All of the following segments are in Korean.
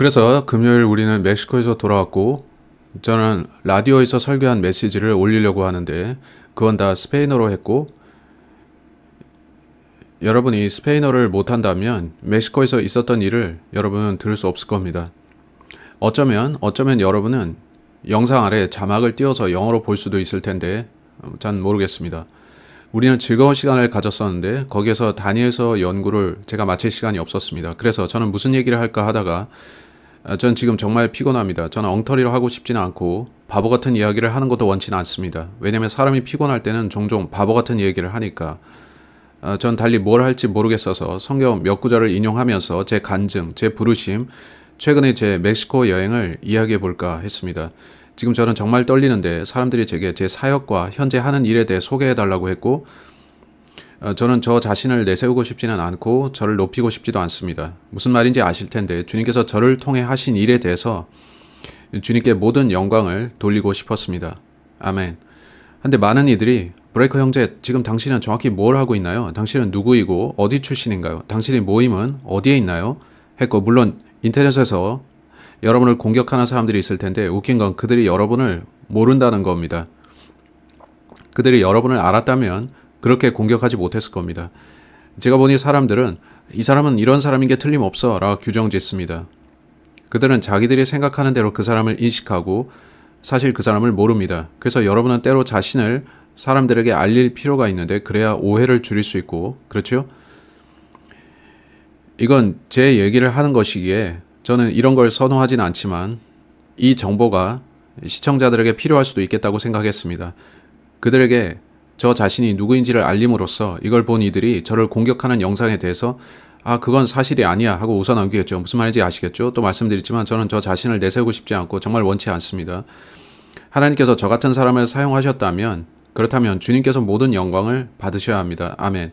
그래서 금요일 우리는 멕시코에서 돌아왔고 저는 라디오에서 설교한 메시지를 올리려고 하는데 그건 다 스페인어로 했고 여러분이 스페인어를 못한다면 멕시코에서 있었던 일을 여러분은 들을 수 없을 겁니다. 어쩌면 어쩌면 여러분은 영상 아래 자막을 띄워서 영어로 볼 수도 있을 텐데 전 모르겠습니다. 우리는 즐거운 시간을 가졌었는데 거기에서 다니에서 연구를 제가 마칠 시간이 없었습니다. 그래서 저는 무슨 얘기를 할까 하다가 아, 전 지금 정말 피곤합니다. 저는 엉터리로 하고 싶지는 않고 바보 같은 이야기를 하는 것도 원치 않습니다. 왜냐면 사람이 피곤할 때는 종종 바보 같은 얘기를 하니까. 아, 전 달리 뭘 할지 모르겠어서 성경 몇 구절을 인용하면서 제 간증, 제 부르심, 최근에 제 멕시코 여행을 이야기해 볼까 했습니다. 지금 저는 정말 떨리는데 사람들이 제게 제 사역과 현재 하는 일에 대해 소개해 달라고 했고 어, 저는 저 자신을 내세우고 싶지는 않고 저를 높이고 싶지도 않습니다. 무슨 말인지 아실 텐데 주님께서 저를 통해 하신 일에 대해서 주님께 모든 영광을 돌리고 싶었습니다. 아멘. 근데 많은 이들이 브레이커 형제 지금 당신은 정확히 뭘 하고 있나요? 당신은 누구이고 어디 출신인가요? 당신의 모임은 어디에 있나요? 했고 물론 인터넷에서 여러분을 공격하는 사람들이 있을 텐데 웃긴 건 그들이 여러분을 모른다는 겁니다. 그들이 여러분을 알았다면 그렇게 공격하지 못했을 겁니다. 제가 보니 사람들은 이 사람은 이런 사람인 게 틀림없어 라고 규정 짓습니다. 그들은 자기들이 생각하는 대로 그 사람을 인식하고 사실 그 사람을 모릅니다. 그래서 여러분은 때로 자신을 사람들에게 알릴 필요가 있는데 그래야 오해를 줄일 수 있고 그렇죠? 이건 제 얘기를 하는 것이기에 저는 이런 걸 선호하진 않지만 이 정보가 시청자들에게 필요할 수도 있겠다고 생각했습니다. 그들에게 저 자신이 누구인지를 알림으로써 이걸 본 이들이 저를 공격하는 영상에 대해서 아 그건 사실이 아니야 하고 웃어 넘기겠죠. 무슨 말인지 아시겠죠? 또 말씀드리지만 저는 저 자신을 내세우고 싶지 않고 정말 원치 않습니다. 하나님께서 저 같은 사람을 사용하셨다면 그렇다면 주님께서 모든 영광을 받으셔야 합니다. 아멘.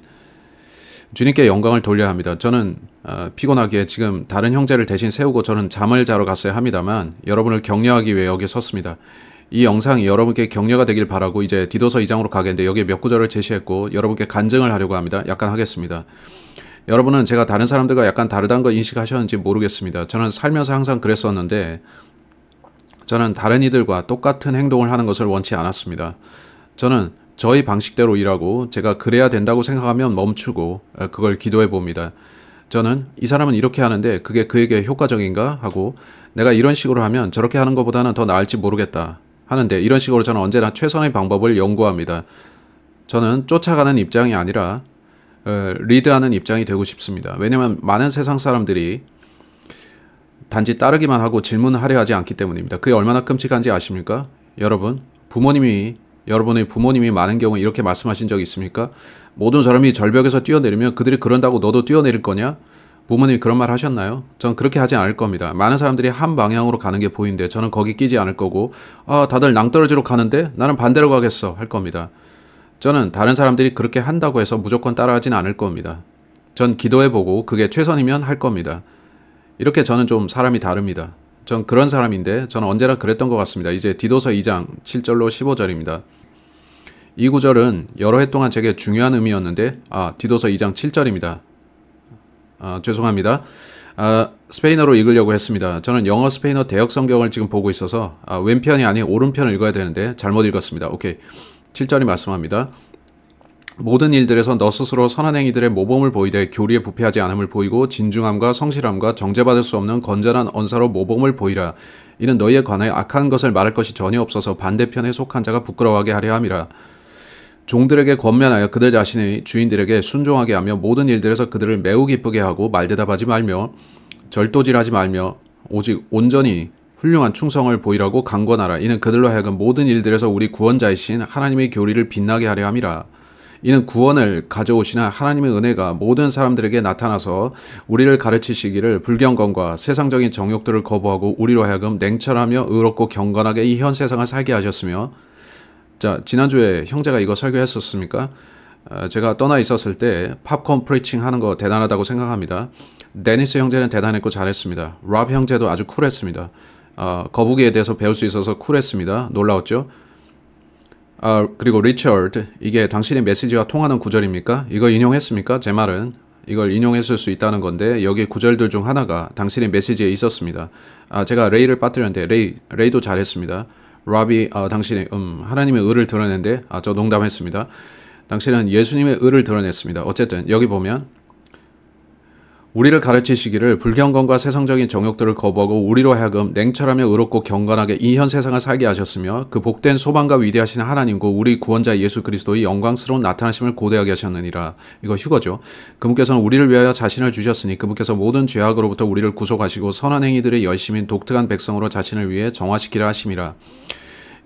주님께 영광을 돌려야 합니다. 저는 어, 피곤하기에 지금 다른 형제를 대신 세우고 저는 잠을 자러 갔어야 합니다만 여러분을 격려하기 위해 여기 섰습니다. 이 영상이 여러분께 격려가 되길 바라고 이제 디도서 2장으로 가겠는데 여기에 몇 구절을 제시했고 여러분께 간증을 하려고 합니다. 약간 하겠습니다. 여러분은 제가 다른 사람들과 약간 다르다는 걸 인식하셨는지 모르겠습니다. 저는 살면서 항상 그랬었는데 저는 다른 이들과 똑같은 행동을 하는 것을 원치 않았습니다. 저는 저희 방식대로 일하고 제가 그래야 된다고 생각하면 멈추고 그걸 기도해 봅니다. 저는 이 사람은 이렇게 하는데 그게 그에게 효과적인가 하고 내가 이런 식으로 하면 저렇게 하는 것보다는 더 나을지 모르겠다. 하는데 이런 식으로 저는 언제나 최선의 방법을 연구합니다. 저는 쫓아가는 입장이 아니라 어, 리드하는 입장이 되고 싶습니다. 왜냐하면 많은 세상 사람들이 단지 따르기만 하고 질문하려 하지 않기 때문입니다. 그게 얼마나 끔찍한지 아십니까? 여러분, 부모님이 여러분의 부모님이 많은 경우 이렇게 말씀하신 적이 있습니까? 모든 사람이 절벽에서 뛰어내리면 그들이 그런다고 너도 뛰어내릴 거냐? 부모님이 그런 말 하셨나요? 전 그렇게 하지 않을 겁니다. 많은 사람들이 한 방향으로 가는 게 보이는데 저는 거기 끼지 않을 거고 아 다들 낭떠러지로 가는데 나는 반대로 가겠어 할 겁니다. 저는 다른 사람들이 그렇게 한다고 해서 무조건 따라하진 않을 겁니다. 전 기도해보고 그게 최선이면 할 겁니다. 이렇게 저는 좀 사람이 다릅니다. 전 그런 사람인데 저는 언제나 그랬던 것 같습니다. 이제 디도서 2장 7절로 15절입니다. 이 구절은 여러 해 동안 제게 중요한 의미였는데 아 디도서 2장 7절입니다. 아, 죄송합니다. 아, 스페인어로 읽으려고 했습니다. 저는 영어 스페인어 대역 성경을 지금 보고 있어서 아, 왼편이 아닌 오른편을 읽어야 되는데 잘못 읽었습니다. 오케이. 7절이 말씀합니다. 모든 일들에서 너 스스로 선한 행위들의 모범을 보이되 교리에 부패하지 않음을 보이고 진중함과 성실함과 정죄받을 수 없는 건전한 언사로 모범을 보이라. 이는 너희에 관하여 악한 것을 말할 것이 전혀 없어서 반대편에 속한 자가 부끄러워하게 하려 함이라. 종들에게 권면하여 그들 자신의 주인들에게 순종하게 하며 모든 일들에서 그들을 매우 기쁘게 하고 말대답하지 말며 절도질하지 말며 오직 온전히 훌륭한 충성을 보이라고 강권하라. 이는 그들로 하여금 모든 일들에서 우리 구원자이신 하나님의 교리를 빛나게 하려 함이라. 이는 구원을 가져오시나 하나님의 은혜가 모든 사람들에게 나타나서 우리를 가르치시기를 불경건과 세상적인 정욕들을 거부하고 우리로 하여금 냉철하며 의롭고 경건하게 이 현 세상을 살게 하셨으며 자, 지난주에 형제가 이거 설교했었습니까? 어, 제가 떠나 있었을 때 팝콘 프리칭 하는 거 대단하다고 생각합니다. 데니스 형제는 대단했고 잘했습니다. 랍 형제도 아주 쿨했습니다. 어, 거북이에 대해서 배울 수 있어서 쿨했습니다. 놀라웠죠? 아, 그리고 리처드, 이게 당신의 메시지와 통하는 구절입니까? 이거 인용했습니까? 제 말은 이걸 인용했을 수 있다는 건데 여기 구절들 중 하나가 당신의 메시지에 있었습니다. 아, 제가 레이를 빠뜨렸는데 레이, 레이도 잘했습니다. 라비 아, 당신의 음 하나님의 의를 드러낸데 아저 농담했습니다. 당신은 예수님의 의를 드러냈습니다. 어쨌든 여기 보면 우리를 가르치시기를 불경건과 세상적인 정욕들을 거부하고 우리로 하여금 냉철하며 의롭고 경건하게 이 현 세상을 살게 하셨으며 그 복된 소망과 위대하신 하나님과 우리 구원자 예수 그리스도의 영광스러운 나타나심을 고대하게 하셨느니라. 이거 휴거죠. 그분께서는 우리를 위하여 자신을 주셨으니 그분께서 모든 죄악으로부터 우리를 구속하시고 선한 행위들의 열심인 독특한 백성으로 자신을 위해 정화시키라 하심이라.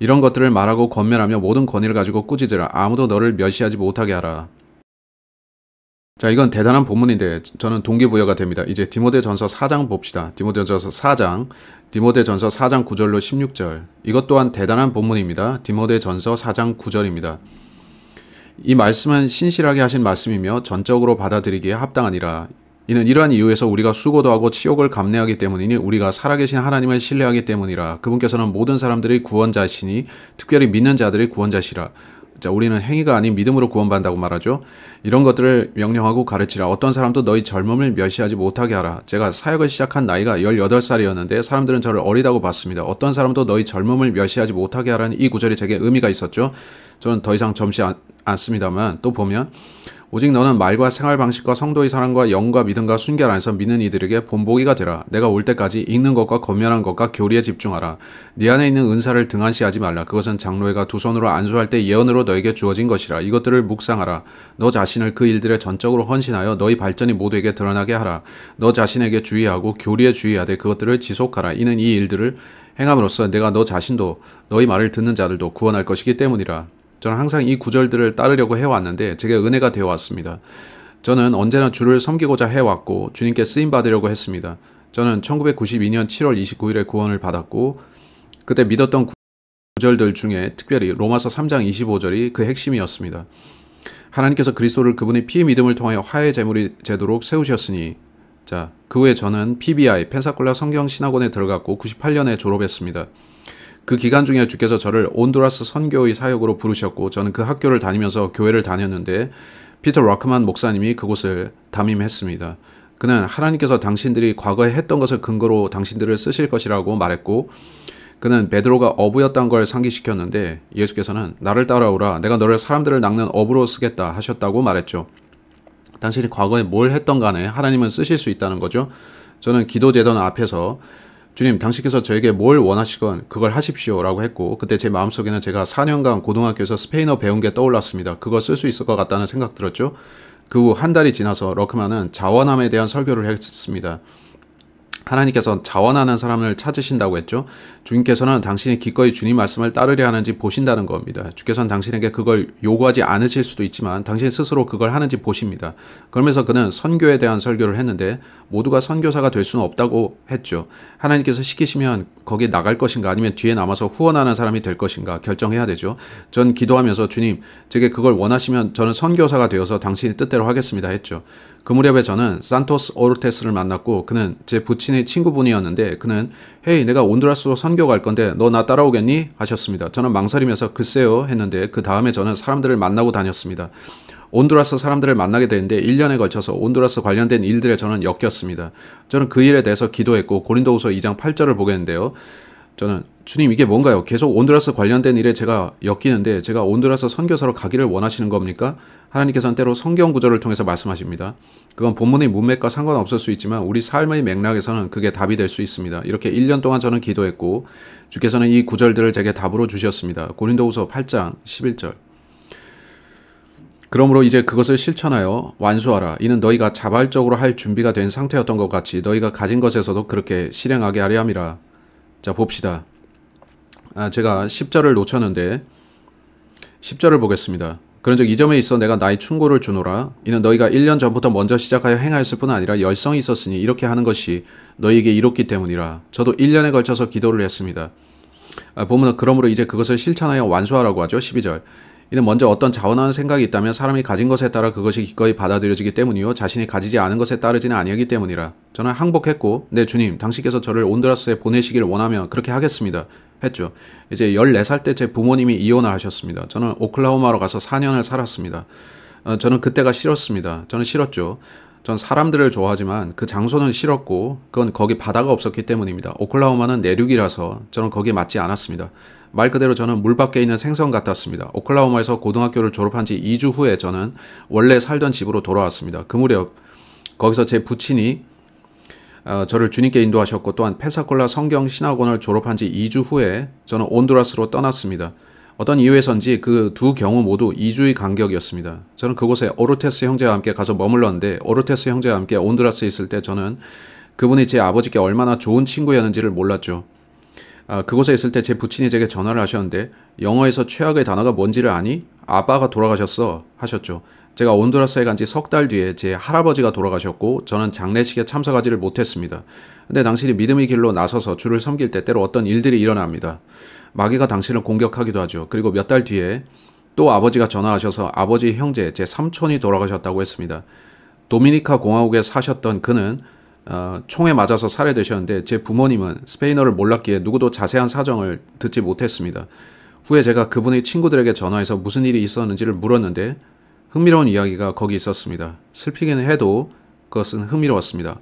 이런 것들을 말하고 권면하며 모든 권위를 가지고 꾸짖으라. 아무도 너를 멸시하지 못하게 하라. 자, 이건 대단한 본문인데 저는 동기부여가 됩니다. 이제 디모데전서 4장 봅시다. 디모데전서 4장, 디모데전서 4장 9절로 16절. 이것 또한 대단한 본문입니다. 디모데전서 4장 9절입니다. 이 말씀은 신실하게 하신 말씀이며 전적으로 받아들이기에 합당하니라. 이는 이러한 이유에서 우리가 수고도 하고 치욕을 감내하기 때문이니 우리가 살아계신 하나님을 신뢰하기 때문이라 그분께서는 모든 사람들의 구원자시니 특별히 믿는 자들의 구원자시라 자, 우리는 행위가 아닌 믿음으로 구원받는다고 말하죠. 이런 것들을 명령하고 가르치라. 어떤 사람도 너희 젊음을 멸시하지 못하게 하라. 제가 사역을 시작한 나이가 18살이었는데 사람들은 저를 어리다고 봤습니다. 어떤 사람도 너희 젊음을 멸시하지 못하게 하라는 이 구절이 제게 의미가 있었죠. 저는 더 이상 점시 않, 않습니다만 또 보면 오직 너는 말과 생활 방식과 성도의 사랑과 영과 믿음과 순결 안에서 믿는 이들에게 본보기가 되라. 내가 올 때까지 읽는 것과 검열한 것과 교리에 집중하라. 네 안에 있는 은사를 등한시하지 말라. 그것은 장로회가 두 손으로 안수할 때 예언으로 너에게 주어진 것이라. 이것들을 묵상하라. 너 자신을 그 일들에 전적으로 헌신하여 너희 발전이 모두에게 드러나게 하라. 너 자신에게 주의하고 교리에 주의하되 그것들을 지속하라. 이는 이 일들을 행함으로써 내가 너 자신도 너희 말을 듣는 자들도 구원할 것이기 때문이라. 저는 항상 이 구절들을 따르려고 해왔는데 제게 은혜가 되어 왔습니다. 저는 언제나 주를 섬기고자 해왔고 주님께 쓰임 받으려고 했습니다. 저는 1992년 7월 29일에 구원을 받았고 그때 믿었던 구절들 중에 특별히 로마서 3장 25절이 그 핵심이었습니다. 하나님께서 그리스도를 그분의 피의 믿음을 통하여 화해 제물이 되도록 세우셨으니 자, 그 후에 저는 PBI 펜사콜라 성경 신학원에 들어갔고 98년에 졸업했습니다. 그 기간 중에 주께서 저를 온두라스 선교의 사역으로 부르셨고 저는 그 학교를 다니면서 교회를 다녔는데 피터 락크만 목사님이 그곳을 담임했습니다. 그는 하나님께서 당신들이 과거에 했던 것을 근거로 당신들을 쓰실 것이라고 말했고 그는 베드로가 어부였던 걸 상기시켰는데 예수께서는 나를 따라오라 내가 너를 사람들을 낚는 어부로 쓰겠다 하셨다고 말했죠. 당신이 과거에 뭘 했던 간에 하나님은 쓰실 수 있다는 거죠. 저는 기도 제단 앞에서 주님, 당신께서 저에게 뭘 원하시건 그걸 하십시오. 라고 했고, 그때 제 마음속에는 제가 4년간 고등학교에서 스페인어 배운 게 떠올랐습니다. 그거 쓸 수 있을 것 같다는 생각 들었죠. 그 후 한 달이 지나서 러크만은 자원함에 대한 설교를 했습니다. 하나님께서 자원하는 사람을 찾으신다고 했죠. 주님께서는 당신이 기꺼이 주님 말씀을 따르려 하는지 보신다는 겁니다. 주께서는 당신에게 그걸 요구하지 않으실 수도 있지만 당신 스스로 그걸 하는지 보십니다. 그러면서 그는 선교에 대한 설교를 했는데 모두가 선교사가 될 수는 없다고 했죠. 하나님께서 시키시면 거기 나갈 것인가 아니면 뒤에 남아서 후원하는 사람이 될 것인가 결정해야 되죠. 전 기도하면서 주님, 제게 그걸 원하시면 저는 선교사가 되어서 당신의 뜻대로 하겠습니다 했죠. 그 무렵에 저는 산토스 오르테스를 만났고 그는 제 부친 자신의 친구분이었는데 그는 헤이 내가 온두라스로 선교 갈 건데 너 나 따라오겠니? 하셨습니다. 저는 망설이면서 글쎄요 했는데 그 다음에 저는 사람들을 만나고 다녔습니다. 온두라스 사람들을 만나게 되는데 1년에 걸쳐서 온두라스 관련된 일들에 저는 엮였습니다. 저는 그 일에 대해서 기도했고 고린도후서 2장 8절을 보겠는데요. 저는 주님 이게 뭔가요? 계속 온두라스 관련된 일에 제가 엮이는데 제가 온두라스 선교사로 가기를 원하시는 겁니까? 하나님께서는 때로 성경 구절을 통해서 말씀하십니다. 그건 본문의 문맥과 상관없을 수 있지만 우리 삶의 맥락에서는 그게 답이 될 수 있습니다. 이렇게 1년 동안 저는 기도했고 주께서는 이 구절들을 제게 답으로 주셨습니다. 고린도후서 8장 11절. 그러므로 이제 그것을 실천하여 완수하라. 이는 너희가 자발적으로 할 준비가 된 상태였던 것 같이 너희가 가진 것에서도 그렇게 실행하게 하려 함이라. 자 봅시다. 아, 제가 10절을 놓쳤는데 10절을 보겠습니다. 그런즉 이 점에 있어 내가 나의 충고를 주노라 이는 너희가 1년 전부터 먼저 시작하여 행하였을 뿐 아니라 열성이 있었으니 이렇게 하는 것이 너희에게 이롭기 때문이라 저도 1년에 걸쳐서 기도를 했습니다. 아, 보면 그러므로 이제 그것을 실천하여 완수하라고 하죠. 12절. 이는 먼저 어떤 자원하는 생각이 있다면 사람이 가진 것에 따라 그것이 기꺼이 받아들여지기 때문이요 자신이 가지지 않은 것에 따르지는 아니하기 때문이라. 저는 항복했고 네 주님 당신께서 저를 온드라스에 보내시길 원하면 그렇게 하겠습니다. 했죠. 이제 14살 때 제 부모님이 이혼을 하셨습니다. 저는 오클라호마로 가서 4년을 살았습니다. 어, 저는 그때가 싫었습니다. 저는 싫었죠. 전 사람들을 좋아하지만 그 장소는 싫었고 그건 거기 바다가 없었기 때문입니다. 오클라호마는 내륙이라서 저는 거기에 맞지 않았습니다. 말 그대로 저는 물 밖에 있는 생선 같았습니다. 오클라호마에서 고등학교를 졸업한 지 2주 후에 저는 원래 살던 집으로 돌아왔습니다. 그 무렵 거기서 제 부친이 어, 저를 주님께 인도하셨고 또한 페사콜라 성경 신학원을 졸업한 지 2주 후에 저는 온두라스로 떠났습니다. 어떤 이유에선지 그 두 경우 모두 이주의 간격이었습니다. 저는 그곳에 오르테스 형제와 함께 가서 머물렀는데 오르테스 형제와 함께 온드라스에 있을 때 저는 그분이 제 아버지께 얼마나 좋은 친구였는지를 몰랐죠. 아, 그곳에 있을 때 제 부친이 제게 전화를 하셨는데 영어에서 최악의 단어가 뭔지를 아니? 아빠가 돌아가셨어 하셨죠. 제가 온두라스에 간 지 석 달 뒤에 제 할아버지가 돌아가셨고 저는 장례식에 참석하지를 못했습니다. 근데 당신이 믿음의 길로 나서서 주를 섬길 때 때로 어떤 일들이 일어납니다. 마귀가 당신을 공격하기도 하죠. 그리고 몇 달 뒤에 또 아버지가 전화하셔서 아버지 형제 제 삼촌이 돌아가셨다고 했습니다. 도미니카 공화국에 사셨던 그는 어, 총에 맞아서 살해되셨는데 제 부모님은 스페인어를 몰랐기에 누구도 자세한 사정을 듣지 못했습니다. 후에 제가 그분의 친구들에게 전화해서 무슨 일이 있었는지를 물었는데 흥미로운 이야기가 거기 있었습니다. 슬피기는 해도 그것은 흥미로웠습니다.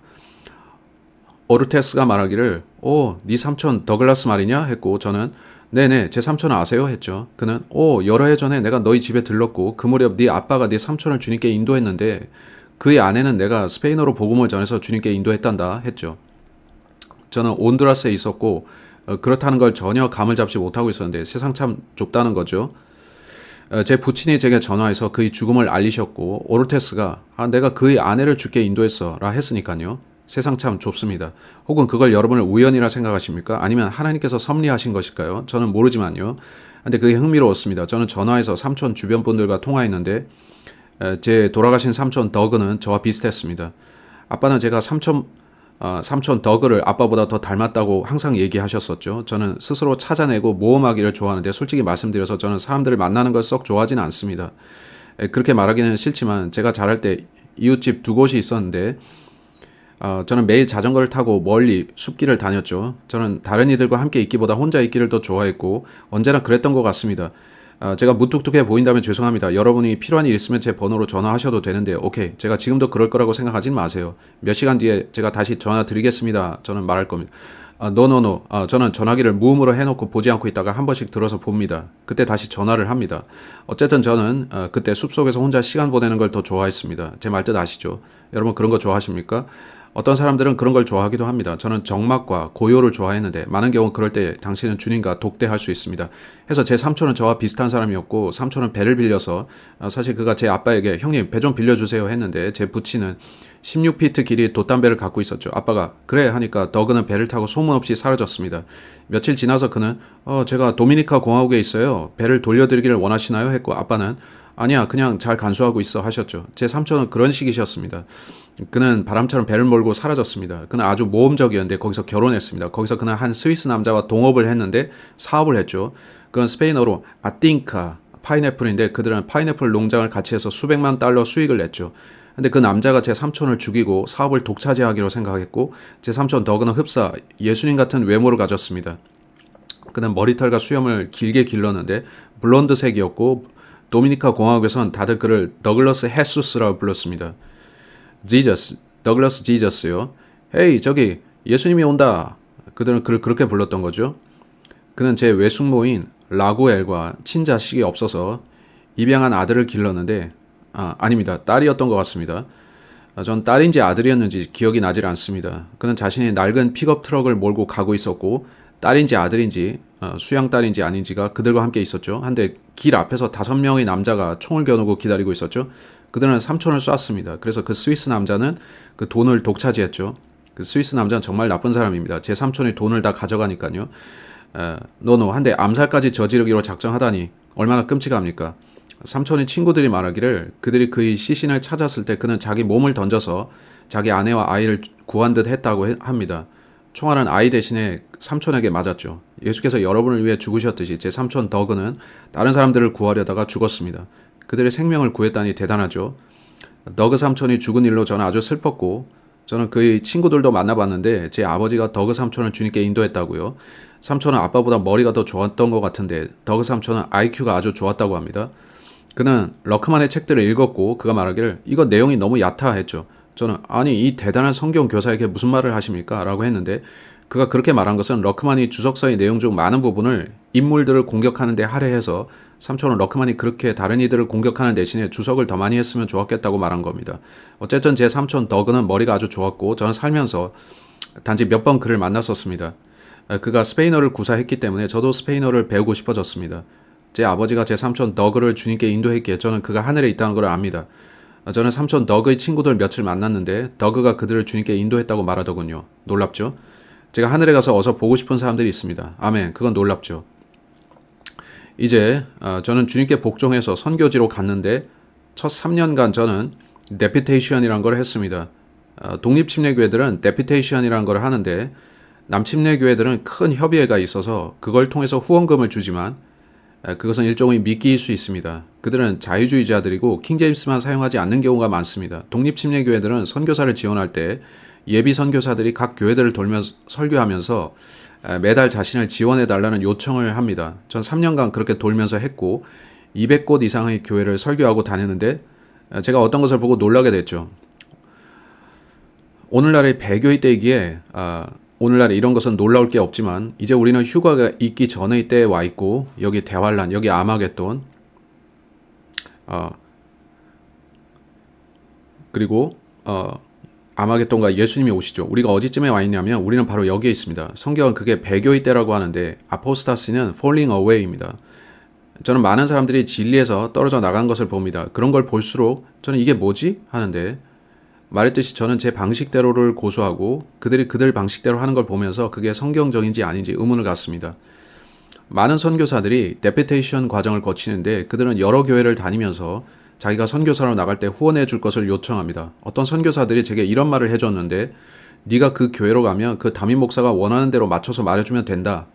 오르테스가 말하기를 오, 네 삼촌 더글라스 말이냐 했고 저는 네네 제 삼촌 아세요? 했죠. 그는 오 여러 해 전에 내가 너희 집에 들렀고 그 무렵 네 아빠가 네 삼촌을 주님께 인도했는데 그의 아내는 내가 스페인어로 복음을 전해서 주님께 인도했단다 했죠. 저는 온두라스에 있었고 어, 그렇다는 걸 전혀 감을 잡지 못하고 있었는데 세상 참 좁다는 거죠. 어, 제 부친이 제게 전화해서 그의 죽음을 알리셨고 오르테스가 아, 내가 그의 아내를 죽게 인도했어라 했으니까요. 세상 참 좁습니다. 혹은 그걸 여러분을 우연이라 생각하십니까? 아니면 하나님께서 섭리하신 것일까요? 저는 모르지만요. 근데 그게 흥미로웠습니다. 저는 전화해서 삼촌 주변 분들과 통화했는데 제 돌아가신 삼촌 더그는 저와 비슷했습니다. 아빠는 제가 삼촌 어, 삼촌 더그를 아빠보다 더 닮았다고 항상 얘기하셨었죠. 저는 스스로 찾아내고 모험하기를 좋아하는데 솔직히 말씀드려서 저는 사람들을 만나는 걸 썩 좋아하지는 않습니다. 에, 그렇게 말하기는 싫지만 제가 자랄 때 이웃집 두 곳이 있었는데 어, 저는 매일 자전거를 타고 멀리 숲길을 다녔죠. 저는 다른 이들과 함께 있기보다 혼자 있기를 더 좋아했고 언제나 그랬던 것 같습니다. 어, 제가 무뚝뚝해 보인다면 죄송합니다. 여러분이 필요한 일 있으면 제 번호로 전화하셔도 되는데 오케이 제가 지금도 그럴 거라고 생각하진 마세요. 몇 시간 뒤에 제가 다시 전화 드리겠습니다. 저는 말할 겁니다. 노노노 어, 아, no, no, no. 아, 저는 전화기를 무음으로 해놓고 보지 않고 있다가 한 번씩 들어서 봅니다. 그때 다시 전화를 합니다. 어쨌든 저는 아, 그때 숲속에서 혼자 시간 보내는 걸 더 좋아했습니다. 제 말뜻 아시죠? 여러분 그런 거 좋아하십니까? 어떤 사람들은 그런 걸 좋아하기도 합니다. 저는 정막과 고요를 좋아했는데 많은 경우 그럴 때 당신은 주님과 독대할 수 있습니다. 해서 제 삼촌은 저와 비슷한 사람이었고 삼촌은 배를 빌려서 아, 사실 그가 제 아빠에게 형님 배 좀 빌려주세요 했는데 제 부친은 16피트 길이 돛담배를 갖고 있었죠. 아빠가 그래 하니까 더그는 배를 타고 소문없이 사라졌습니다. 며칠 지나서 그는 어 제가 도미니카 공화국에 있어요. 배를 돌려드리기를 원하시나요? 했고 아빠는 아니야 그냥 잘 간수하고 있어 하셨죠. 제 삼촌은 그런 식이셨습니다. 그는 바람처럼 배를 몰고 사라졌습니다. 그는 아주 모험적이었는데 거기서 결혼했습니다. 거기서 그는 한 스위스 남자와 동업을 했는데 사업을 했죠. 그건 스페인어로 아띵카 파인애플인데 그들은 파인애플 농장을 같이 해서 수백만 달러 수익을 냈죠. 근데 그 남자가 제 삼촌을 죽이고 사업을 독차지하기로 생각했고 제 삼촌 더그는 흡사 예수님 같은 외모를 가졌습니다. 그는 머리털과 수염을 길게 길렀는데 블론드색이었고 도미니카 공화국에선 다들 그를 더글러스 헤수스라고 불렀습니다. 지저스, 더글러스 지저스요. 헤이 저기 예수님이 온다. 그들은 그를 그렇게 불렀던 거죠. 그는 제 외숙모인 라구엘과 친자식이 없어서 입양한 아들을 길렀는데 아, 아닙니다. 딸이었던 것 같습니다. 아, 전 딸인지 아들이었는지 기억이 나질 않습니다. 그는 자신의 낡은 픽업 트럭을 몰고 가고 있었고 딸인지 아들인지 어, 수양딸인지 아닌지가 그들과 함께 있었죠. 한데 길 앞에서 다섯 명의 남자가 총을 겨누고 기다리고 있었죠. 그들은 삼촌을 쐈습니다. 그래서 그 스위스 남자는 그 돈을 독차지했죠. 그 스위스 남자는 정말 나쁜 사람입니다. 제 삼촌이 돈을 다 가져가니까요. 에, 노노 한데 암살까지 저지르기로 작정하다니 얼마나 끔찍합니까? 삼촌의 친구들이 말하기를 그들이 그의 시신을 찾았을 때 그는 자기 몸을 던져서 자기 아내와 아이를 구한 듯 했다고 합니다. 총알은 아이 대신에 삼촌에게 맞았죠. 예수께서 여러분을 위해 죽으셨듯이 제 삼촌 더그는 다른 사람들을 구하려다가 죽었습니다. 그들의 생명을 구했다니 대단하죠. 더그 삼촌이 죽은 일로 저는 아주 슬펐고 저는 그의 친구들도 만나봤는데 제 아버지가 더그 삼촌을 주님께 인도했다고요. 삼촌은 아빠보다 머리가 더 좋았던 것 같은데 더그 삼촌은 IQ가 아주 좋았다고 합니다. 그는 러크만의 책들을 읽었고 그가 말하기를 이거 내용이 너무 얕아 했죠. 저는 아니 이 대단한 성경 교사에게 무슨 말을 하십니까? 라고 했는데 그가 그렇게 말한 것은 러크만이 주석서의 내용 중 많은 부분을 인물들을 공격하는 데 할애해서 삼촌은 러크만이 그렇게 다른 이들을 공격하는 대신에 주석을 더 많이 했으면 좋았겠다고 말한 겁니다. 어쨌든 제 삼촌 더그는 머리가 아주 좋았고 저는 살면서 단지 몇 번 그를 만났었습니다. 그가 스페인어를 구사했기 때문에 저도 스페인어를 배우고 싶어졌습니다. 제 아버지가 제 삼촌 더그를 주님께 인도했기에 저는 그가 하늘에 있다는 걸 압니다. 아, 저는 삼촌 너그의 친구들 며칠 만났는데 너그가 그들을 주님께 인도했다고 말하더군요. 놀랍죠? 제가 하늘에 가서 어서 보고 싶은 사람들이 있습니다. 아멘. 그건 놀랍죠. 이제 아, 저는 주님께 복종해서 선교지로 갔는데 첫 3년간 저는 데피테이션이란 걸 했습니다. 아, 독립침례교회들은 데피테이션이란 걸 하는데 남침례교회들은 큰 협의회가 있어서 그걸 통해서 후원금을 주지만 예, 그것은 일종의 미끼일 수 있습니다. 그들은 자유주의자들이고 킹제임스만 사용하지 않는 경우가 많습니다. 독립침례교회들은 선교사를 지원할 때 예비 선교사들이 각 교회들을 돌며 설교하면서 예, 매달 자신을 지원해달라는 요청을 합니다. 전 3년간 그렇게 돌면서 했고 200곳 이상의 교회를 설교하고 다녔는데 예, 제가 어떤 것을 보고 놀라게 됐죠. 오늘날의 배교의 때이기에 아, 오늘날 이런 것은 놀라울 게 없지만 이제 우리는 휴가가 있기 전의 때에 와 있고 여기 대환란, 여기 아마겟돈 어, 그리고 어, 아마겟돈과 예수님이 오시죠. 우리가 어디쯤에 와 있냐면 우리는 바로 여기에 있습니다. 성경은 그게 배교의 때라고 하는데 아포스타스는 falling away입니다. 저는 많은 사람들이 진리에서 떨어져 나간 것을 봅니다. 그런 걸 볼수록 저는 이게 뭐지? 하는데 말했듯이 저는 제 방식대로를 고수하고 그들이 그들 방식대로 하는 걸 보면서 그게 성경적인지 아닌지 의문을 갖습니다. 많은 선교사들이 데페테이션 과정을 거치는데 그들은 여러 교회를 다니면서 자기가 선교사로 나갈 때 후원해 줄 것을 요청합니다. 어떤 선교사들이 제게 이런 말을 해줬는데 네가 그 교회로 가면 그 담임 목사가 원하는 대로 맞춰서 말해주면 된다.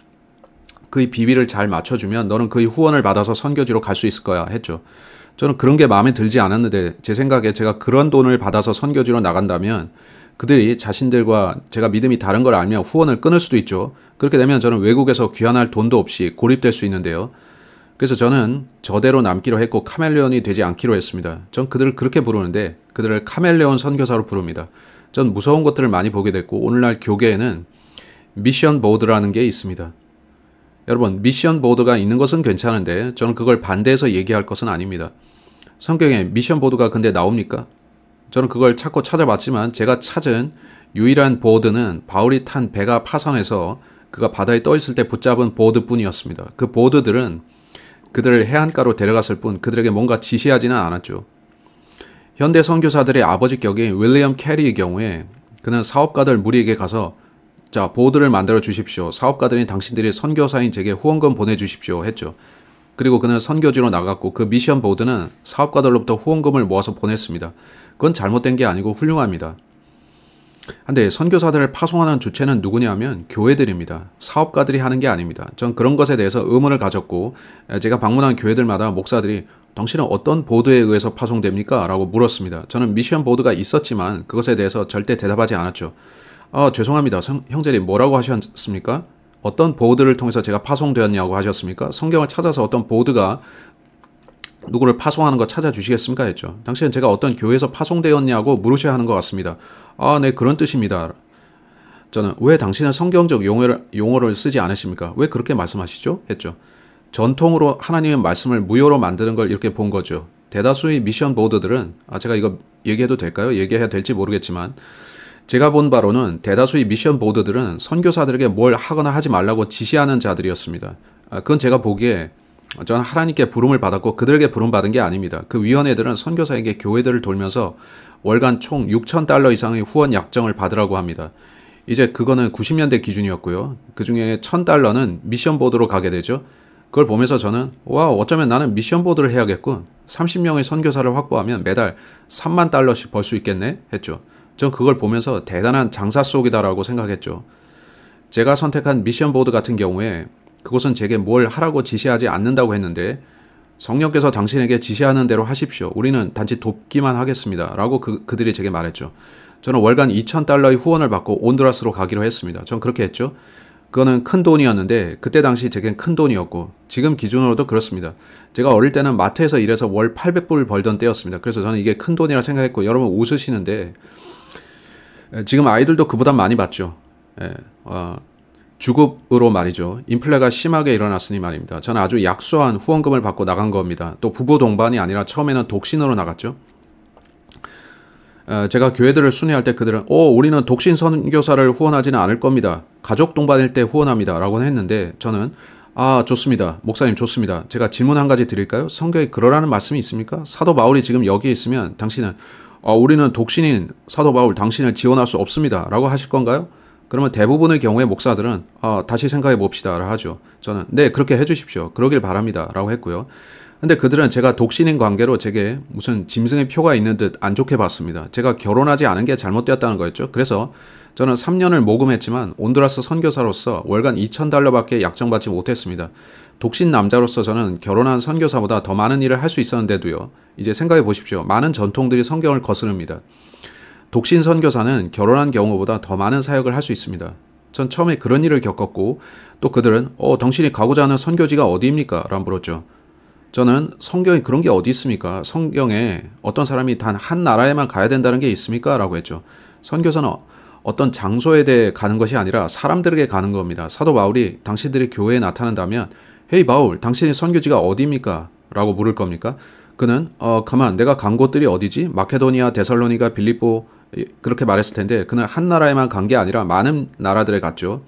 그의 비위를 잘 맞춰주면 너는 그의 후원을 받아서 선교지로 갈 수 있을 거야 했죠. 저는 그런 게 마음에 들지 않았는데 제 생각에 제가 그런 돈을 받아서 선교지로 나간다면 그들이 자신들과 제가 믿음이 다른 걸 알면 후원을 끊을 수도 있죠. 그렇게 되면 저는 외국에서 귀환할 돈도 없이 고립될 수 있는데요. 그래서 저는 저대로 남기로 했고 카멜레온이 되지 않기로 했습니다. 전 그들을 그렇게 부르는데 그들을 카멜레온 선교사로 부릅니다. 전 무서운 것들을 많이 보게 됐고 오늘날 교계에는 미션 보드라는 게 있습니다. 여러분 미션 보드가 있는 것은 괜찮은데 저는 그걸 반대해서 얘기할 것은 아닙니다. 성경에 미션 보드가 근데 나옵니까? 저는 그걸 찾고 찾아봤지만 제가 찾은 유일한 보드는 바울이 탄 배가 파선해서 그가 바다에 떠 있을 때 붙잡은 보드뿐이었습니다. 그 보드들은 그들을 해안가로 데려갔을 뿐 그들에게 뭔가 지시하지는 않았죠. 현대 선교사들의 아버지 격인 윌리엄 캐리의 경우에 그는 사업가들 무리에게 가서 자, 보드를 만들어 주십시오. 사업가들이 당신들이 선교사인 제게 후원금 보내주십시오. 했죠. 그리고 그는 선교지로 나갔고 그 미션 보드는 사업가들로부터 후원금을 모아서 보냈습니다. 그건 잘못된 게 아니고 훌륭합니다. 한데 선교사들을 파송하는 주체는 누구냐 하면 교회들입니다. 사업가들이 하는 게 아닙니다. 전 그런 것에 대해서 의문을 가졌고 제가 방문한 교회들마다 목사들이 당신은 어떤 보드에 의해서 파송됩니까? 라고 물었습니다. 저는 미션 보드가 있었지만 그것에 대해서 절대 대답하지 않았죠. 아, 죄송합니다. 성, 형제님 뭐라고 하셨습니까? 어떤 보드를 통해서 제가 파송되었냐고 하셨습니까? 성경을 찾아서 어떤 보드가 누구를 파송하는 거 찾아주시겠습니까? 했죠. 당신은 제가 어떤 교회에서 파송되었냐고 물으셔야 하는 것 같습니다. 아, 네, 그런 뜻입니다. 저는 왜 당신은 성경적 용어를, 용어를 쓰지 않으십니까? 왜 그렇게 말씀하시죠? 했죠. 전통으로 하나님의 말씀을 무효로 만드는 걸 이렇게 본 거죠. 대다수의 미션 보드들은, 아, 제가 이거 얘기해도 될까요? 얘기해야 될지 모르겠지만, 제가 본 바로는 대다수의 미션 보드들은 선교사들에게 뭘 하거나 하지 말라고 지시하는 자들이었습니다. 아, 그건 제가 보기에 저는 하나님께 부름을 받았고 그들에게 부름받은 게 아닙니다. 그 위원회들은 선교사에게 교회들을 돌면서 월간 총 6천 달러 이상의 후원 약정을 받으라고 합니다. 이제 그거는 90년대 기준이었고요. 그 중에 1000달러는 미션보드로 가게 되죠. 그걸 보면서 저는 와 어쩌면 나는 미션보드를 해야겠군. 30명의 선교사를 확보하면 매달 3만 달러씩 벌 수 있겠네 했죠. 전 그걸 보면서 대단한 장사 속이다라고 생각했죠. 제가 선택한 미션 보드 같은 경우에 그것은 제게 뭘 하라고 지시하지 않는다고 했는데 성령께서 당신에게 지시하는 대로 하십시오. 우리는 단지 돕기만 하겠습니다. 라고 그, 그들이 제게 말했죠. 저는 월간 2,000달러의 후원을 받고 온드라스로 가기로 했습니다. 전 그렇게 했죠. 그거는 큰 돈이었는데 그때 당시 제겐 큰 돈이었고 지금 기준으로도 그렇습니다. 제가 어릴 때는 마트에서 일해서 월 800불 벌던 때였습니다. 그래서 저는 이게 큰 돈이라 생각했고 여러분 웃으시는데 예, 지금 아이들도 그보다 많이 받죠. 예, 어, 주급으로 말이죠. 인플레가 심하게 일어났으니 말입니다. 저는 아주 약소한 후원금을 받고 나간 겁니다. 또 부부 동반이 아니라 처음에는 독신으로 나갔죠. 어, 제가 교회들을 순회할 때 그들은 오 우리는 독신 선교사를 후원하지는 않을 겁니다. 가족 동반일 때 후원합니다. 라고 했는데 저는 아 좋습니다. 목사님 좋습니다. 제가 질문 한 가지 드릴까요? 성경에 그러라는 말씀이 있습니까? 사도 마울이 지금 여기에 있으면 당신은 어, 우리는 독신인 사도 바울 당신을 지원할 수 없습니다. 라고 하실 건가요? 그러면 대부분의 경우에 목사들은 어, 다시 생각해 봅시다. 라 하죠. 저는 네, 그렇게 해 주십시오. 그러길 바랍니다. 라고 했고요. 근데 그들은 제가 독신인 관계로 제게 무슨 짐승의 표가 있는 듯 안 좋게 봤습니다. 제가 결혼하지 않은 게 잘못되었다는 거였죠. 그래서 저는 3년을 모금했지만 온두라스 선교사로서 월간 2,000달러밖에 약정받지 못했습니다. 독신 남자로서 저는 결혼한 선교사보다 더 많은 일을 할 수 있었는데도요. 이제 생각해 보십시오. 많은 전통들이 성경을 거스릅니다. 독신 선교사는 결혼한 경우보다 더 많은 사역을 할 수 있습니다. 전 처음에 그런 일을 겪었고 또 그들은 어 당신이 가고자 하는 선교지가 어디입니까? 라고 물었죠. 저는 성경에 그런 게 어디 있습니까? 성경에 어떤 사람이 단 한 나라에만 가야 된다는 게 있습니까? 라고 했죠. 선교사는 어떤 장소에 대해 가는 것이 아니라 사람들에게 가는 겁니다. 사도 바울이 당신들이 교회에 나타난다면 헤이 바울 당신이 선교지가 어디입니까? 라고 물을 겁니까? 그는 어 가만 내가 간 곳들이 어디지? 마케도니아, 데살로니가, 빌립보 그렇게 말했을 텐데 그는 한 나라에만 간 게 아니라 많은 나라들에 갔죠.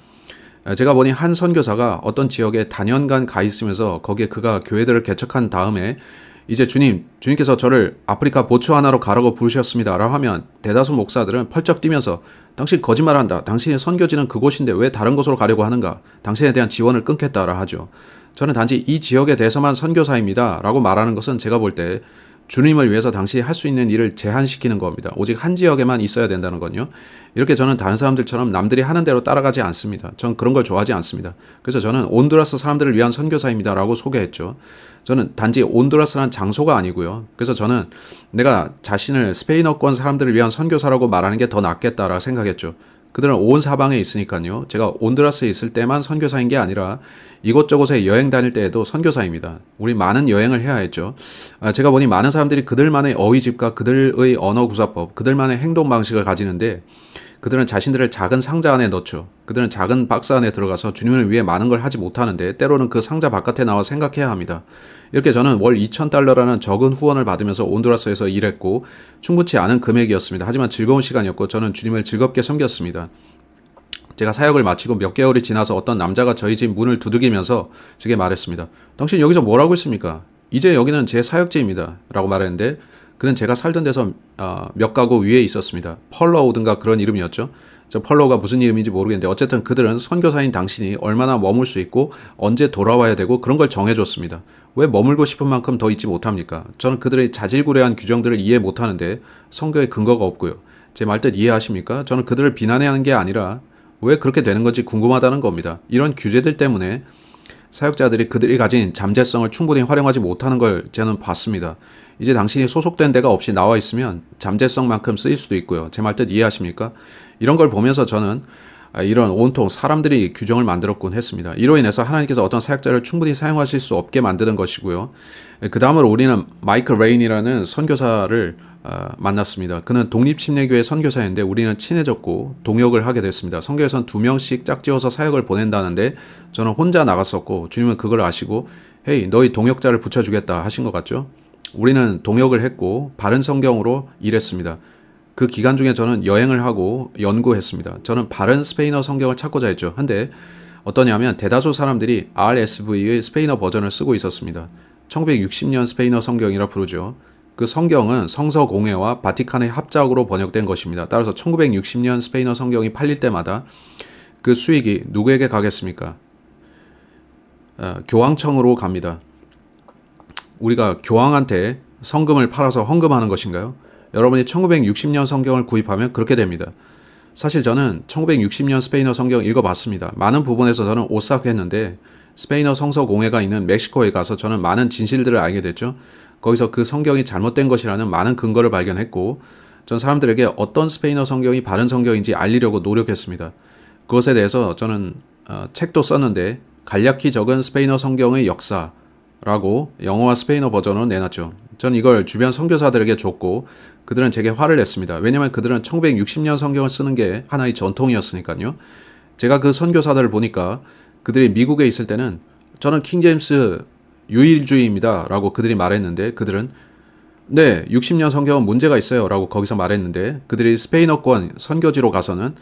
제가 보니 한 선교사가 어떤 지역에 단연간 가 있으면서 거기에 그가 교회들을 개척한 다음에 이제 주님, 주님께서 저를 아프리카 보초 하나로 가라고 부르셨습니다. 라고 하면 대다수 목사들은 펄쩍 뛰면서 당신 거짓말한다. 당신이 선교지는 그곳인데 왜 다른 곳으로 가려고 하는가? 당신에 대한 지원을 끊겠다라 하죠. 저는 단지 이 지역에 대해서만 선교사입니다. 라고 말하는 것은 제가 볼때 주님을 위해서 당신이 할 수 있는 일을 제한시키는 겁니다. 오직 한 지역에만 있어야 된다는 건요. 이렇게 저는 다른 사람들처럼 남들이 하는 대로 따라가지 않습니다. 전 그런 걸 좋아하지 않습니다. 그래서 저는 온두라스 사람들을 위한 선교사입니다라고 소개했죠. 저는 단지 온두라스란 장소가 아니고요. 그래서 저는 내가 자신을 스페인어권 사람들을 위한 선교사라고 말하는 게 더 낫겠다라 생각했죠. 그들은 온 사방에 있으니까요. 제가 온드라스에 있을 때만 선교사인 게 아니라 이곳저곳에 여행 다닐 때에도 선교사입니다. 우리 많은 여행을 해야 했죠. 아, 제가 보니 많은 사람들이 그들만의 어휘집과 그들의 언어 구사법, 그들만의 행동 방식을 가지는데 그들은 자신들을 작은 상자 안에 넣죠. 그들은 작은 박스 안에 들어가서 주님을 위해 많은 걸 하지 못하는데 때로는 그 상자 바깥에 나와 생각해야 합니다. 이렇게 저는 월 2,000달러라는 적은 후원을 받으면서 온두라스에서 일했고 충분치 않은 금액이었습니다. 하지만 즐거운 시간이었고 저는 주님을 즐겁게 섬겼습니다. 제가 사역을 마치고 몇 개월이 지나서 어떤 남자가 저희 집 문을 두드기면서 제게 말했습니다. 당신 여기서 뭘 하고 있습니까? 이제 여기는 제 사역지입니다. 라고 말했는데 그는 제가 살던 데서 아, 몇 가구 위에 있었습니다. 펄러우든가 그런 이름이었죠. 저 펄러우가 무슨 이름인지 모르겠는데 어쨌든 그들은 선교사인 당신이 얼마나 머물 수 있고 언제 돌아와야 되고 그런 걸 정해줬습니다. 왜 머물고 싶은 만큼 더 있지 못합니까? 저는 그들의 자질구레한 규정들을 이해 못하는데 성교의 근거가 없고요. 제 말뜻 이해하십니까? 저는 그들을 비난해 하는 게 아니라 왜 그렇게 되는 건지 궁금하다는 겁니다. 이런 규제들 때문에 사역자들이 그들이 가진 잠재성을 충분히 활용하지 못하는 걸 저는 봤습니다. 이제 당신이 소속된 데가 없이 나와 있으면 잠재성만큼 쓰일 수도 있고요. 제 말뜻 이해하십니까? 이런 걸 보면서 저는 아, 이런 온통 사람들이 규정을 만들었군 했습니다. 이로 인해서 하나님께서 어떤 사역자를 충분히 사용하실 수 없게 만드는 것이고요. 그 다음으로 우리는 마이클 레인이라는 선교사를 어, 만났습니다. 그는 독립침례교회 선교사인데 우리는 친해졌고 동역을 하게 됐습니다. 선교에선 두 명씩 짝지어서 사역을 보낸다는데 저는 혼자 나갔었고 주님은 그걸 아시고 헤이 너희 동역자를 붙여주겠다 하신 것 같죠? 우리는 동역을 했고 바른 성경으로 일했습니다. 그 기간 중에 저는 여행을 하고 연구했습니다. 저는 바른 스페인어 성경을 찾고자 했죠. 한데 어떠냐면 대다수 사람들이 RSV의 스페인어 버전을 쓰고 있었습니다. 1960년 스페인어 성경이라 부르죠. 그 성경은 성서 공회와 바티칸의 합작으로 번역된 것입니다. 따라서 1960년 스페인어 성경이 팔릴 때마다 그 수익이 누구에게 가겠습니까? 어, 교황청으로 갑니다. 우리가 교황한테 성금을 팔아서 헌금하는 것인가요? 여러분이 1960년 성경을 구입하면 그렇게 됩니다. 사실 저는 1960년 스페인어 성경 읽어봤습니다. 많은 부분에서 저는 오싹했는데 스페인어 성서 공회가 있는 멕시코에 가서 저는 많은 진실들을 알게 됐죠. 거기서 그 성경이 잘못된 것이라는 많은 근거를 발견했고 전 사람들에게 어떤 스페인어 성경이 바른 성경인지 알리려고 노력했습니다. 그것에 대해서 저는 어, 책도 썼는데 간략히 적은 스페인어 성경의 역사라고 영어와 스페인어 버전으로 내놨죠. 전 이걸 주변 선교사들에게 줬고 그들은 제게 화를 냈습니다. 왜냐면 그들은 1960년 성경을 쓰는 게 하나의 전통이었으니까요. 제가 그 선교사들을 보니까 그들이 미국에 있을 때는 저는 킹제임스 유일주의입니다. 라고 그들이 말했는데 그들은 네, 60년 성경은 문제가 있어요. 라고 거기서 말했는데 그들이 스페인어권 선교지로 가서는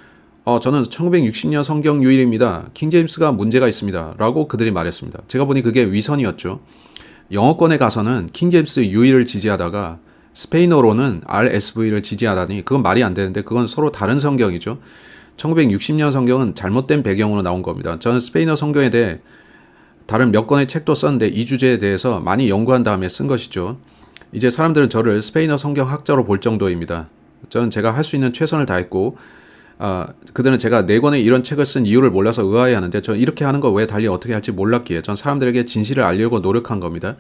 어, 저는 1960년 성경 유일입니다. 킹제임스가 문제가 있습니다. 라고 그들이 말했습니다. 제가 보니 그게 위선이었죠. 영어권에 가서는 킹제임스 유일을 지지하다가 스페인어로는 RSV를 지지하다니 그건 말이 안 되는데 그건 서로 다른 성경이죠. 1960년 성경은 잘못된 배경으로 나온 겁니다. 저는 스페인어 성경에 대해 다른 몇 권의 책도 썼는데 이 주제에 대해서 많이 연구한 다음에 쓴 것이죠. 이제 사람들은 저를 스페인어 성경학자로 볼 정도입니다. 저는 제가 할 수 있는 최선을 다했고 아, 그들은 제가 네 권의 이런 책을 쓴 이유를 몰라서 의아해 하는데 저는 이렇게 하는 거 왜 달리 어떻게 할지 몰랐기에 전 사람들에게 진실을 알리려고 노력한 겁니다.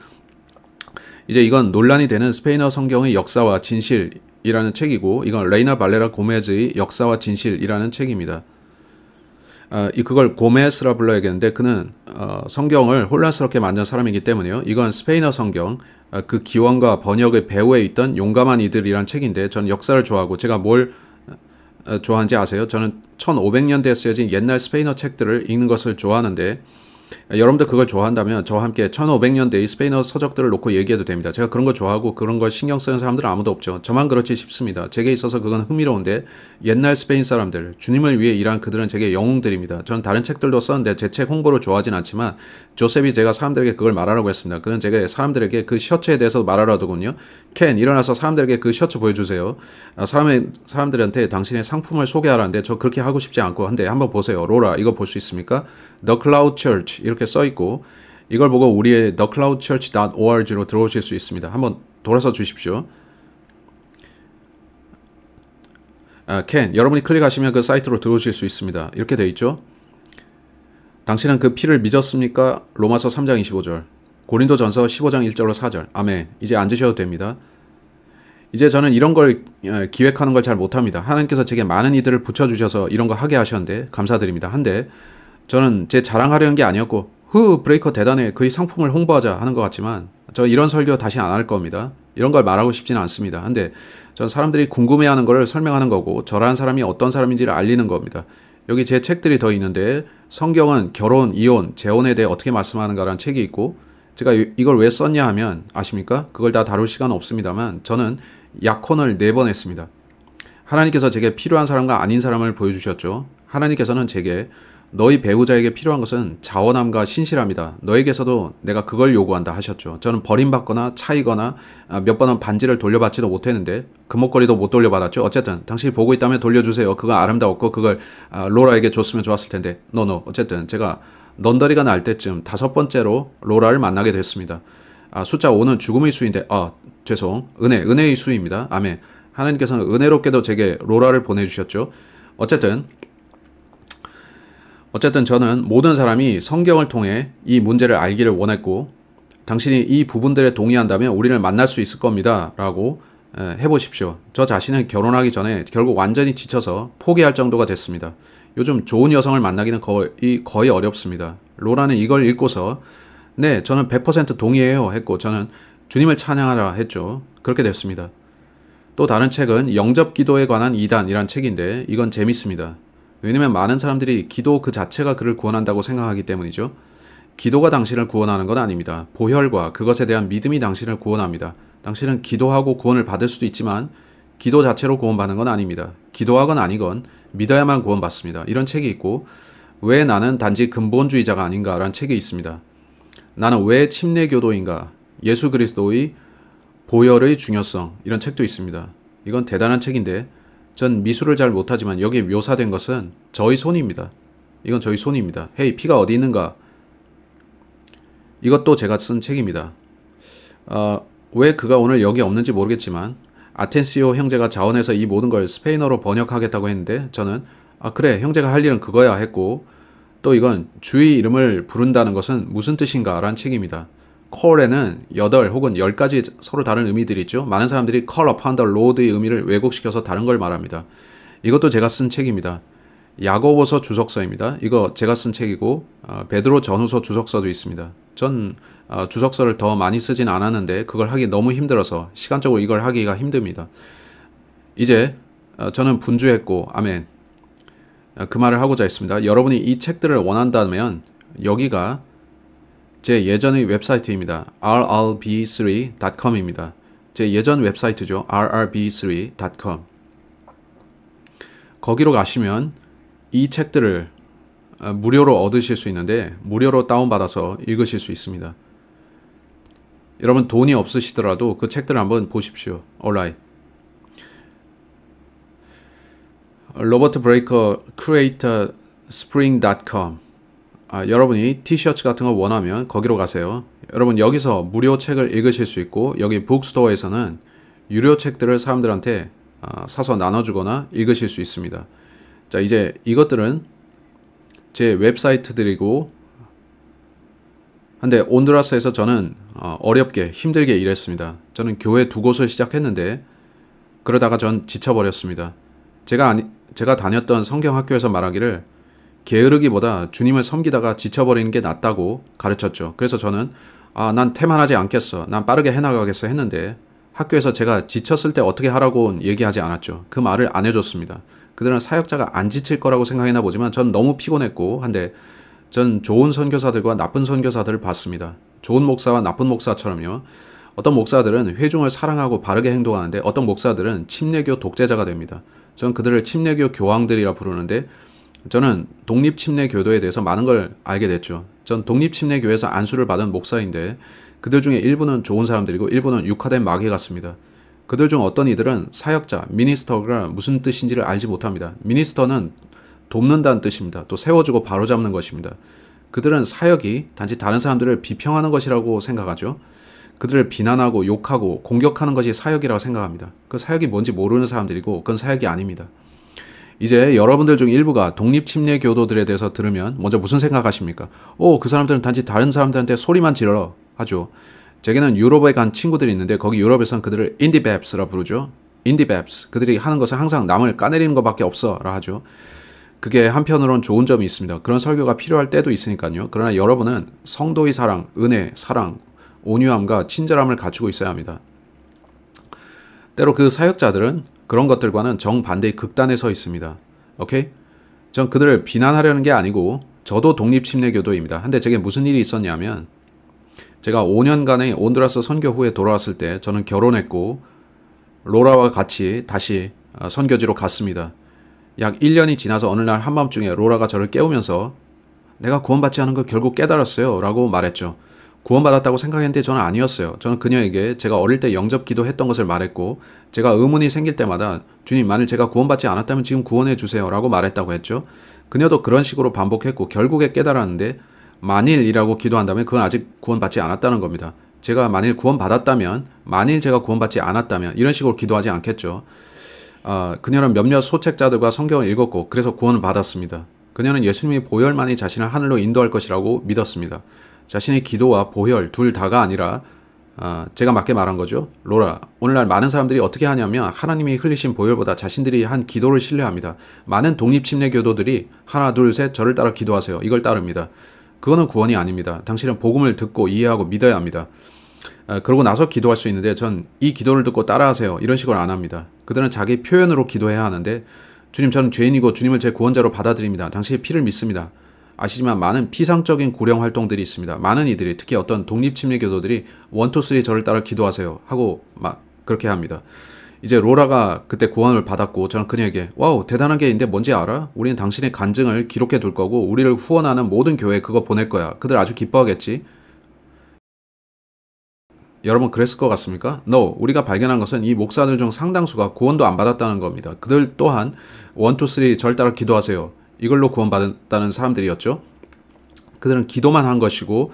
이제 이건 논란이 되는 스페인어 성경의 역사와 진실이라는 책이고 이건 레이나 발레라 고메즈의 역사와 진실이라는 책입니다. 어, 그걸 고메스라 불러야겠는데 그는 어, 성경을 혼란스럽게 만든 사람이기 때문에요. 이건 스페인어 성경 어, 그 기원과 번역의 배후에 있던 용감한 이들이란 책인데 저는 역사를 좋아하고 제가 뭘 어, 좋아하는지 아세요? 저는 1500년대에 쓰여진 옛날 스페인어 책들을 읽는 것을 좋아하는데 예, 여러분들 그걸 좋아한다면 저와 함께 1500년대의 스페인어 서적들을 놓고 얘기해도 됩니다. 제가 그런 거 좋아하고 그런 걸 신경 쓰는 사람들은 아무도 없죠. 저만 그렇지 싶습니다. 제게 있어서 그건 흥미로운데 옛날 스페인 사람들, 주님을 위해 일한 그들은 제게 영웅들입니다. 전 다른 책들도 썼는데 제 책 홍보를 좋아하진 않지만 조셉이 제가 사람들에게 그걸 말하라고 했습니다. 그는 제가 사람들에게 그 셔츠에 대해서 말하라더군요. 켄, 일어나서 사람들에게 그 셔츠 보여주세요. 아, 사람의, 사람들한테 당신의 상품을 소개하라는데 저 그렇게 하고 싶지 않고 한데 한번 보세요. 로라, 이거 볼 수 있습니까? The Cloud Church. Church 이렇게 써 있고 이걸 보고 우리의 thecloudchurch.org로 들어오실 수 있습니다. 한번 돌아서 주십시오. 아, a n 여러분이 클릭하시면 그 사이트로 들어오실 수 있습니다. 이렇게 되어 있죠. 당신은 그 피를 믿었습니까? 로마서 3장 25절. 고린도 전서 15장 1절로 4절. 아멘. 이제 앉으셔도 됩니다. 이제 저는 이런 걸 어, 기획하는 걸 잘 못합니다. 하나님께서 제게 많은 이들을 붙여주셔서 이런 거 하게 하셨는데 감사드립니다. 한데 저는 제 자랑하려는 게 아니었고 후 브레이커 대단해 그의 상품을 홍보하자 하는 것 같지만 저 이런 설교 다시 안 할 겁니다. 이런 걸 말하고 싶지는 않습니다. 근데 전 사람들이 궁금해하는 것을 설명하는 거고 저라는 사람이 어떤 사람인지를 알리는 겁니다. 여기 제 책들이 더 있는데 성경은 결혼, 이혼, 재혼에 대해 어떻게 말씀하는가라는 책이 있고 제가 이걸 왜 썼냐 하면 아십니까? 그걸 다 다룰 시간 은 없습니다만 저는 약혼을 네 번 했습니다. 하나님께서 제게 필요한 사람과 아닌 사람을 보여주셨죠. 하나님께서는 제게 너희 배우자에게 필요한 것은 자원함과 신실함이다. 너에게서도 내가 그걸 요구한다 하셨죠. 저는 버림받거나 차이거나 아, 몇 번은 반지를 돌려받지도 못했는데 그목걸이도못 돌려받았죠. 어쨌든 당신이 보고 있다면 돌려주세요. 그거 아름다웠고 그걸 아, 로라에게 줬으면 좋았을 텐데 노노 어쨌든 제가 넌더리가 날 때쯤 다섯 번째로 로라를 만나게 됐습니다. 아, 숫자 5는 죽음의 수인데 아 죄송 은혜 은혜의 수입니다. 아멘 하나님께서는 은혜롭게도 제게 로라를 보내주셨죠. 어쨌든 어쨌든 저는 모든 사람이 성경을 통해 이 문제를 알기를 원했고 당신이 이 부분들에 동의한다면 우리를 만날 수 있을 겁니다. 라고 해보십시오. 저 자신은 결혼하기 전에 결국 완전히 지쳐서 포기할 정도가 됐습니다. 요즘 좋은 여성을 만나기는 거의, 거의 어렵습니다. 로라는 이걸 읽고서 네, 저는 100% 동의해요. 했고 저는 주님을 찬양하라 했죠. 그렇게 됐습니다. 또 다른 책은 영접 기도에 관한 이단이란 책인데 이건 재밌습니다. 왜냐면 많은 사람들이 기도 그 자체가 그를 구원한다고 생각하기 때문이죠. 기도가 당신을 구원하는 건 아닙니다. 보혈과 그것에 대한 믿음이 당신을 구원합니다. 당신은 기도하고 구원을 받을 수도 있지만 기도 자체로 구원받는 건 아닙니다. 기도하건 아니건 믿어야만 구원받습니다. 이런 책이 있고 왜 나는 단지 근본주의자가 아닌가라는 책이 있습니다. 나는 왜 침례교도인가? 예수 그리스도의 보혈의 중요성 이런 책도 있습니다. 이건 대단한 책인데 전 미술을 잘 못하지만 여기에 묘사된 것은 저희 손입니다. 이건 저희 손입니다. 헤이 피가 어디 있는가? 이것도 제가 쓴 책입니다. 어, 왜 그가 오늘 여기 없는지 모르겠지만 아텐시오 형제가 자원해서 이 모든 걸 스페인어로 번역하겠다고 했는데 저는 아 그래 형제가 할 일은 그거야 했고 또 이건 주의 이름을 부른다는 것은 무슨 뜻인가 라는 책입니다. 콜에는 8 혹은 10가지 서로 다른 의미들이 있죠. 많은 사람들이 call upon the Lord의 의미를 왜곡시켜서 다른 걸 말합니다. 이것도 제가 쓴 책입니다. 야고보서 주석서입니다. 이거 제가 쓴 책이고 어, 베드로 전후서 주석서도 있습니다. 전 어, 주석서를 더 많이 쓰진 않았는데 그걸 하기 너무 힘들어서 시간적으로 이걸 하기가 힘듭니다. 이제 어, 저는 분주했고 아멘 그 말을 하고자 했습니다. 여러분이 이 책들을 원한다면 여기가 제 예전의 웹사이트입니다. rrb3.com입니다. 제 예전 웹사이트죠. rrb3.com 거기로 가시면 이 책들을 어, 무료로 얻으실 수 있는데 무료로 다운받아서 읽으실 수 있습니다. 여러분 돈이 없으시더라도 그 책들을 한번 보십시오. Alright. 로버트 브레이커 크리에이터 스프링.com 아, 여러분이 티셔츠 같은 거 원하면 거기로 가세요. 여러분 여기서 무료 책을 읽으실 수 있고 여기 북스토어에서는 유료 책들을 사람들한테 아, 사서 나눠주거나 읽으실 수 있습니다. 자 이제 이것들은 제 웹사이트들이고 근데 온두라스에서 저는 어, 어렵게 힘들게 일했습니다. 저는 교회 두 곳을 시작했는데 그러다가 전 지쳐버렸습니다. 제가 아니, 제가 다녔던 성경학교에서 말하기를 게으르기보다 주님을 섬기다가 지쳐버리는 게 낫다고 가르쳤죠. 그래서 저는 아, 난 태만하지 않겠어. 난 빠르게 해나가겠어 했는데 학교에서 제가 지쳤을 때 어떻게 하라고 얘기하지 않았죠. 그 말을 안 해줬습니다. 그들은 사역자가 안 지칠 거라고 생각해나 보지만 전 너무 피곤했고 한데 전 좋은 선교사들과 나쁜 선교사들을 봤습니다. 좋은 목사와 나쁜 목사처럼요. 어떤 목사들은 회중을 사랑하고 바르게 행동하는데 어떤 목사들은 침례교 독재자가 됩니다. 전 그들을 침례교 교황들이라 부르는데 저는 독립침례교도에 대해서 많은 걸 알게 됐죠. 전 독립침례교에서 안수를 받은 목사인데 그들 중에 일부는 좋은 사람들이고 일부는 육화된 마귀 같습니다. 그들 중 어떤 이들은 사역자, 미니스터가 무슨 뜻인지를 알지 못합니다. 미니스터는 돕는다는 뜻입니다. 또 세워주고 바로잡는 것입니다. 그들은 사역이 단지 다른 사람들을 비평하는 것이라고 생각하죠. 그들을 비난하고 욕하고 공격하는 것이 사역이라고 생각합니다. 그 사역이 뭔지 모르는 사람들이고 그건 사역이 아닙니다. 이제 여러분들 중 일부가 독립 침례 교도들에 대해서 들으면 먼저 무슨 생각하십니까? 오, 그 사람들은 단지 다른 사람들한테 소리만 지르러 하죠. 제게는 유럽에 간 친구들이 있는데 거기 유럽에선 그들을 인디베프스라 부르죠. 인디베프스. 그들이 하는 것은 항상 남을 까내리는 것밖에 없어라 하죠. 그게 한편으론 좋은 점이 있습니다. 그런 설교가 필요할 때도 있으니까요. 그러나 여러분은 성도의 사랑, 은혜, 사랑, 온유함과 친절함을 갖추고 있어야 합니다. 때로 그 사역자들은 그런 것들과는 정반대의 극단에 서 있습니다. 오케이? 전 그들을 비난하려는 게 아니고 저도 독립침례교도입니다. 근데 제게 무슨 일이 있었냐면 제가 5년간의 온드라스 선교 후에 돌아왔을 때 저는 결혼했고 로라와 같이 다시 어, 선교지로 갔습니다. 약 1년이 지나서 어느 날 한밤중에 로라가 저를 깨우면서 내가 구원받지 않은 걸 결국 깨달았어요 라고 말했죠. 구원받았다고 생각했는데 저는 아니었어요. 저는 그녀에게 제가 어릴 때 영접 기도했던 것을 말했고 제가 의문이 생길 때마다 주님 만일 제가 구원받지 않았다면 지금 구원해 주세요라고 말했다고 했죠. 그녀도 그런 식으로 반복했고 결국에 깨달았는데 만일이라고 기도한다면 그건 아직 구원받지 않았다는 겁니다. 제가 만일 구원받았다면 만일 제가 구원받지 않았다면 이런 식으로 기도하지 않겠죠. 어, 그녀는 몇몇 소책자들과 성경을 읽었고 그래서 구원을 받았습니다. 그녀는 예수님이 보혈만이 자신을 하늘로 인도할 것이라고 믿었습니다. 자신의 기도와 보혈 둘 다가 아니라 아, 제가 맞게 말한 거죠. 로라, 오늘날 많은 사람들이 어떻게 하냐면 하나님이 흘리신 보혈보다 자신들이 한 기도를 신뢰합니다. 많은 독립침례교도들이 하나, 둘, 셋 저를 따라 기도하세요. 이걸 따릅니다. 그거는 구원이 아닙니다. 당신은 복음을 듣고 이해하고 믿어야 합니다. 아, 그러고 나서 기도할 수 있는데 전 이 기도를 듣고 따라하세요. 이런 식으로 안 합니다. 그들은 자기 표현으로 기도해야 하는데 주님 저는 죄인이고 주님을 제 구원자로 받아들입니다. 당신의 피를 믿습니다. 아시지만 많은 피상적인 구령 활동들이 있습니다. 많은 이들이 특히 어떤 독립침례교도들이 원투쓰리 저를 따라 기도하세요 하고 막 그렇게 합니다. 이제 로라가 그때 구원을 받았고 저는 그녀에게 와우 대단한 게 있는데 뭔지 알아? 우리는 당신의 간증을 기록해 둘 거고 우리를 후원하는 모든 교회에 그거 보낼 거야. 그들 아주 기뻐하겠지. 여러분 그랬을 것 같습니까? No. 우리가 발견한 것은 이 목사들 중 상당수가 구원도 안 받았다는 겁니다. 그들 또한 원투쓰리 절 따라 기도하세요. 이걸로 구원받았다는 사람들이었죠. 그들은 기도만 한 것이고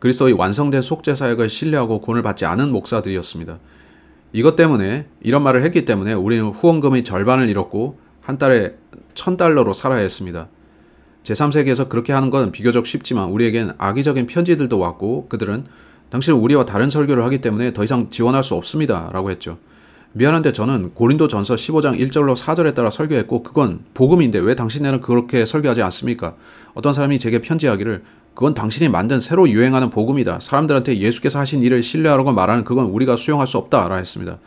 그리스도의 완성된 속죄 사역을 신뢰하고 구원을 받지 않은 목사들이었습니다. 이것 때문에 이런 말을 했기 때문에 우리는 후원금의 절반을 잃었고 한 달에 천 달러로 살아야 했습니다. 제3세계에서 그렇게 하는 건 비교적 쉽지만 우리에겐 악의적인 편지들도 왔고 그들은 당신은 우리와 다른 설교를 하기 때문에 더 이상 지원할 수 없습니다. 라고 했죠. 미안한데 저는 고린도 전서 15장 1절로 4절에 따라 설교했고 그건 복음인데 왜 당신네는 그렇게 설교하지 않습니까? 어떤 사람이 제게 편지하기를 그건 당신이 만든 새로 유행하는 복음이다. 사람들한테 예수께서 하신 일을 신뢰하라고 말하는 그건 우리가 수용할 수 없다. 라 했습니다.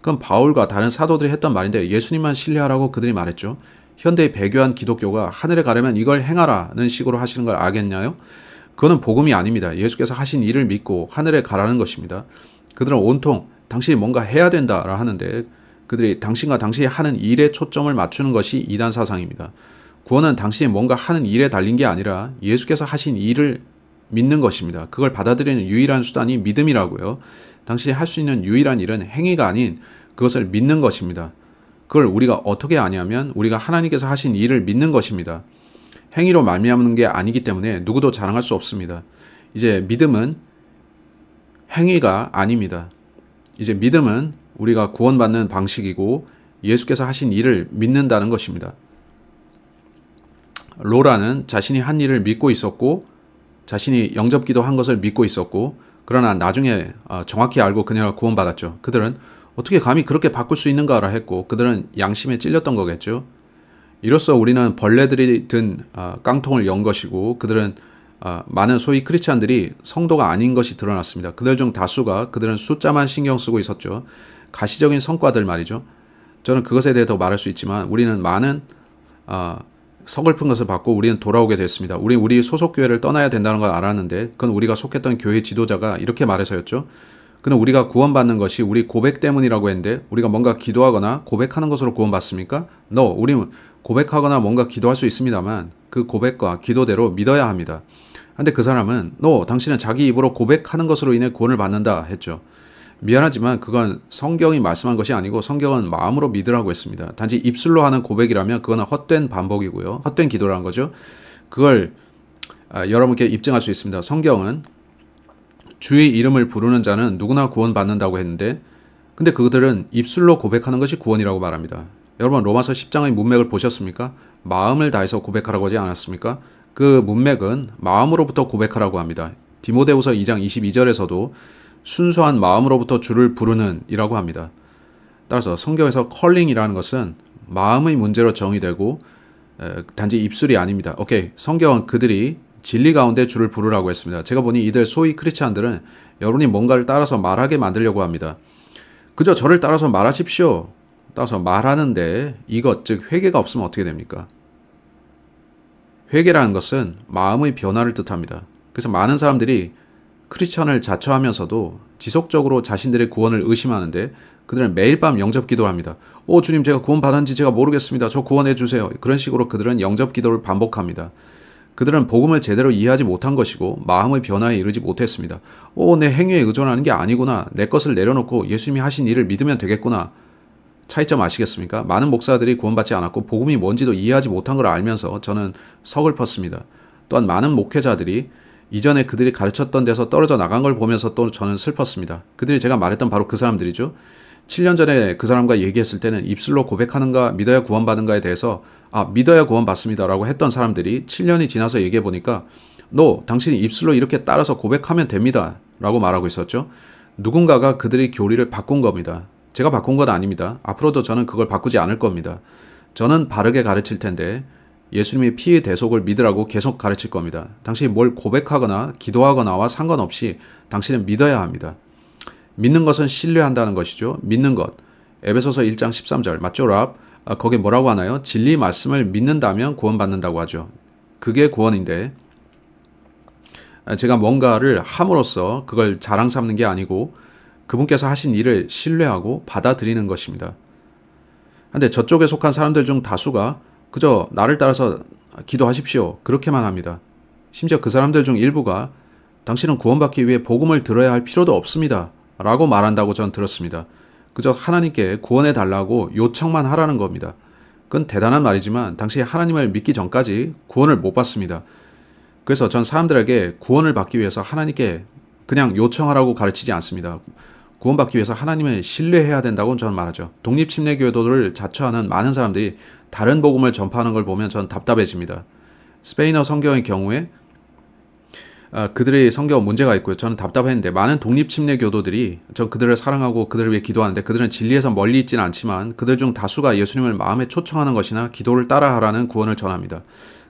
그건 바울과 다른 사도들이 했던 말인데 예수님만 신뢰하라고 그들이 말했죠. 현대의 배교한 기독교가 하늘에 가려면 이걸 행하라는 식으로 하시는 걸 알겠냐요? 그거는 복음이 아닙니다. 예수께서 하신 일을 믿고 하늘에 가라는 것입니다. 그들은 온통 당신이 뭔가 해야 된다라 하는데 그들이 당신과 당신이 하는 일에 초점을 맞추는 것이 이단 사상입니다. 구원은 당신이 뭔가 하는 일에 달린 게 아니라 예수께서 하신 일을 믿는 것입니다. 그걸 받아들이는 유일한 수단이 믿음이라고요. 당신이 할 수 있는 유일한 일은 행위가 아닌 그것을 믿는 것입니다. 그걸 우리가 어떻게 아냐면 우리가 하나님께서 하신 일을 믿는 것입니다. 행위로 말미암는 게 아니기 때문에 누구도 자랑할 수 없습니다. 이제 믿음은 행위가 아닙니다. 이제 믿음은 우리가 구원받는 방식이고 예수께서 하신 일을 믿는다는 것입니다. 로라는 자신이 한 일을 믿고 있었고 자신이 영접 기도한 것을 믿고 있었고 그러나 나중에 어, 정확히 알고 그녀가 구원받았죠. 그들은 어떻게 감히 그렇게 바꿀 수 있는가라 했고 그들은 양심에 찔렸던 거겠죠. 이로써 우리는 벌레들이 든 어, 깡통을 연 것이고 그들은 아, 많은 소위 크리스찬들이 성도가 아닌 것이 드러났습니다. 그들 중 다수가 그들은 숫자만 신경 쓰고 있었죠. 가시적인 성과들 말이죠. 저는 그것에 대해 더 말할 수 있지만 우리는 많은 아, 서글픈 것을 받고 우리는 돌아오게 됐습니다. 우리 우리 소속 교회를 떠나야 된다는 걸 알았는데 그건 우리가 속했던 교회 지도자가 이렇게 말해서였죠. 그는 우리가 구원받는 것이 우리 고백 때문이라고 했는데 우리가 뭔가 기도하거나 고백하는 것으로 구원받습니까? No, 우리는 고백하거나 뭔가 기도할 수 있습니다만 그 고백과 기도대로 믿어야 합니다. 한데 그 사람은 너 당신은 자기 입으로 고백하는 것으로 인해 구원을 받는다." 했죠. 미안하지만 그건 성경이 말씀한 것이 아니고 성경은 마음으로 믿으라고 했습니다. 단지 입술로 하는 고백이라면 그거는 헛된 반복이고요. 헛된 기도라는 거죠. 그걸 아, 여러분께 입증할 수 있습니다. 성경은 주의 이름을 부르는 자는 누구나 구원받는다고 했는데 근데 그들은 입술로 고백하는 것이 구원이라고 말합니다. 여러분 로마서 10장의 문맥을 보셨습니까? 마음을 다해서 고백하라고 하지 않았습니까? 그 문맥은 마음으로부터 고백하라고 합니다. 디모데후서 2장 22절에서도 순수한 마음으로부터 주를 부르는 이라고 합니다. 따라서 성경에서 컬링이라는 것은 마음의 문제로 정의되고 단지 입술이 아닙니다. 오케이. 성경은 그들이 진리 가운데 주를 부르라고 했습니다. 제가 보니 이들 소위 크리스찬들은 여러분이 뭔가를 따라서 말하게 만들려고 합니다. 그저 저를 따라서 말하십시오. 따라서 말하는데 이것 즉 회개가 없으면 어떻게 됩니까? 회개라는 것은 마음의 변화를 뜻합니다. 그래서 많은 사람들이 크리스천을 자처하면서도 지속적으로 자신들의 구원을 의심하는데 그들은 매일 밤 영접 기도합니다. 오 주님 제가 구원 받았는지 제가 모르겠습니다. 저 구원해 주세요. 그런 식으로 그들은 영접 기도를 반복합니다. 그들은 복음을 제대로 이해하지 못한 것이고 마음의 변화에 이르지 못했습니다. 오 내 행위에 의존하는 게 아니구나. 내 것을 내려놓고 예수님이 하신 일을 믿으면 되겠구나. 차이점 아시겠습니까? 많은 목사들이 구원받지 않았고 복음이 뭔지도 이해하지 못한 걸 알면서 저는 서글펐습니다. 또한 많은 목회자들이 이전에 그들이 가르쳤던 데서 떨어져 나간 걸 보면서 또 저는 슬펐습니다. 그들이 제가 말했던 바로 그 사람들이죠. 7년 전에 그 사람과 얘기했을 때는 입술로 고백하는가 믿어야 구원받는가에 대해서 아 믿어야 구원받습니다라고 했던 사람들이 7년이 지나서 얘기해 보니까 너 당신이 입술로 이렇게 따라서 고백하면 됩니다라고 말하고 있었죠. 누군가가 그들의 교리를 바꾼 겁니다. 제가 바꾼 건 아닙니다. 앞으로도 저는 그걸 바꾸지 않을 겁니다. 저는 바르게 가르칠 텐데 예수님의 피의 대속을 믿으라고 계속 가르칠 겁니다. 당신이 뭘 고백하거나 기도하거나와 상관없이 당신은 믿어야 합니다. 믿는 것은 신뢰한다는 것이죠. 믿는 것. 에베소서 1장 13절 맞죠, 랍? 아, 거기 뭐라고 하나요? 진리 말씀을 믿는다면 구원받는다고 하죠. 그게 구원인데 제가 뭔가를 함으로써 그걸 자랑 삼는 게 아니고 그분께서 하신 일을 신뢰하고 받아들이는 것입니다. 근데 저쪽에 속한 사람들 중 다수가 그저 나를 따라서 기도하십시오. 그렇게만 합니다. 심지어 그 사람들 중 일부가 당신은 구원받기 위해 복음을 들어야 할 필요도 없습니다. 라고 말한다고 전 들었습니다. 그저 하나님께 구원해 달라고 요청만 하라는 겁니다. 그건 대단한 말이지만 당시 하나님을 믿기 전까지 구원을 못 받습니다. 그래서 전 사람들에게 구원을 받기 위해서 하나님께 그냥 요청하라고 가르치지 않습니다. 구원받기 위해서 하나님을 신뢰해야 된다고 저는 말하죠. 독립침례교도를 자처하는 많은 사람들이 다른 복음을 전파하는 걸 보면 전 답답해집니다. 스페인어 성경의 경우에 아, 그들의 성경 문제가 있고요. 저는 답답했는데 많은 독립침례교도들이 전 그들을 사랑하고 그들을 위해 기도하는데 그들은 진리에서 멀리 있지는 않지만 그들 중 다수가 예수님을 마음에 초청하는 것이나 기도를 따라하라는 구원을 전합니다.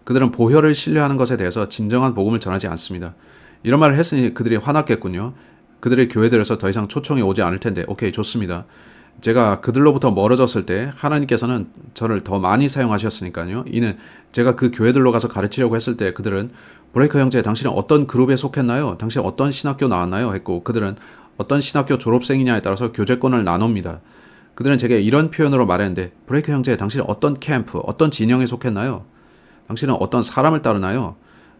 그들은 보혈을 신뢰하는 것에 대해서 진정한 복음을 전하지 않습니다. 이런 말을 했으니 그들이 화났겠군요. 그들의 교회들에서 더 이상 초청이 오지 않을 텐데 오케이 좋습니다. 제가 그들로부터 멀어졌을 때 하나님께서는 저를 더 많이 사용하셨으니까요. 이는 제가 그 교회들로 가서 가르치려고 했을 때 그들은 브레이크 형제 당신은 어떤 그룹에 속했나요? 당신 은 어떤 신학교 나왔나요? 했고 그들은 어떤 신학교 졸업생이냐에 따라서 교제권을 나눕니다. 그들은 제게 이런 표현으로 말했는데 브레이크 형제 당신은 어떤 캠프, 어떤 진영에 속했나요? 당신은 어떤 사람을 따르나요?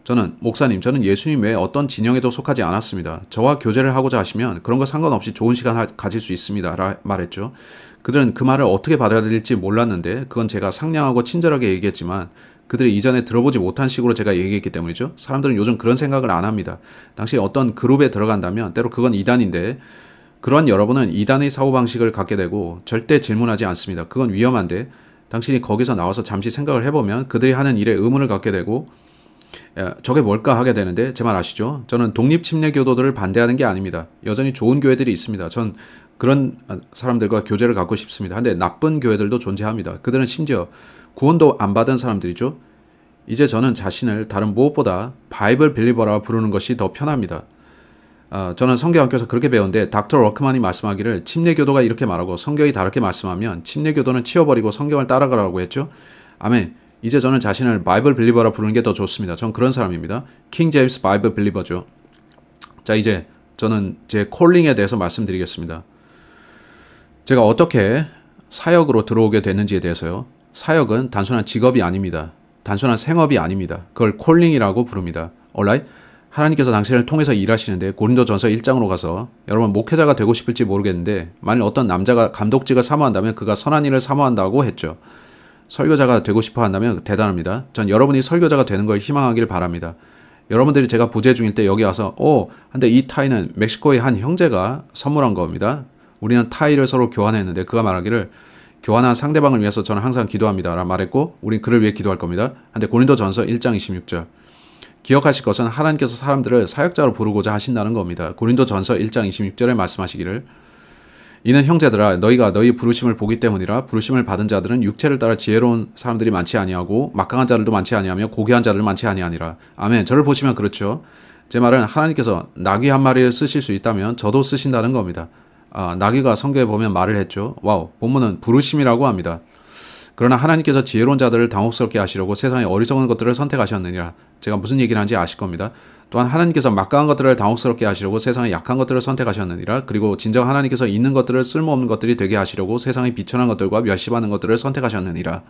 저는 목사님, 저는 예수님 외에 어떤 진영에도 속하지 않았습니다. 저와 교제를 하고자 하시면 그런 거 상관없이 좋은 시간 하, 가질 수 있습니다. 라, 말했죠. 그들은 그 말을 어떻게 받아들일지 몰랐는데 그건 제가 상냥하고 친절하게 얘기했지만 그들이 이전에 들어보지 못한 식으로 제가 얘기했기 때문이죠. 사람들은 요즘 그런 생각을 안 합니다. 당시 어떤 그룹에 들어간다면 때로 그건 이단인데 그런 여러분은 이단의 사고방식을 갖게 되고 절대 질문하지 않습니다. 그건 위험한데 당신이 거기서 나와서 잠시 생각을 해보면 그들이 하는 일에 의문을 갖게 되고 예, 저게 뭘까 하게 되는데 제 말 아시죠? 저는 독립 침례 교도들을 반대하는 게 아닙니다. 여전히 좋은 교회들이 있습니다. 전 그런 사람들과 교제를 갖고 싶습니다. 근데 나쁜 교회들도 존재합니다. 그들은 심지어 구원도 안 받은 사람들이죠. 이제 저는 자신을 다른 무엇보다 바이블 빌리버라 부르는 것이 더 편합니다. 어, 저는 성경학교에서 그렇게 배운데 닥터 워크만이 말씀하기를 침례교도가 이렇게 말하고 성경이 다르게 말씀하면 침례교도는 치워버리고 성경을 따라가라고 했죠. 아멘. 이제 저는 자신을 바이블 빌리버라 부르는 게 더 좋습니다. 전 그런 사람입니다. 킹 제임스 바이블 빌리버죠. 자, 이제 저는 제 콜링에 대해서 말씀드리겠습니다. 제가 어떻게 사역으로 들어오게 됐는지에 대해서요. 사역은 단순한 직업이 아닙니다. 단순한 생업이 아닙니다. 그걸 콜링이라고 부릅니다. 얼라이 하나님께서 당신을 통해서 일하시는데 고린도전서 1장으로 가서 여러분 목회자가 되고 싶을지 모르겠는데 만일 어떤 남자가 감독직을 사모한다면 그가 선한 일을 사모한다고 했죠. 설교자가 되고 싶어 한다면 대단합니다. 전 여러분이 설교자가 되는 걸 희망하길 바랍니다. 여러분들이 제가 부재 중일 때 여기 와서 오, 근데 이 타이는 멕시코의 한 형제가 선물한 겁니다. 우리는 타이를 서로 교환했는데 그가 말하기를 교환한 상대방을 위해서 저는 항상 기도합니다. 라 말했고 우린 그를 위해 기도할 겁니다. 근데 고린도전서 1장 26절 기억하실 것은 하나님께서 사람들을 사역자로 부르고자 하신다는 겁니다. 고린도전서 1장 26절에 말씀하시기를 이는 형제들아 너희가 너희 부르심을 보기 때문이라 부르심을 받은 자들은 육체를 따라 지혜로운 사람들이 많지 아니하고 막강한 자들도 많지 아니하며 고귀한 자들 많지 아니하니라. 아멘. 저를 보시면 그렇죠. 제 말은 하나님께서 나귀 한 마리를 쓰실 수 있다면 저도 쓰신다는 겁니다. 아, 나귀가 성경에 보면 말을 했죠. 와우. 본문은 부르심이라고 합니다. 그러나 하나님께서 지혜로운 자들을 당혹스럽게 하시려고 세상에 어리석은 것들을 선택하셨느니라. 제가 무슨 얘기를 하는지 아실 겁니다. 또한 하나님께서 막강한 것들을 당혹스럽게 하시려고 세상에 약한 것들을 선택하셨느니라. 그리고 진정 하나님께서 있는 것들을 쓸모없는 것들이 되게 하시려고 세상에 비천한 것들과 멸시받는 것들을 선택하셨느니라.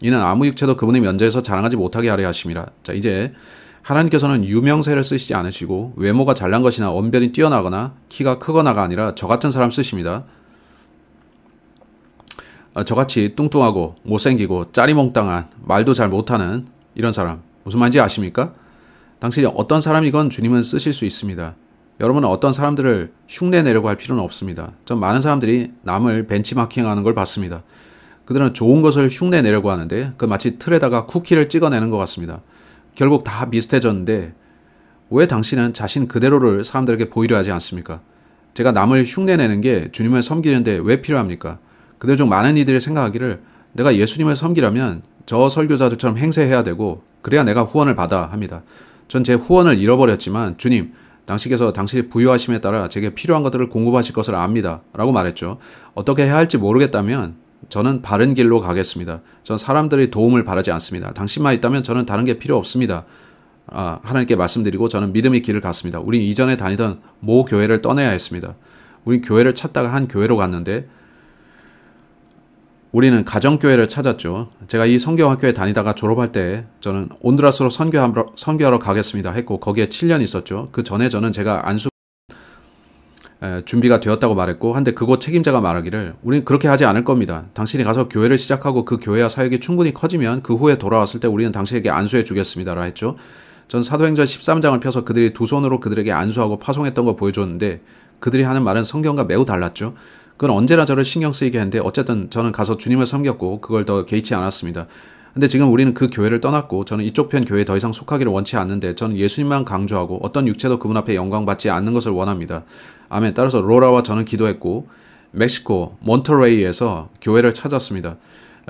이는 아무 육체도 그분의 면제에서 자랑하지 못하게 하려 하심이라. 자, 이제 하나님께서는 유명세를 쓰시지 않으시고 외모가 잘난 것이나 언변이 뛰어나거나 키가 크거나가 아니라 저 같은 사람 쓰십니다. 아, 저같이 뚱뚱하고 못생기고 짜리몽땅한 말도 잘 못하는 이런 사람 무슨 말인지 아십니까? 당신이 어떤 사람이건 주님은 쓰실 수 있습니다. 여러분은 어떤 사람들을 흉내 내려고 할 필요는 없습니다. 전 많은 사람들이 남을 벤치마킹하는 걸 봤습니다. 그들은 좋은 것을 흉내 내려고 하는데 그 마치 틀에다가 쿠키를 찍어내는 것 같습니다. 결국 다 비슷해졌는데 왜 당신은 자신 그대로를 사람들에게 보이려 하지 않습니까? 제가 남을 흉내내는 게 주님을 섬기는데 왜 필요합니까? 그들 중 많은 이들이 생각하기를 내가 예수님을 섬기려면 저 설교자들처럼 행세해야 되고 그래야 내가 후원을 받아 합니다. 전 제 후원을 잃어버렸지만 주님, 당신께서 당신의 부유하심에 따라 제게 필요한 것들을 공급하실 것을 압니다. 라고 말했죠. 어떻게 해야 할지 모르겠다면 저는 바른 길로 가겠습니다. 전 사람들의 도움을 바라지 않습니다. 당신만 있다면 저는 다른 게 필요 없습니다. 아, 하나님께 말씀드리고 저는 믿음의 길을 갔습니다. 우리 이전에 다니던 모 교회를 떠나야 했습니다. 우리 교회를 찾다가 한 교회로 갔는데 우리는 가정교회를 찾았죠. 제가 이 성경학교에 다니다가 졸업할 때 저는 온드라스로 선교하러, 선교하러 가겠습니다 했고 거기에 7년 있었죠. 그 전에 저는 제가 안수 준비가 되었다고 말했고 한데 그곳 책임자가 말하기를 우리는 그렇게 하지 않을 겁니다. 당신이 가서 교회를 시작하고 그 교회와 사역이 충분히 커지면 그 후에 돌아왔을 때 우리는 당신에게 안수해 주겠습니다라 했죠. 전 사도행전 13장을 펴서 그들이 두 손으로 그들에게 안수하고 파송했던 걸 보여줬는데 그들이 하는 말은 성경과 매우 달랐죠. 그건 언제나 저를 신경 쓰이게 했는데 어쨌든 저는 가서 주님을 섬겼고 그걸 더 개의치 않았습니다. 근데 지금 우리는 그 교회를 떠났고 저는 이쪽 편 교회에 더 이상 속하기를 원치 않는데 저는 예수님만 강조하고 어떤 육체도 그분 앞에 영광받지 않는 것을 원합니다. 아멘. 따라서 로라와 저는 기도했고 멕시코 몬터레이에서 교회를 찾았습니다.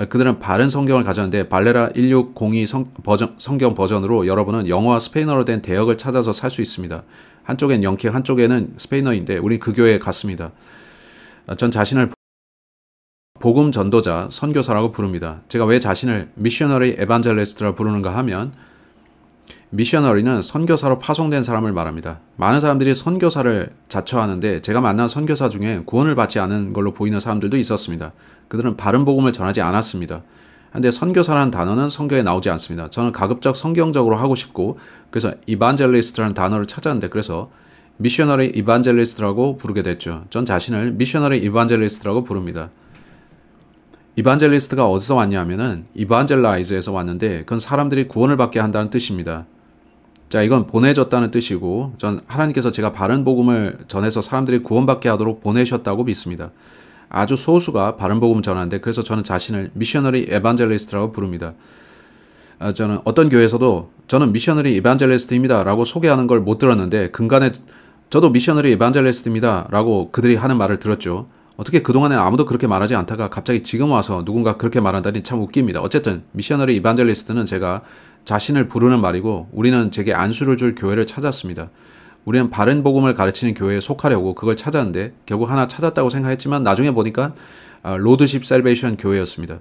그들은 바른 성경을 가졌는데 발레라 1602 성, 버전, 성경 버전으로 여러분은 영어와 스페인어로 된 대역을 찾아서 살 수 있습니다. 한쪽엔 영케, 한쪽에는 스페인어인데 우리그 교회에 갔습니다. 아, 전 자신을 복음 전도자, 선교사라고 부릅니다. 제가 왜 자신을 미셔너리 에반젤레스트라 부르는가 하면 미셔너리는 선교사로 파송된 사람을 말합니다. 많은 사람들이 선교사를 자처하는데 제가 만난 선교사 중에 구원을 받지 않은 걸로 보이는 사람들도 있었습니다. 그들은 바른 복음을 전하지 않았습니다. 그런데 선교사라는 단어는 성경에 나오지 않습니다. 저는 가급적 성경적으로 하고 싶고 그래서 이반젤리스트라는 단어를 찾았는데 그래서 미셔너리 이반젤리스트라고 부르게 됐죠. 전 자신을 미셔너리 이반젤리스트라고 부릅니다. 이반젤리스트가 어디서 왔냐 하면은 이반젤라이즈에서 왔는데 그건 사람들이 구원을 받게 한다는 뜻입니다. 자, 이건 보내졌다는 뜻이고 전 하나님께서 제가 바른 복음을 전해서 사람들이 구원받게 하도록 보내셨다고 믿습니다. 아주 소수가 바른 복음을 전하는데 그래서 저는 자신을 미셔너리 에반젤리스트라고 부릅니다. 아, 저는 어떤 교회에서도 저는 미셔너리 이반젤리스트입니다라고 소개하는 걸 못 들었는데 근간에 저도 미셔너리 에반젤리스트입니다 라고 그들이 하는 말을 들었죠. 어떻게 그동안엔 아무도 그렇게 말하지 않다가 갑자기 지금 와서 누군가 그렇게 말한다니 참 웃깁니다. 어쨌든 미셔너리 이반젤리스트는 제가 자신을 부르는 말이고 우리는 제게 안수를 줄 교회를 찾았습니다. 우리는 바른 복음을 가르치는 교회에 속하려고 그걸 찾았는데 결국 하나 찾았다고 생각했지만 나중에 보니까 아, 로드십 셀베이션 교회였습니다.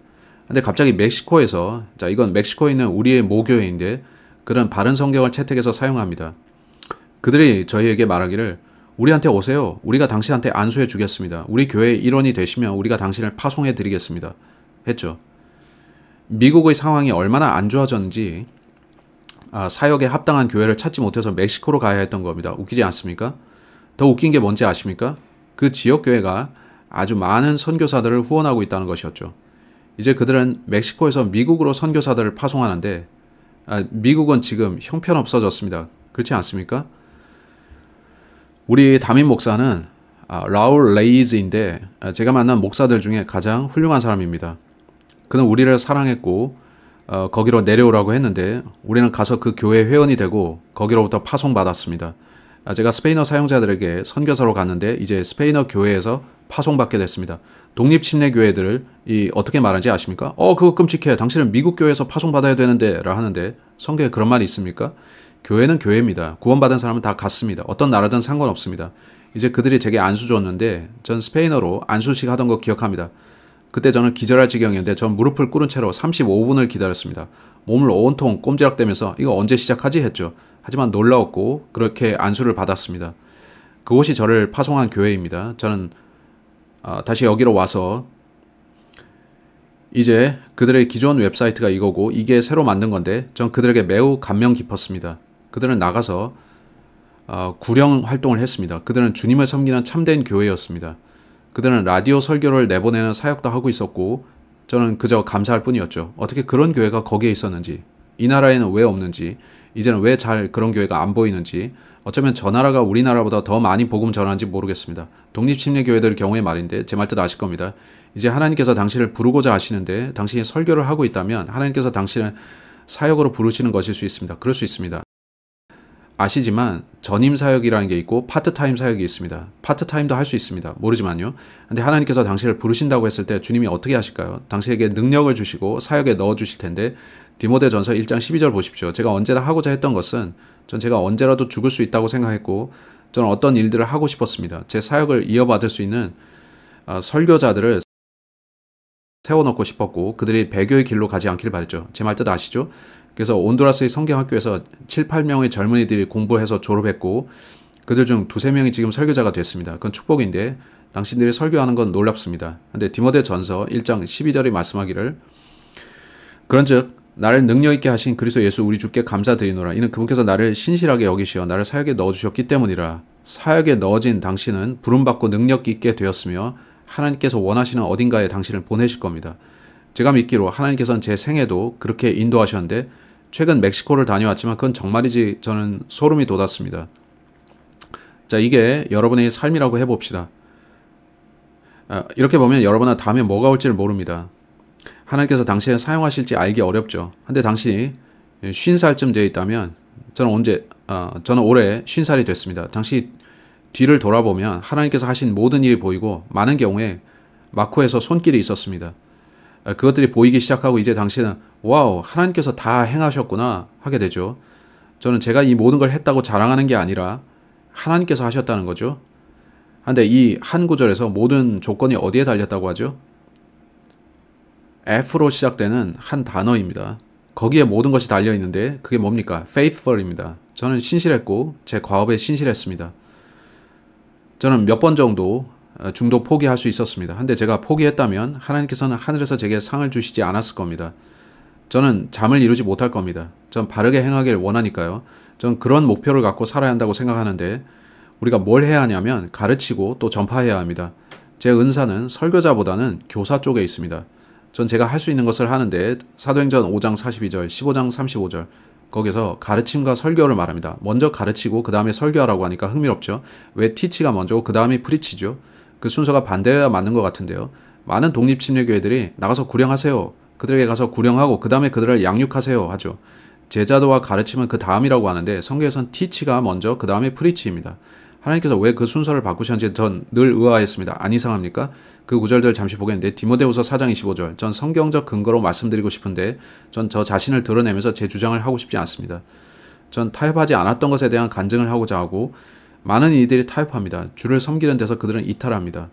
근데 갑자기 멕시코에서 자 이건 멕시코에 있는 우리의 모교회인데 그런 바른 성경을 채택해서 사용합니다. 그들이 저희에게 말하기를 우리한테 오세요. 우리가 당신한테 안수해 주겠습니다. 우리 교회의 일원이 되시면 우리가 당신을 파송해 드리겠습니다. 했죠. 미국의 상황이 얼마나 안 좋아졌는지 아, 사역에 합당한 교회를 찾지 못해서 멕시코로 가야 했던 겁니다. 웃기지 않습니까? 더 웃긴 게 뭔지 아십니까? 그 지역 교회가 아주 많은 선교사들을 후원하고 있다는 것이었죠. 이제 그들은 멕시코에서 미국으로 선교사들을 파송하는데 아, 미국은 지금 형편없어졌습니다. 그렇지 않습니까? 우리 담임 목사는 아, 라울 레이즈인데 아, 제가 만난 목사들 중에 가장 훌륭한 사람입니다. 그는 우리를 사랑했고 어, 거기로 내려오라고 했는데 우리는 가서 그 교회 회원이 되고 거기로부터 파송받았습니다. 아, 제가 스페인어 사용자들에게 선교사로 갔는데 이제 스페인어 교회에서 파송받게 됐습니다. 독립 침례 교회들을 이 어떻게 말하는지 아십니까? 어 그거 끔찍해. 당신은 미국 교회에서 파송받아야 되는데라 하는데 성경에 그런 말이 있습니까? 교회는 교회입니다. 구원받은 사람은 다 같습니다. 어떤 나라든 상관없습니다. 이제 그들이 제게 안수 줬는데 전 스페인어로 안수식 하던 거 기억합니다. 그때 저는 기절할 지경이었는데 전 무릎을 꿇은 채로 35분을 기다렸습니다. 몸을 온통 꼼지락대면서 이거 언제 시작하지 했죠. 하지만 놀라웠고 그렇게 안수를 받았습니다. 그곳이 저를 파송한 교회입니다. 저는 아, 다시 여기로 와서 이제 그들의 기존 웹사이트가 이거고 이게 새로 만든 건데 전 그들에게 매우 감명 깊었습니다. 그들은 나가서 어, 구령 활동을 했습니다. 그들은 주님을 섬기는 참된 교회였습니다. 그들은 라디오 설교를 내보내는 사역도 하고 있었고 저는 그저 감사할 뿐이었죠. 어떻게 그런 교회가 거기에 있었는지 이 나라에는 왜 없는지 이제는 왜 잘 그런 교회가 안 보이는지 어쩌면 저 나라가 우리나라보다 더 많이 복음 전하는지 모르겠습니다. 독립침례교회들 경우의 말인데 제 말 뜻 아실 겁니다. 이제 하나님께서 당신을 부르고자 하시는데 당신이 설교를 하고 있다면 하나님께서 당신을 사역으로 부르시는 것일 수 있습니다. 그럴 수 있습니다. 아시지만 전임 사역이라는 게 있고 파트타임 사역이 있습니다. 파트타임도 할 수 있습니다. 모르지만요. 근데 하나님께서 당신을 부르신다고 했을 때 주님이 어떻게 하실까요? 당신에게 능력을 주시고 사역에 넣어 주실 텐데 디모데 전서 1장 12절 보십시오. 제가 언제나 하고자 했던 것은 전 제가 언제라도 죽을 수 있다고 생각했고 저는 어떤 일들을 하고 싶었습니다. 제 사역을 이어받을 수 있는 어, 설교자들을 세워놓고 싶었고 그들이 배교의 길로 가지 않기를 바랬죠. 제 말 뜻 아시죠? 그래서 온두라스의 성경학교에서 7, 8명의 젊은이들이 공부해서 졸업했고 그들 중 두세 명이 지금 설교자가 됐습니다. 그건 축복인데 당신들이 설교하는 건 놀랍습니다. 근데 디모데 전서 1장 12절이 말씀하기를 그런즉 나를 능력 있게 하신 그리스도 예수 우리 주께 감사드리노라. 이는 그분께서 나를 신실하게 여기시어 나를 사역에 넣어 주셨기 때문이라. 사역에 넣어진 당신은 부름 받고 능력 있게 되었으며 하나님께서 원하시는 어딘가에 당신을 보내실 겁니다. 제가 믿기로 하나님께서는 제 생에도 그렇게 인도하셨는데 최근 멕시코를 다녀왔지만 그건 정말이지 저는 소름이 돋았습니다. 자, 이게 여러분의 삶이라고 해봅시다. 아, 이렇게 보면 여러분은 다음에 뭐가 올지를 모릅니다. 하나님께서 당신을 사용하실지 알기 어렵죠. 근데 당신이 쉰살쯤 되어 있다면 저는 언제 아, 저는 올해 쉰살이 됐습니다. 당시 뒤를 돌아보면 하나님께서 하신 모든 일이 보이고 많은 경우에 마쿠에서 손길이 있었습니다. 아, 그것들이 보이기 시작하고 이제 당신은 와우, 하나님께서 다 행하셨구나 하게 되죠. 저는 제가 이 모든 걸 했다고 자랑하는 게 아니라 하나님께서 하셨다는 거죠. 아, 근데 이 한 구절에서 모든 조건이 어디에 달렸다고 하죠? F로 시작되는 한 단어입니다. 거기에 모든 것이 달려 있는데 그게 뭡니까? faithful입니다. 저는 신실했고 제 과업에 신실했습니다. 저는 몇 번 정도 어, 중도 포기할 수 있었습니다. 근데 제가 포기했다면 하나님께서는 하늘에서 제게 상을 주시지 않았을 겁니다. 저는 잠을 이루지 못할 겁니다. 전 바르게 행하길 원하니까요. 전 그런 목표를 갖고 살아야 한다고 생각하는데 우리가 뭘 해야 하냐면 가르치고 또 전파해야 합니다. 제 은사는 설교자보다는 교사 쪽에 있습니다. 전 제가 할 수 있는 것을 하는데 사도행전 5장 42절, 15장 35절 거기서 가르침과 설교를 말합니다. 먼저 가르치고 그 다음에 설교하라고 하니까 흥미롭죠. 왜 티치가 먼저고 그 다음이 프리치죠. 그 순서가 반대여야 맞는 것 같은데요. 많은 독립침례교회들이 나가서 구령하세요. 그들에게 가서 구령하고 그 다음에 그들을 양육하세요 하죠. 제자도와 가르침은 그 다음이라고 하는데 성경에선 티치가 먼저 그 다음에 프리치입니다. 하나님께서 왜 그 순서를 바꾸셨는지 전 늘 의아했습니다. 안 이상합니까? 그 구절들 잠시 보겠는데 디모데우서 4장 25절 전 성경적 근거로 말씀드리고 싶은데 전 저 자신을 드러내면서 제 주장을 하고 싶지 않습니다. 전 타협하지 않았던 것에 대한 간증을 하고자 하고 많은 이들이 타협합니다. 주를 섬기는 데서 그들은 이탈합니다.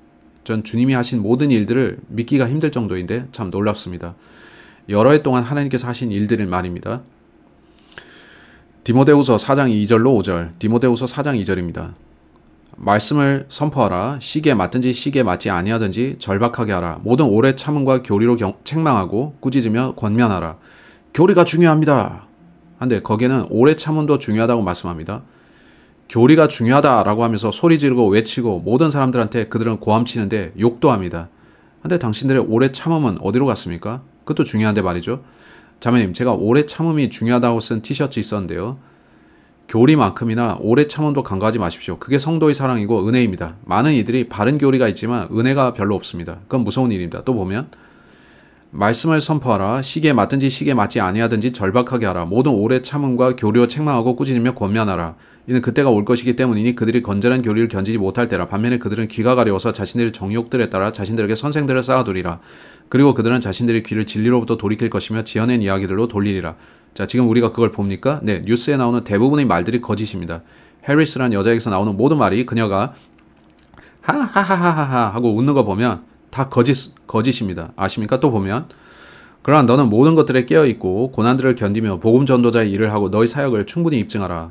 전 주님이 하신 모든 일들을 믿기가 힘들 정도인데 참 놀랍습니다. 여러 해 동안 하나님께서 하신 일들을 말입니다. 디모데우서 4장 2절로 5절, 디모데우서 4장 2절입니다. 말씀을 선포하라. 시기에 맞든지 시기에 맞지 아니하든지 절박하게 하라. 모든 오래 참음과 교리로 경, 책망하고 꾸짖으며 권면하라. 교리가 중요합니다. 한데 거기에는 오래 참음도 중요하다고 말씀합니다. 교리가 중요하다라고 하면서 소리 지르고 외치고 모든 사람들한테 그들은 고함치는데 욕도 합니다. 근데 당신들의 오래 참음은 어디로 갔습니까? 그것도 중요한데 말이죠. 자매님, 제가 오래 참음이 중요하다고 쓴 티셔츠 있었는데요. 교리만큼이나 오래 참음도 간과하지 마십시오. 그게 성도의 사랑이고 은혜입니다. 많은 이들이 바른 교리가 있지만 은혜가 별로 없습니다. 그건 무서운 일입니다. 또 보면 말씀을 선포하라. 시기에 맞든지 시기에 맞지 아니하든지 절박하게 하라. 모든 오래 참음과 교리와 책망하고 꾸짖으며 권면하라. 이는 그때가 올 것이기 때문이니 그들이 건전한 교리를 견디지 못할 때라 반면에 그들은 귀가 가려워서 자신들의 정욕들에 따라 자신들에게 선생들을 쌓아두리라 그리고 그들은 자신들의 귀를 진리로부터 돌이킬 것이며 지어낸 이야기들로 돌리리라 자 지금 우리가 그걸 봅니까? 네 뉴스에 나오는 대부분의 말들이 거짓입니다 해리스란 여자에게서 나오는 모든 말이 그녀가 하하하하하 하고 웃는 거 보면 다 거짓, 거짓입니다 아십니까? 또 보면 그러나 너는 모든 것들에 깨어있고 고난들을 견디며 복음 전도자의 일을 하고 너희 사역을 충분히 입증하라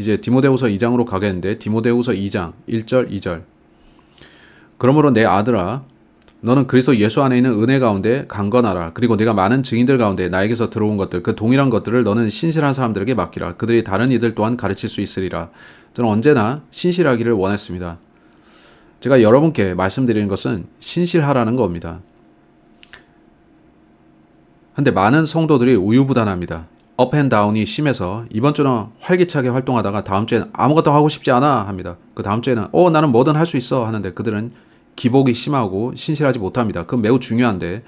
이제 디모데후서 2장으로 가겠는데 디모데후서 2장 1절 2절 그러므로 내 아들아 너는 그리스도 예수 안에 있는 은혜 가운데 강건하라. 그리고 내가 많은 증인들 가운데 나에게서 들어온 것들, 그 동일한 것들을 너는 신실한 사람들에게 맡기라. 그들이 다른 이들 또한 가르칠 수 있으리라. 저는 언제나 신실하기를 원했습니다. 제가 여러분께 말씀드리는 것은 신실하라는 겁니다. 근데 많은 성도들이 우유부단합니다. 업앤다운이 심해서 이번 주는 활기차게 활동하다가 다음 주에는 아무것도 하고 싶지 않아 합니다. 그 다음 주에는 어 나는 뭐든 할 수 있어 하는데 그들은 기복이 심하고 신실하지 못합니다. 그건 매우 중요한데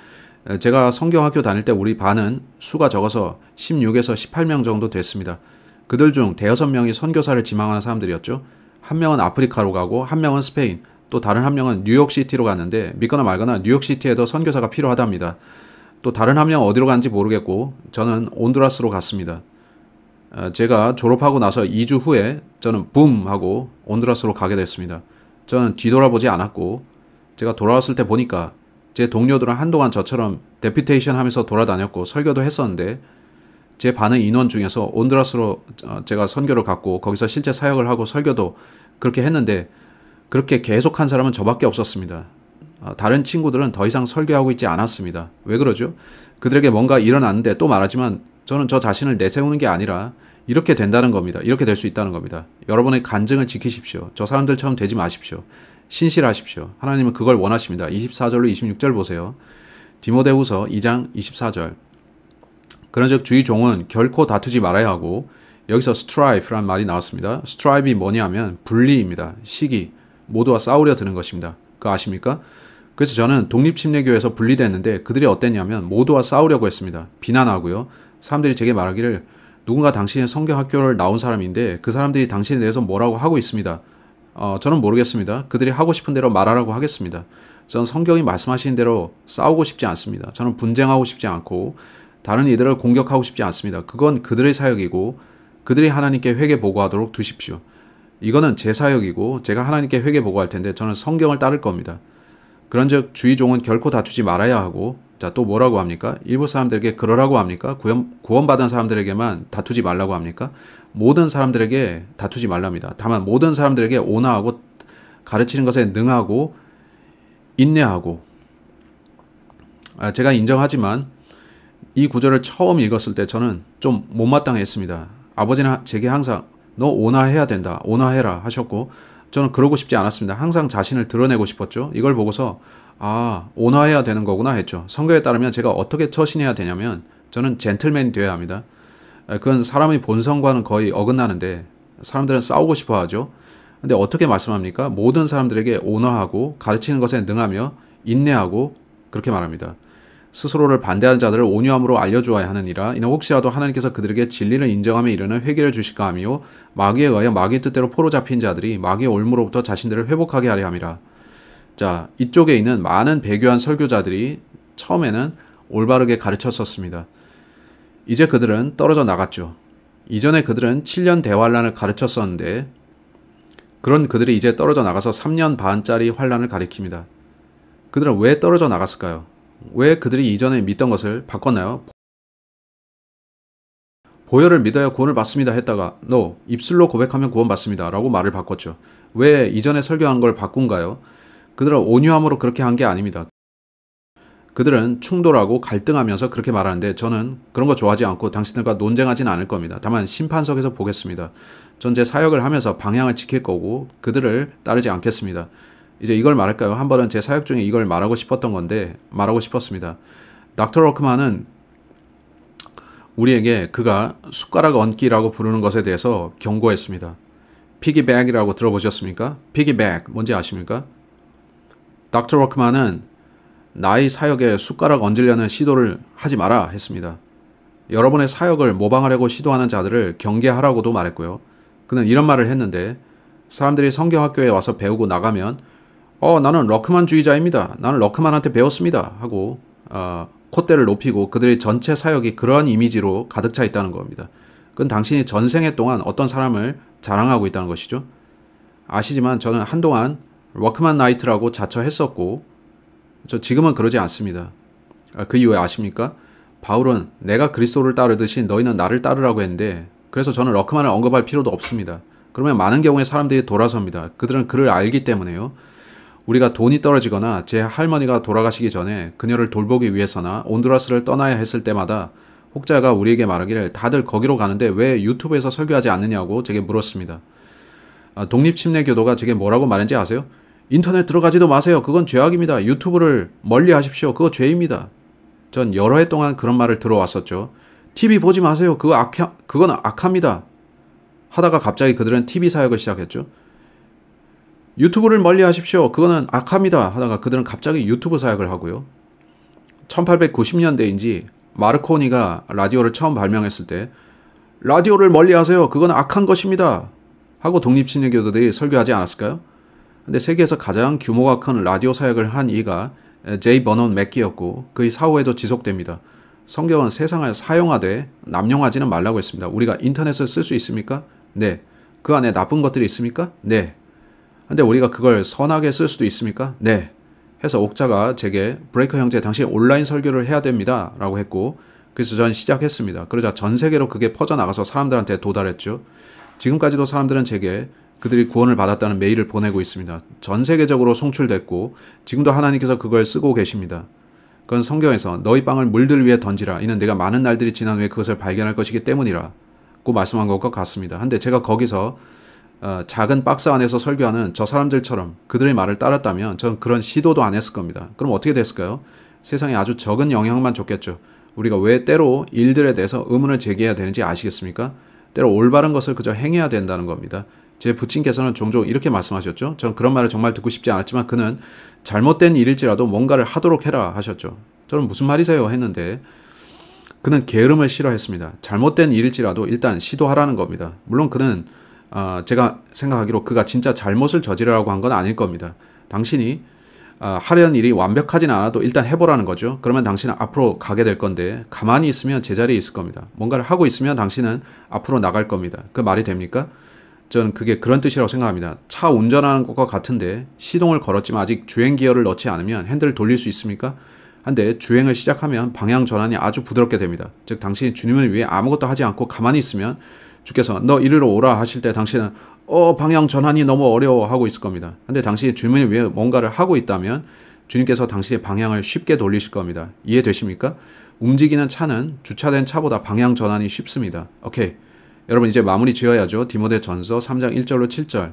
제가 성경학교 다닐 때 우리 반은 수가 적어서 16에서 18명 정도 됐습니다. 그들 중 대여섯 명이 선교사를 지망하는 사람들이었죠. 한 명은 아프리카로 가고 한 명은 스페인, 또 다른 한 명은 뉴욕시티로 갔는데 믿거나 말거나 뉴욕시티에도 선교사가 필요하답니다. 또 다른 한 명 어디로 간지 모르겠고 저는 온두라스로 갔습니다. 어, 제가 졸업하고 나서 2주 후에 저는 붐 하고 온두라스로 가게 됐습니다. 저는 뒤돌아보지 않았고 제가 돌아왔을 때 보니까 제 동료들은 한동안 저처럼 데피테이션 하면서 돌아다녔고 설교도 했었는데 제 반은 인원 중에서 온드라스로 어, 제가 선교를 갔고 거기서 실제 사역을 하고 설교도 그렇게 했는데 그렇게 계속 한 사람은 저밖에 없었습니다. 어, 다른 친구들은 더 이상 설교하고 있지 않았습니다. 왜 그러죠? 그들에게 뭔가 일어났는데 또 말하지만 저는 저 자신을 내세우는 게 아니라 이렇게 된다는 겁니다. 이렇게 될 수 있다는 겁니다. 여러분의 간증을 지키십시오. 저 사람들처럼 되지 마십시오. 신실하십시오. 하나님은 그걸 원하십니다. 24절로 26절 보세요. 디모데후서 2장 24절. 그런즉 주의 종은 결코 다투지 말아야 하고 여기서 strive라는 말이 나왔습니다. strive이 뭐냐면 하 분리입니다. 시기 모두와 싸우려 드는 것입니다. 그 아십니까? 그래서 저는 독립침례교에서 분리됐는데 그들이 어땠냐면 모두와 싸우려고 했습니다. 비난하고요. 사람들이 제게 말하기를 누군가 당신의 성경학교를 나온 사람인데 그 사람들이 당신에 대해서 뭐라고 하고 있습니다. 어, 저는 모르겠습니다. 그들이 하고 싶은 대로 말하라고 하겠습니다. 저는 성경이 말씀하시는 대로 싸우고 싶지 않습니다. 저는 분쟁하고 싶지 않고 다른 이들을 공격하고 싶지 않습니다. 그건 그들의 사역이고 그들이 하나님께 회개 보고하도록 두십시오. 이거는 제 사역이고 제가 하나님께 회개 보고할 텐데 저는 성경을 따를 겁니다. 그런즉 주의 종은 결코 다투지 말아야 하고 자 또 뭐라고 합니까? 일부 사람들에게 그러라고 합니까? 구원, 구원받은 사람들에게만 다투지 말라고 합니까? 모든 사람들에게 다투지 말랍니다. 다만 모든 사람들에게 온화하고 가르치는 것에 능하고 인내하고 아, 제가 인정하지만 이 구절을 처음 읽었을 때 저는 좀 못마땅했습니다. 아버지는 제게 항상 너 온화해야 된다. 온화해라 하셨고 저는 그러고 싶지 않았습니다. 항상 자신을 드러내고 싶었죠. 이걸 보고서 아, 온화해야 되는 거구나 했죠. 성경에 따르면 제가 어떻게 처신해야 되냐면 저는 젠틀맨이 되어야 합니다. 그건 사람의 본성과는 거의 어긋나는데 사람들은 싸우고 싶어 하죠. 근데 어떻게 말씀합니까? 모든 사람들에게 온화하고 가르치는 것에 능하며 인내하고 그렇게 말합니다. 스스로를 반대하는 자들을 온유함으로 알려주어야 하느니라 이는 혹시라도 하나님께서 그들에게 진리를 인정하며 이르는 회개를 주실까 하며 마귀에 의하여 마귀의 뜻대로 포로 잡힌 자들이 마귀의 올무로부터 자신들을 회복하게 하려 함이라 자 이쪽에 있는 많은 배교한 설교자들이 처음에는 올바르게 가르쳤었습니다 이제 그들은 떨어져 나갔죠 이전에 그들은 7년 대환란을 가르쳤었는데 그런 그들이 이제 떨어져 나가서 3년 반짜리 환란을 가리킵니다 그들은 왜 떨어져 나갔을까요? 왜 그들이 이전에 믿던 것을 바꿨나요? 보혈을 믿어야 구원을 받습니다 했다가 no 입술로 고백하면 구원 받습니다 라고 말을 바꿨죠. 왜 이전에 설교한 걸 바꾼가요? 그들은 온유함으로 그렇게 한 게 아닙니다. 그들은 충돌하고 갈등하면서 그렇게 말하는데 저는 그런 거 좋아하지 않고 당신들과 논쟁하진 않을 겁니다. 다만 심판석에서 보겠습니다. 전제 사역을 하면서 방향을 지킬 거고 그들을 따르지 않겠습니다. 이제 이걸 말할까요? 한 번은 제 사역 중에 이걸 말하고 싶었던 건데 말하고 싶었습니다. 닥터 워크만은 우리에게 그가 숟가락 얹기라고 부르는 것에 대해서 경고했습니다. 피기백이라고 들어보셨습니까? 피기백 뭔지 아십니까? 닥터 워크만은 나의 사역에 숟가락 얹으려는 시도를 하지 마라 했습니다. 여러분의 사역을 모방하려고 시도하는 자들을 경계하라고도 말했고요. 그는 이런 말을 했는데 사람들이 성경학교에 와서 배우고 나가면 어 나는 러크만주의자입니다. 나는 러크만한테 배웠습니다. 하고 어, 콧대를 높이고 그들의 전체 사역이 그러한 이미지로 가득 차 있다는 겁니다. 그건 당신이 전생에 동안 어떤 사람을 자랑하고 있다는 것이죠. 아시지만 저는 한동안 워크만 나이트라고 자처했었고 저 지금은 그러지 않습니다. 아, 그 이유에 아십니까? 바울은 내가 그리스도를 따르듯이 너희는 나를 따르라고 했는데 그래서 저는 러크만을 언급할 필요도 없습니다. 그러면 많은 경우에 사람들이 돌아섭니다. 그들은 그를 알기 때문에요. 우리가 돈이 떨어지거나 제 할머니가 돌아가시기 전에 그녀를 돌보기 위해서나 온두라스를 떠나야 했을 때마다 혹자가 우리에게 말하기를 다들 거기로 가는데 왜 유튜브에서 설교하지 않느냐고 제게 물었습니다. 아, 독립침례교도가 제게 뭐라고 말했는지 아세요? 인터넷 들어가지도 마세요. 그건 죄악입니다. 유튜브를 멀리 하십시오. 그거 죄입니다. 전 여러 해 동안 그런 말을 들어왔었죠. TV 보지 마세요. 그거 악 그건 악합니다. 하다가 갑자기 그들은 TV 사역을 시작했죠. 유튜브를 멀리 하십시오. 그거는 악합니다. 하다가 그들은 갑자기 유튜브 사역을 하고요. 1890년대인지 마르코니가 라디오를 처음 발명했을 때 라디오를 멀리 하세요. 그건 악한 것입니다. 하고 독립신일교도들이 설교하지 않았을까요? 근데 세계에서 가장 규모가 큰 라디오 사역을 한 이가 제이 버논 맥기였고 그의 사후에도 지속됩니다. 성경은 세상을 사용하되 남용하지는 말라고 했습니다. 우리가 인터넷을 쓸 수 있습니까? 네. 그 안에 나쁜 것들이 있습니까? 네. 근데 우리가 그걸 선하게 쓸 수도 있습니까? 네. 해서 옥자가 제게 브레이커 형제 당신 온라인 설교를 해야 됩니다. 라고 했고 그래서 전 시작했습니다. 그러자 전 세계로 그게 퍼져나가서 사람들한테 도달했죠. 지금까지도 사람들은 제게 그들이 구원을 받았다는 메일을 보내고 있습니다. 전 세계적으로 송출됐고 지금도 하나님께서 그걸 쓰고 계십니다. 그건 성경에서 너희 빵을 물들 위해 던지라. 이는 내가 많은 날들이 지난 후에 그것을 발견할 것이기 때문이라. 고 말씀한 것과 같습니다. 근데 제가 거기서 어, 작은 박스 안에서 설교하는 저 사람들처럼 그들의 말을 따랐다면 저는 그런 시도도 안 했을 겁니다. 그럼 어떻게 됐을까요? 세상에 아주 적은 영향만 줬겠죠. 우리가 왜 때로 일들에 대해서 의문을 제기해야 되는지 아시겠습니까? 때로 올바른 것을 그저 행해야 된다는 겁니다. 제 부친께서는 종종 이렇게 말씀하셨죠. 저는 그런 말을 정말 듣고 싶지 않았지만 그는 잘못된 일일지라도 뭔가를 하도록 해라 하셨죠. 저는 무슨 말이세요 했는데 그는 게으름을 싫어했습니다. 잘못된 일일지라도 일단 시도하라는 겁니다. 물론 그는 어, 제가 생각하기로 그가 진짜 잘못을 저지르라고 한 건 아닐 겁니다. 당신이 어, 하려는 일이 완벽하진 않아도 일단 해보라는 거죠. 그러면 당신은 앞으로 가게 될 건데 가만히 있으면 제자리에 있을 겁니다. 뭔가를 하고 있으면 당신은 앞으로 나갈 겁니다. 그 말이 됩니까? 저는 그게 그런 뜻이라고 생각합니다. 차 운전하는 것과 같은데 시동을 걸었지만 아직 주행 기어를 넣지 않으면 핸들을 돌릴 수 있습니까? 한데 주행을 시작하면 방향 전환이 아주 부드럽게 됩니다. 즉 당신이 주님을 위해 아무것도 하지 않고 가만히 있으면 주께서 너 이리로 오라 하실 때 당신은 어 방향 전환이 너무 어려워 하고 있을 겁니다. 근데 당신이 주님을 위해 뭔가를 하고 있다면 주님께서 당신의 방향을 쉽게 돌리실 겁니다. 이해되십니까? 움직이는 차는 주차된 차보다 방향 전환이 쉽습니다. 오케이. 여러분 이제 마무리 지어야죠. 디모데 전서 3장 1절로 7절.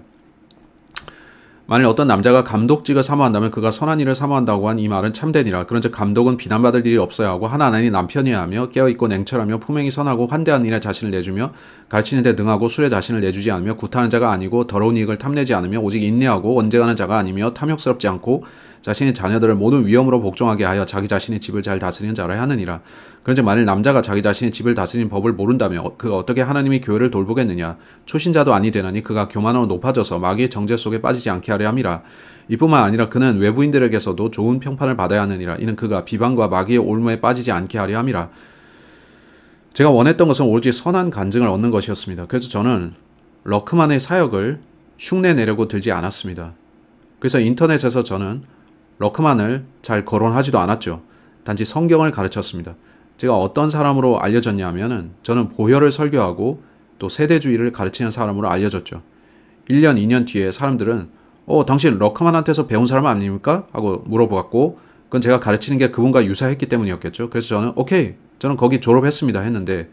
만일 어떤 남자가 감독직을 사모한다면 그가 선한 일을 사모한다고 한 이 말은 참되니라. 그런즉 감독은 비난받을 일이 없어야 하고 하나 하나니 남편이야 하며 깨어있고 냉철하며 품행이 선하고 환대한는 일에 자신을 내주며 가르치는 데 능하고 술에 자신을 내주지 않으며 구타하는 자가 아니고 더러운 이익을 탐내지 않으며 오직 인내하고 언쟁가는 자가 아니며 탐욕스럽지 않고 자신의 자녀들을 모든 위험으로 복종하게 하여 자기 자신의 집을 잘 다스리는 자라 하느니라. 그런데 만일 남자가 자기 자신의 집을 다스리는 법을 모른다면 어, 그가 어떻게 하나님이 교회를 돌보겠느냐. 초신자도 아니 되나니 그가 교만으로 높아져서 마귀의 정제 속에 빠지지 않게 하려 함이라. 이뿐만 아니라 그는 외부인들에게서도 좋은 평판을 받아야 하느니라. 이는 그가 비방과 마귀의 올무에 빠지지 않게 하려 함이라. 제가 원했던 것은 오지 선한 간증을 얻는 것이었습니다. 그래서 저는 러크만의 사역을 흉내 내려고 들지 않았습니다. 그래서 인터넷에서 저는 러크만을 잘 거론하지도 않았죠. 단지 성경을 가르쳤습니다. 제가 어떤 사람으로 알려졌냐 하면은 저는 보혈을 설교하고 또 세대주의를 가르치는 사람으로 알려졌죠. 1년, 2년 뒤에 사람들은 어, 당신 러크만한테서 배운 사람 아닙니까? 하고 물어보았고 그건 제가 가르치는 게 그분과 유사했기 때문이었겠죠. 그래서 저는 오케이, 저는 거기 졸업했습니다 했는데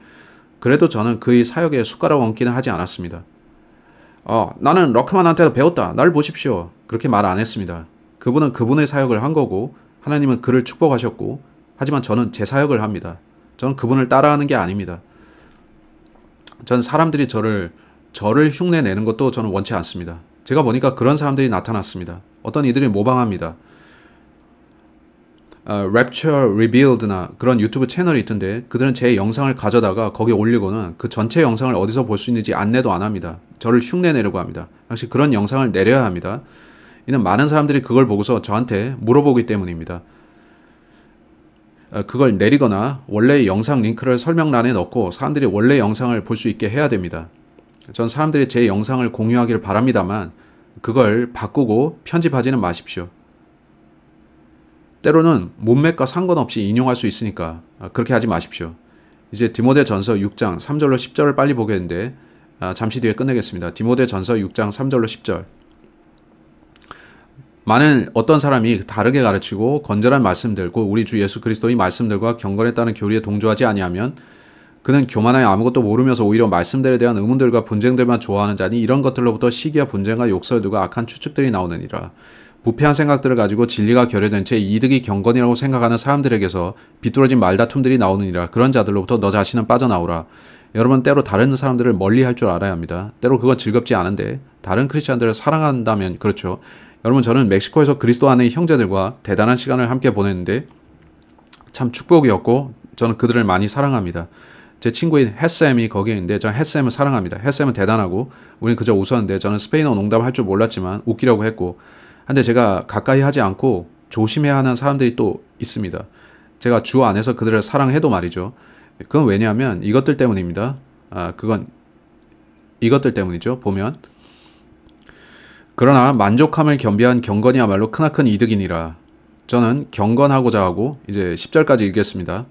그래도 저는 그의 사역에 숟가락 얹기는 하지 않았습니다. 어, 나는 러크만한테 서 배웠다. 날 보십시오. 그렇게 말 안 했습니다. 그분은 그분의 사역을 한 거고 하나님은 그를 축복하셨고 하지만 저는 제 사역을 합니다. 저는 그분을 따라하는 게 아닙니다. 전 사람들이 저를 저를 흉내 내는 것도 저는 원치 않습니다. 제가 보니까 그런 사람들이 나타났습니다. 어떤 이들이 모방합니다. 어, Rapture Revealed나 그런 유튜브 채널이 있던데 그들은 제 영상을 가져다가 거기 올리고는 그 전체 영상을 어디서 볼 수 있는지 안내도 안 합니다. 저를 흉내 내려고 합니다. 역시 그런 영상을 내려야 합니다. 이는 많은 사람들이 그걸 보고서 저한테 물어보기 때문입니다. 어, 그걸 내리거나 원래 영상 링크를 설명란에 넣고 사람들이 원래 영상을 볼 수 있게 해야 됩니다. 전 사람들이 제 영상을 공유하기를 바랍니다만 그걸 바꾸고 편집하지는 마십시오. 때로는 문맥과 상관없이 인용할 수 있으니까 어, 그렇게 하지 마십시오. 이제 디모데 전서 6장 3절로 10절을 빨리 보겠는데 아, 잠시 뒤에 끝내겠습니다. 디모데 전서 6장 3절로 10절 많은 어떤 사람이 다르게 가르치고 건전한 말씀들고 우리 주 예수 그리스도의 말씀들과 경건에 따른 교리에 동조하지 아니하면 그는 교만하여 아무것도 모르면서 오히려 말씀들에 대한 의문들과 분쟁들만 좋아하는 자니 이런 것들로부터 시기와 분쟁과 욕설들과 악한 추측들이 나오느니라. 부패한 생각들을 가지고 진리가 결여된 채 이득이 경건이라고 생각하는 사람들에게서 비뚤어진 말다툼들이 나오느니라. 그런 자들로부터 너 자신은 빠져나오라. 여러분 때로 다른 사람들을 멀리 할줄 알아야 합니다. 때로 그건 즐겁지 않은데 다른 크리스천들을 사랑한다면 그렇죠. 여러분 저는 멕시코에서 그리스도 안의 형제들과 대단한 시간을 함께 보냈는데 참 축복이었고 저는 그들을 많이 사랑합니다. 제 친구인 햇쌤이 거기에 있는데 저는 햇쌤을 사랑합니다. 햇쌤은 대단하고 우리는 그저 웃었는데 저는 스페인어 농담할 줄 몰랐지만 웃기려고 했고 근데 제가 가까이 하지 않고 조심해야 하는 사람들이 또 있습니다. 제가 주 안에서 그들을 사랑해도 말이죠. 그건 왜냐하면 이것들 때문입니다. 아, 그건 이것들 때문이죠. 보면 그러나 만족함을 겸비한 경건이야말로 크나큰 이득이니라. 저는 경건하고자 하고 이제 10절까지 읽겠습니다.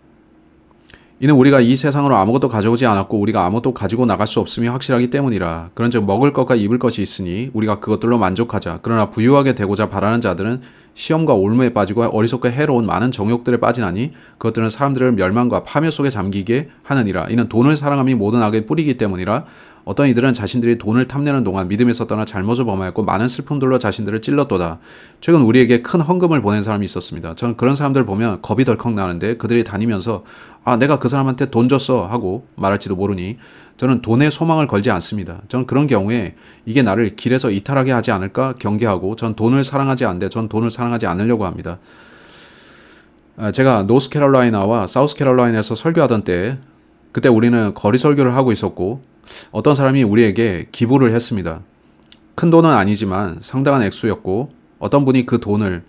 이는 우리가 이 세상으로 아무것도 가져오지 않았고 우리가 아무것도 가지고 나갈 수 없음이 확실하기 때문이라. 그런즉 먹을 것과 입을 것이 있으니 우리가 그것들로 만족하자. 그러나 부유하게 되고자 바라는 자들은 시험과 올무에 빠지고 어리석게 해로운 많은 정욕들에 빠지나니 그것들은 사람들을 멸망과 파멸 속에 잠기게 하느니라. 이는 돈을 사랑함이 모든 악의 뿌리기 때문이라. 어떤 이들은 자신들이 돈을 탐내는 동안 믿음에서 떠나 잘못을 범하였고 많은 슬픔들로 자신들을 찔렀도다. 최근 우리에게 큰 헌금을 보낸 사람이 있었습니다. 저는 그런 사람들 보면 겁이 덜컥 나는데 그들이 다니면서 아 내가 그 사람한테 돈 줬어 하고 말할지도 모르니 저는 돈에 소망을 걸지 않습니다. 저는 그런 경우에 이게 나를 길에서 이탈하게 하지 않을까 경계하고 전 돈을 사랑하지 않는데 전 돈을 사랑하지 않으려고 합니다. 아, 제가 노스캐롤라이나와 사우스캐롤라이나에서 설교하던 때 그때 우리는 거리 설교를 하고 있었고 어떤 사람이 우리에게 기부를 했습니다. 큰 돈은 아니지만 상당한 액수였고 어떤 분이 그 돈을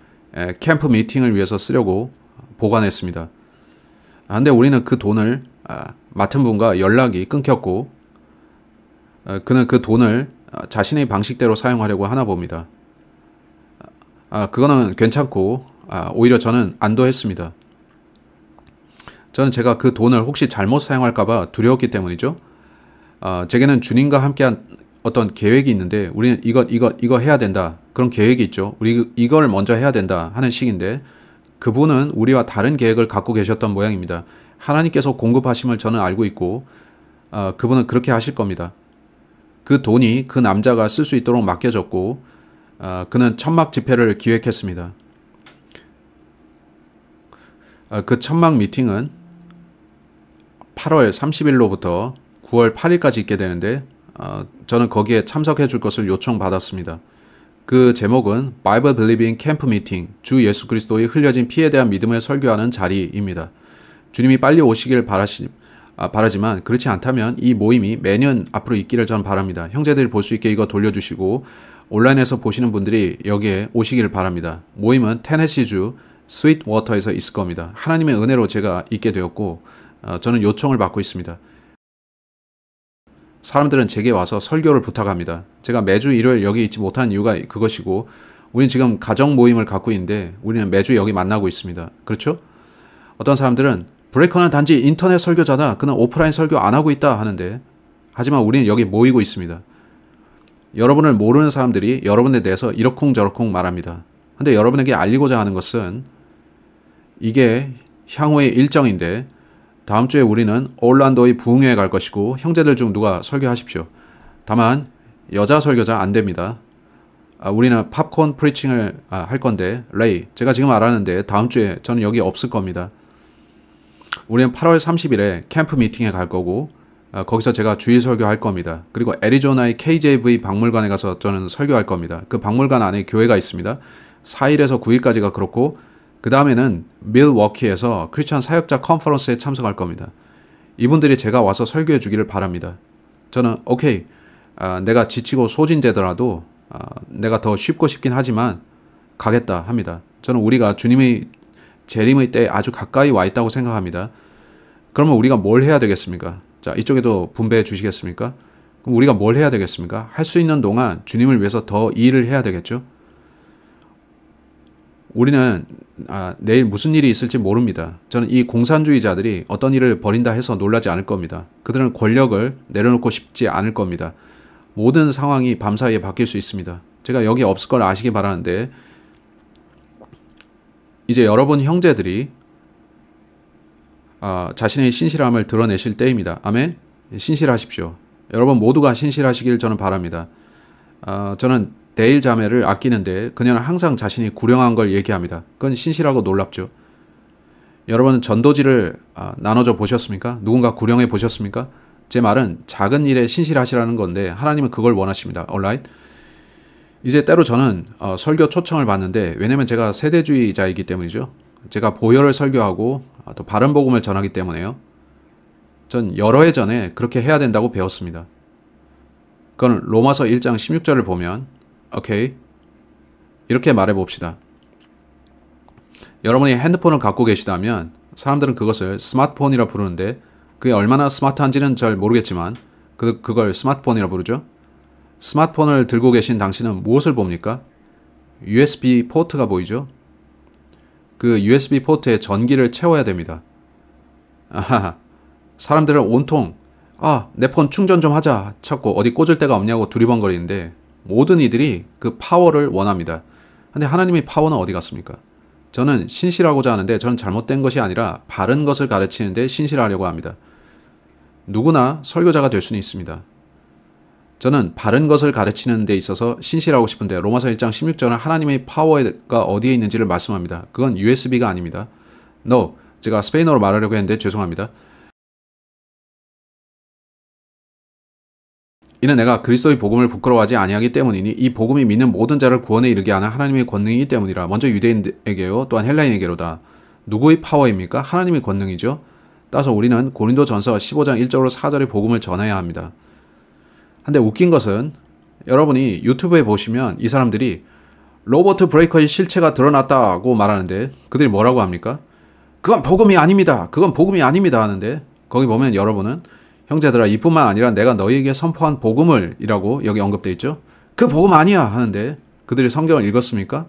캠프 미팅을 위해서 쓰려고 보관했습니다. 그런데 아, 우리는 그 돈을 아, 맡은 분과 연락이 끊겼고 어, 그는 그 돈을 아, 자신의 방식대로 사용하려고 하나 봅니다. 그거는 괜찮고 오히려 저는 안도했습니다. 저는 제가 그 돈을 혹시 잘못 사용할까봐 두려웠기 때문이죠. 어, 제게는 주님과 함께한 어떤 계획이 있는데 우리는 이것 이것 이거 해야 된다 그런 계획이 있죠. 우리 그, 이걸 먼저 해야 된다 하는 식인데 그분은 우리와 다른 계획을 갖고 계셨던 모양입니다. 하나님께서 공급하심을 저는 알고 있고 어, 그분은 그렇게 하실 겁니다. 그 돈이 그 남자가 쓸 수 있도록 맡겨졌고 어, 그는 천막 집회를 기획했습니다. 어, 그 천막 미팅은 8월 30일로부터 9월 8일까지 있게 되는데 어, 저는 거기에 참석해 줄 것을 요청받았습니다. 그 제목은 Bible Believing Camp Meeting 주 예수 그리스도의 흘려진 피에 대한 믿음을 설교하는 자리입니다. 주님이 빨리 오시길 바라시, 아, 바라지만 그렇지 않다면 이 모임이 매년 앞으로 있기를 전 바랍니다. 형제들이 볼 수 있게 이거 돌려주시고 온라인에서 보시는 분들이 여기에 오시기를 바랍니다. 모임은 테네시주 스윗워터에서 있을 겁니다. 하나님의 은혜로 제가 있게 되었고 어, 저는 요청을 받고 있습니다. 사람들은 제게 와서 설교를 부탁합니다. 제가 매주 일요일 여기 있지 못한 이유가 그것이고, 우리는 지금 가정 모임을 갖고 있는데, 우리는 매주 여기 만나고 있습니다. 그렇죠? 어떤 사람들은 브레이커는 단지 인터넷 설교자다. 그는 오프라인 설교 안 하고 있다. 하는데, 하지만 우리는 여기 모이고 있습니다. 여러분을 모르는 사람들이 여러분에 대해서 이러쿵저러쿵 말합니다. 근데 여러분에게 알리고자 하는 것은 이게 향후의 일정인데 다음 주에 우리는 올란도의 부흥회에 갈 것이고 형제들 중 누가 설교하십시오. 다만 여자 설교자 안 됩니다. 아, 우리는 팝콘 프리칭을 아, 할 건데 레이 제가 지금 알았는데 다음 주에 저는 여기 없을 겁니다. 우리는 8월 30일에 캠프 미팅에 갈 거고 아, 거기서 제가 주일 설교할 겁니다. 그리고 애리조나의 KJV 박물관에 가서 저는 설교할 겁니다. 그 박물관 안에 교회가 있습니다. 4일에서 9일까지가 그렇고 그 다음에는 밀워키에서 크리스천 사역자 컨퍼런스에 참석할 겁니다. 이분들이 제가 와서 설교해 주기를 바랍니다. 저는 오케이 아, 내가 지치고 소진되더라도 아, 내가 더 쉽고 싶긴 하지만 가겠다 합니다. 저는 우리가 주님의 재림의 때에 아주 가까이 와 있다고 생각합니다. 그러면 우리가 뭘 해야 되겠습니까? 자 이쪽에도 분배해 주시겠습니까? 그럼 우리가 뭘 해야 되겠습니까? 할 수 있는 동안 주님을 위해서 더 일을 해야 되겠죠. 우리는 아, 내일 무슨 일이 있을지 모릅니다. 저는 이 공산주의자들이 어떤 일을 벌인다 해서 놀라지 않을 겁니다. 그들은 권력을 내려놓고 싶지 않을 겁니다. 모든 상황이 밤사이에 바뀔 수 있습니다. 제가 여기 없을 걸 아시기 바라는데 이제 여러분 형제들이 아, 자신의 신실함을 드러내실 때입니다. 아멘. 신실하십시오. 여러분 모두가 신실하시길 저는 바랍니다. 아, 저는 데일 자매를 아끼는데 그녀는 항상 자신이 구령한 걸 얘기합니다. 그건 신실하고 놀랍죠. 여러분은 전도지를 아, 나눠져 보셨습니까? 누군가 구령해 보셨습니까? 제 말은 작은 일에 신실하시라는 건데 하나님은 그걸 원하십니다. 얼라잇. 이제 때로 저는 어, 설교 초청을 받는데 왜냐면 제가 세대주의자이기 때문이죠. 제가 보혈을 설교하고 아, 또 바른 복음을 전하기 때문에요. 전 여러 해 전에 그렇게 해야 된다고 배웠습니다. 그건 로마서 1장 16절을 보면 오케이. 이렇게 말해봅시다. 여러분이 핸드폰을 갖고 계시다면 사람들은 그것을 스마트폰이라 부르는데 그게 얼마나 스마트한지는 잘 모르겠지만 그, 그걸 스마트폰이라 부르죠. 스마트폰을 들고 계신 당신은 무엇을 봅니까? USB 포트가 보이죠? 그 USB 포트에 전기를 채워야 됩니다. 아하, 사람들은 온통 아, 내 폰 충전 좀 하자 찾고 어디 꽂을 데가 없냐고 두리번거리는데 모든 이들이 그 파워를 원합니다. 근데 하나님의 파워는 어디 갔습니까? 저는 신실하고자 하는데 저는 잘못된 것이 아니라 바른 것을 가르치는데 신실하려고 합니다. 누구나 설교자가 될 수는 있습니다. 저는 바른 것을 가르치는 데 있어서 신실하고 싶은데 로마서 1장 16절은 하나님의 파워가 어디에 있는지를 말씀합니다. 그건 USB가 아닙니다. No, 제가 스페인어로 말하려고 했는데 죄송합니다. 이는 내가 그리스도의 복음을 부끄러워하지 아니하기 때문이니 이 복음이 믿는 모든 자를 구원에 이르게 하는 하나님의 권능이기 때문이라 먼저 유대인에게요 또한 헬라인에게로다 누구의 파워입니까? 하나님의 권능이죠. 따라서 우리는 고린도 전서 15장 1절로 4절의 복음을 전해야 합니다. 한데 웃긴 것은 여러분이 유튜브에 보시면 이 사람들이 로버트 브레이커의 실체가 드러났다고 말하는데 그들이 뭐라고 합니까? 그건 복음이 아닙니다. 그건 복음이 아닙니다 하는데 거기 보면 여러분은 형제들아 이뿐만 아니라 내가 너희에게 선포한 복음을이라고 여기 언급되어 있죠. 그 복음 아니야 하는데 그들이 성경을 읽었습니까?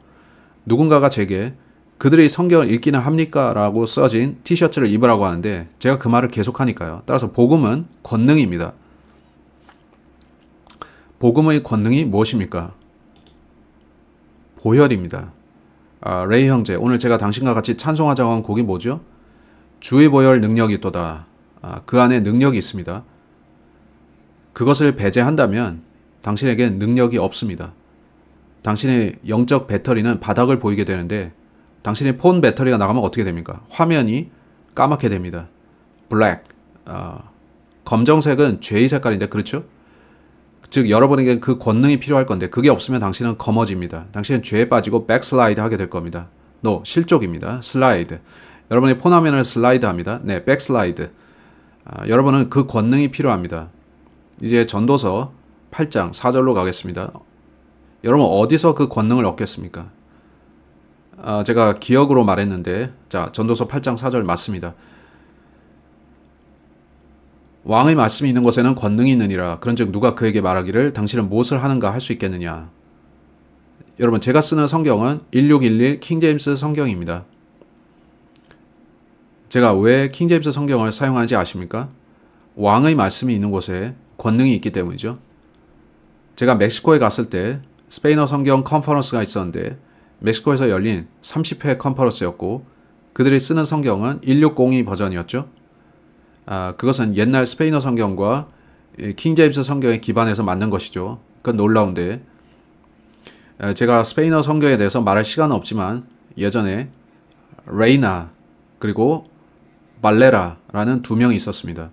누군가가 제게 그들의 성경을 읽기는 합니까? 라고 써진 티셔츠를 입으라고 하는데 제가 그 말을 계속하니까요. 따라서 복음은 권능입니다. 복음의 권능이 무엇입니까? 보혈입니다. 아, 레이 형제, 오늘 제가 당신과 같이 찬송하자고 한 곡이 뭐죠? 주의 보혈 능력이 또다. 아, 그 안에 능력이 있습니다. 그것을 배제한다면 당신에겐 능력이 없습니다. 당신의 영적 배터리는 바닥을 보이게 되는데 당신의 폰 배터리가 나가면 어떻게 됩니까? 화면이 까맣게 됩니다. 블랙, 어, 아, 검정색은 죄의 색깔인데 그렇죠? 즉 여러분에게 그 권능이 필요할 건데 그게 없으면 당신은 검어집니다. 당신은 죄에 빠지고 백슬라이드 하게 될 겁니다. 노, no, 실족입니다. 슬라이드. 여러분의 폰 화면을 슬라이드 합니다. 네, 백슬라이드. 아, 여러분은 그 권능이 필요합니다. 이제 전도서 8장 4절로 가겠습니다. 여러분 어디서 그 권능을 얻겠습니까? 아, 제가 기억으로 말했는데 자 전도서 8장 4절 맞습니다. 왕의 말씀이 있는 곳에는 권능이 있느니라. 그런즉 누가 그에게 말하기를 당신은 무엇을 하는가 할 수 있겠느냐. 여러분 제가 쓰는 성경은 1611 킹제임스 성경입니다. 제가 왜 킹제임스 성경을 사용하는지 아십니까? 왕의 말씀이 있는 곳에 권능이 있기 때문이죠. 제가 멕시코에 갔을 때 스페인어 성경 컨퍼런스가 있었는데 멕시코에서 열린 30회 컨퍼런스였고 그들이 쓰는 성경은 1602 버전이었죠. 아, 그것은 옛날 스페인어 성경과 킹제임스 성경에 기반해서 만든 것이죠. 그건 놀라운데 아, 제가 스페인어 성경에 대해서 말할 시간은 없지만 예전에 레이나 그리고 발레라라는 두 명이 있었습니다.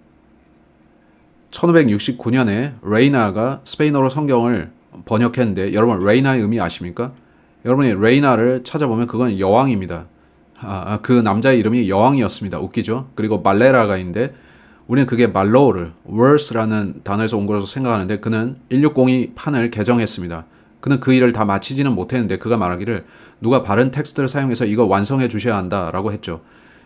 1569년에 레이나가 스페인어로 성경을 번역했는데 여러분 레이나의 의미 아십니까? 여러분이 레이나를 찾아보면 그건 여왕입니다. 아, 아 그 남자의 이름이 여왕이었습니다. 웃기죠? 그리고 말레라가 있는데 우리는 그게 말로우를 월스라는 단어에서 온 거라고 생각하는데 그는 1602 판을 개정했습니다. 그는 그 일을 다 마치지는 못했는데 그가 말하기를 누가 바른 텍스트를 사용해서 이거 완성해 주셔야 한다라고 했죠.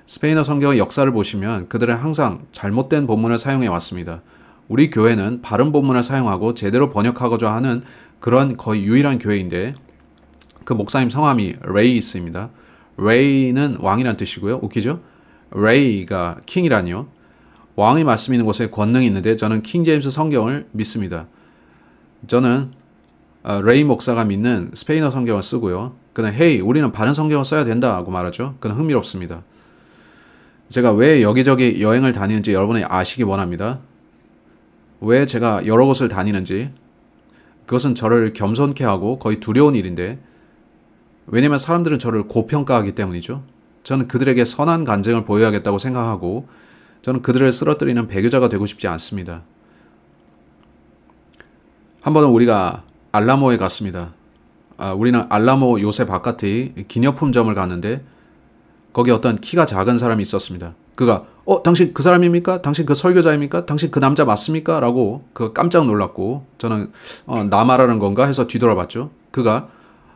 스페인어 성경의 역사를 보시면 그들은 항상 잘못된 본문을 사용해 왔습니다. 우리 교회는 바른 본문을 사용하고 제대로 번역하고자 하는 그런 거의 유일한 교회인데 그 목사님 성함이 레이스입니다. 레이는 왕이란 뜻이고요. 웃기죠? 레이가 킹이라니요. 왕이 말씀있는 곳에 권능이 있는데 저는 킹 제임스 성경을 믿습니다. 저는 아, 레이 목사가 믿는 스페인어 성경을 쓰고요. 그는 헤이 hey, 우리는 바른 성경을 써야 된다고 말하죠. 그는 흥미롭습니다. 제가 왜 여기저기 여행을 다니는지 여러분이 아시기 원합니다. 왜 제가 여러 곳을 다니는지 그것은 저를 겸손케 하고 거의 두려운 일인데 왜냐면 사람들은 저를 고평가하기 때문이죠. 저는 그들에게 선한 간증을 보여야겠다고 생각하고 저는 그들을 쓰러뜨리는 배교자가 되고 싶지 않습니다. 한 번은 우리가 알라모에 갔습니다. 아, 우리는 알라모 요새 바깥의 기념품점을 갔는데 거기 어떤 키가 작은 사람이 있었습니다. 그가 어 당신 그 사람입니까? 당신 그 설교자입니까? 당신 그 남자 맞습니까? 라고 그 깜짝 놀랐고 저는 어, 나 말하는 건가 해서 뒤돌아봤죠. 그가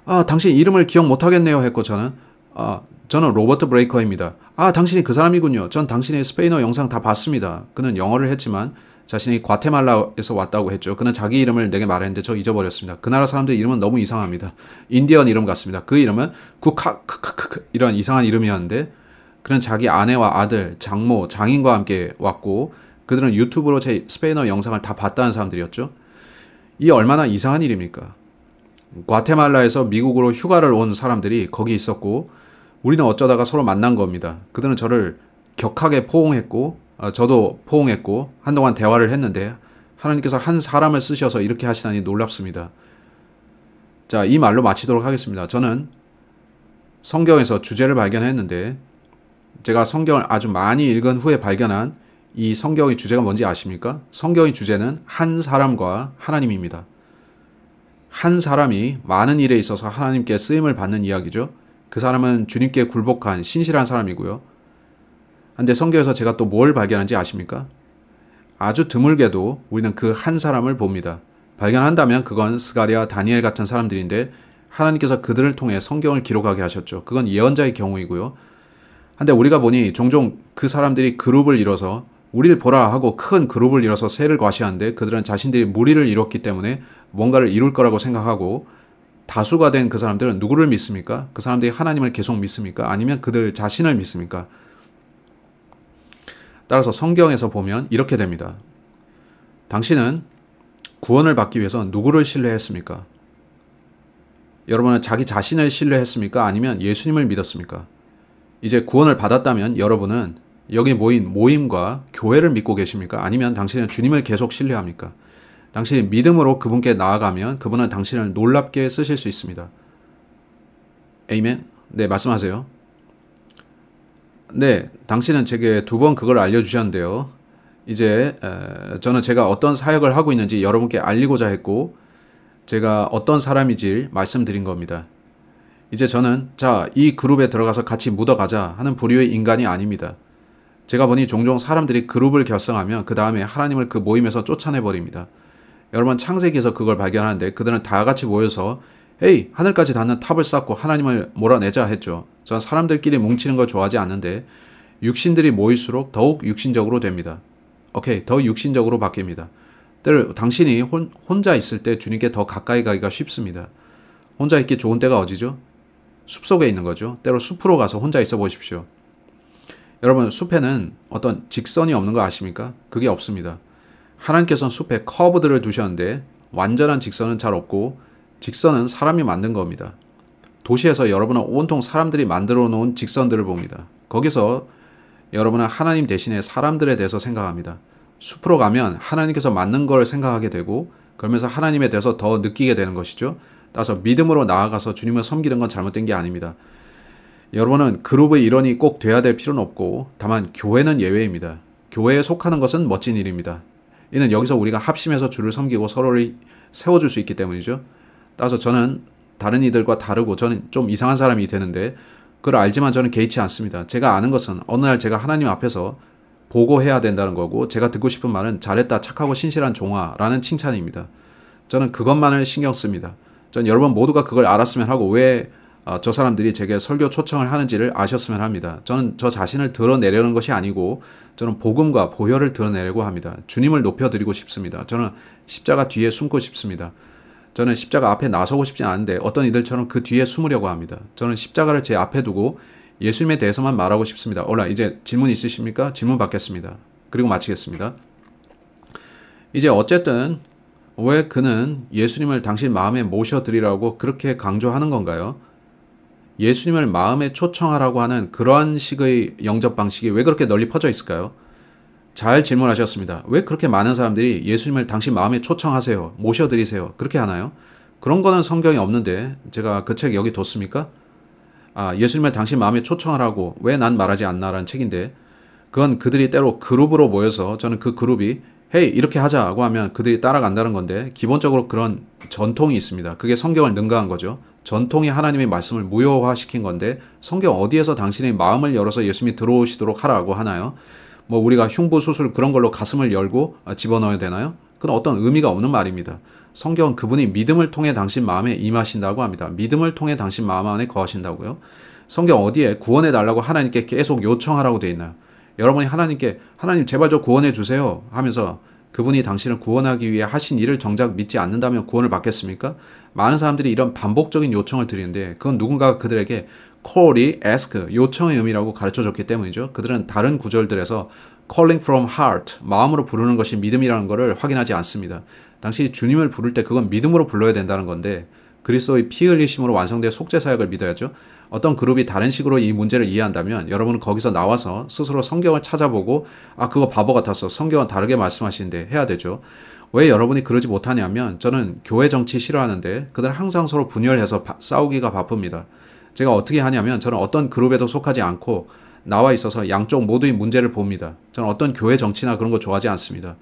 아 당신 이름을 기억 못하겠네요 했고 저는 아 저는 로버트 브레이커입니다. 아 당신이 그 사람이군요. 전 당신의 스페인어 영상 다 봤습니다. 그는 영어를 했지만 자신이 과테말라에서 왔다고 했죠. 그는 자기 이름을 내게 말했는데 저 잊어버렸습니다. 그 나라 사람들 이름은 너무 이상합니다. 인디언 이름 같습니다. 그 이름은 쿠카 크크크 이런 이상한 이름이었는데 그는 자기 아내와 아들, 장모, 장인과 함께 왔고 그들은 유튜브로 제 스페인어 영상을 다 봤다는 사람들이었죠. 이 얼마나 이상한 일입니까? 과테말라에서 미국으로 휴가를 온 사람들이 거기 있었고 우리는 어쩌다가 서로 만난 겁니다. 그들은 저를 격하게 포옹했고 어, 저도 포옹했고 한동안 대화를 했는데 하나님께서 한 사람을 쓰셔서 이렇게 하시다니 놀랍습니다. 자, 이 말로 마치도록 하겠습니다. 저는 성경에서 주제를 발견했는데 제가 성경을 아주 많이 읽은 후에 발견한 이 성경의 주제가 뭔지 아십니까? 성경의 주제는 한 사람과 하나님입니다. 한 사람이 많은 일에 있어서 하나님께 쓰임을 받는 이야기죠. 그 사람은 주님께 굴복한 신실한 사람이고요. 근데 성경에서 제가 또 뭘 발견한지 아십니까? 아주 드물게도 우리는 그 한 사람을 봅니다. 발견한다면 그건 스가랴, 리 다니엘 같은 사람들인데 하나님께서 그들을 통해 성경을 기록하게 하셨죠. 그건 예언자의 경우이고요. 한데 우리가 보니 종종 그 사람들이 그룹을 이뤄서 우리를 보라 하고 큰 그룹을 이뤄서 세를 과시하는데 그들은 자신들이 무리를 이뤘기 때문에 뭔가를 이룰 거라고 생각하고 다수가 된 그 사람들은 누구를 믿습니까? 그 사람들이 하나님을 계속 믿습니까? 아니면 그들 자신을 믿습니까? 따라서 성경에서 보면 이렇게 됩니다. 당신은 구원을 받기 위해서 누구를 신뢰했습니까? 여러분은 자기 자신을 신뢰했습니까? 아니면 예수님을 믿었습니까? 이제 구원을 받았다면 여러분은 여기 모인 모임과 교회를 믿고 계십니까? 아니면 당신은 주님을 계속 신뢰합니까? 당신이 믿음으로 그분께 나아가면 그분은 당신을 놀랍게 쓰실 수 있습니다. 에이멘. 네, 말씀하세요. 네, 당신은 제게 두 번 그걸 알려주셨는데요. 이제 에, 저는 제가 어떤 사역을 하고 있는지 여러분께 알리고자 했고 제가 어떤 사람이지 말씀드린 겁니다. 이제 저는 자, 이 그룹에 들어가서 같이 묻어가자 하는 부류의 인간이 아닙니다. 제가 보니 종종 사람들이 그룹을 결성하면 그 다음에 하나님을 그 모임에서 쫓아내버립니다. 여러분 창세기에서 그걸 발견하는데 그들은 다 같이 모여서 에이 하늘까지 닿는 탑을 쌓고 하나님을 몰아내자 했죠. 전 사람들끼리 뭉치는 걸 좋아하지 않는데 육신들이 모일수록 더욱 육신적으로 됩니다. 오케이, 더 육신적으로 바뀝니다. 때를 당신이 혼, 혼자 있을 때 주님께 더 가까이 가기가 쉽습니다. 혼자 있기 좋은 때가 어디죠? 숲속에 있는 거죠. 때로 숲으로 가서 혼자 있어 보십시오. 여러분, 숲에는 어떤 직선이 없는 거 아십니까? 그게 없습니다. 하나님께서는 숲에 커브들을 두셨는데 완전한 직선은 잘 없고 직선은 사람이 만든 겁니다. 도시에서 여러분은 온통 사람들이 만들어 놓은 직선들을 봅니다. 거기서 여러분은 하나님 대신에 사람들에 대해서 생각합니다. 숲으로 가면 하나님께서 맞는 걸 생각하게 되고 그러면서 하나님에 대해서 더 느끼게 되는 것이죠. 따라서 믿음으로 나아가서 주님을 섬기는 건 잘못된 게 아닙니다. 여러분은 그룹의 일원이 꼭 돼야 될 필요는 없고 다만 교회는 예외입니다. 교회에 속하는 것은 멋진 일입니다. 이는 여기서 우리가 합심해서 주를 섬기고 서로를 세워줄 수 있기 때문이죠. 따라서 저는 다른 이들과 다르고 저는 좀 이상한 사람이 되는데 그걸 알지만 저는 개의치 않습니다. 제가 아는 것은 어느 날 제가 하나님 앞에서 보고해야 된다는 거고 제가 듣고 싶은 말은 잘했다 착하고 신실한 종아라는 칭찬입니다. 저는 그것만을 신경 씁니다. 전 여러분 모두가 그걸 알았으면 하고 왜저 아, 사람들이 제게 설교 초청을 하는지를 아셨으면 합니다. 저는 저 자신을 드러내려는 것이 아니고 저는 복음과 보혈을 드러내려고 합니다. 주님을 높여드리고 싶습니다. 저는 십자가 뒤에 숨고 싶습니다. 저는 십자가 앞에 나서고 싶진 않은데 어떤 이들처럼 그 뒤에 숨으려고 합니다. 저는 십자가를 제 앞에 두고 예수님에 대해서만 말하고 싶습니다. 올라 이제 질문 있으십니까? 질문 받겠습니다. 그리고 마치겠습니다. 이제 어쨌든 왜 그는 예수님을 당신 마음에 모셔드리라고 그렇게 강조하는 건가요? 예수님을 마음에 초청하라고 하는 그러한 식의 영접 방식이 왜 그렇게 널리 퍼져 있을까요? 잘 질문하셨습니다. 왜 그렇게 많은 사람들이 예수님을 당신 마음에 초청하세요, 모셔드리세요, 그렇게 하나요? 그런 거는 성경이 없는데 제가 그 책 여기 뒀습니까? 아, 예수님을 당신 마음에 초청하라고 왜 난 말하지 않나라는 책인데 그건 그들이 때로 그룹으로 모여서 저는 그 그룹이 헤이 이렇게 하자고 하면 그들이 따라간다는 건데 기본적으로 그런 전통이 있습니다. 그게 성경을 능가한 거죠. 전통이 하나님의 말씀을 무효화시킨 건데 성경 어디에서 당신의 마음을 열어서 예수님이 들어오시도록 하라고 하나요? 뭐 우리가 흉부 수술 그런 걸로 가슴을 열고 아, 집어넣어야 되나요? 그건 어떤 의미가 없는 말입니다. 성경은 그분이 믿음을 통해 당신 마음에 임하신다고 합니다. 믿음을 통해 당신 마음 안에 거하신다고요. 성경 어디에 구원해 달라고 하나님께 계속 요청하라고 돼 있나요? 여러분이 하나님께 하나님 제발 저 구원해 주세요 하면서 그분이 당신을 구원하기 위해 하신 일을 정작 믿지 않는다면 구원을 받겠습니까? 많은 사람들이 이런 반복적인 요청을 드리는데 그건 누군가가 그들에게 call이 ask, 요청의 의미라고 가르쳐줬기 때문이죠. 그들은 다른 구절들에서 calling from heart, 마음으로 부르는 것이 믿음이라는 것을 확인하지 않습니다. 당시 주님을 부를 때 그건 믿음으로 불러야 된다는 건데 그리스도의 피 흘리심으로 완성된 속죄 사역을 믿어야죠. 어떤 그룹이 다른 식으로 이 문제를 이해한다면 여러분은 거기서 나와서 스스로 성경을 찾아보고 아 그거 바보 같았어. 성경은 다르게 말씀하시는데 해야 되죠. 왜 여러분이 그러지 못하냐면 저는 교회 정치 싫어하는데 그들 항상 서로 분열해서 바, 싸우기가 바쁩니다. 제가 어떻게 하냐면 저는 어떤 그룹에도 속하지 않고 나와 있어서 양쪽 모두의 문제를 봅니다. 저는 어떤 교회 정치나 그런 거 좋아하지 않습니다.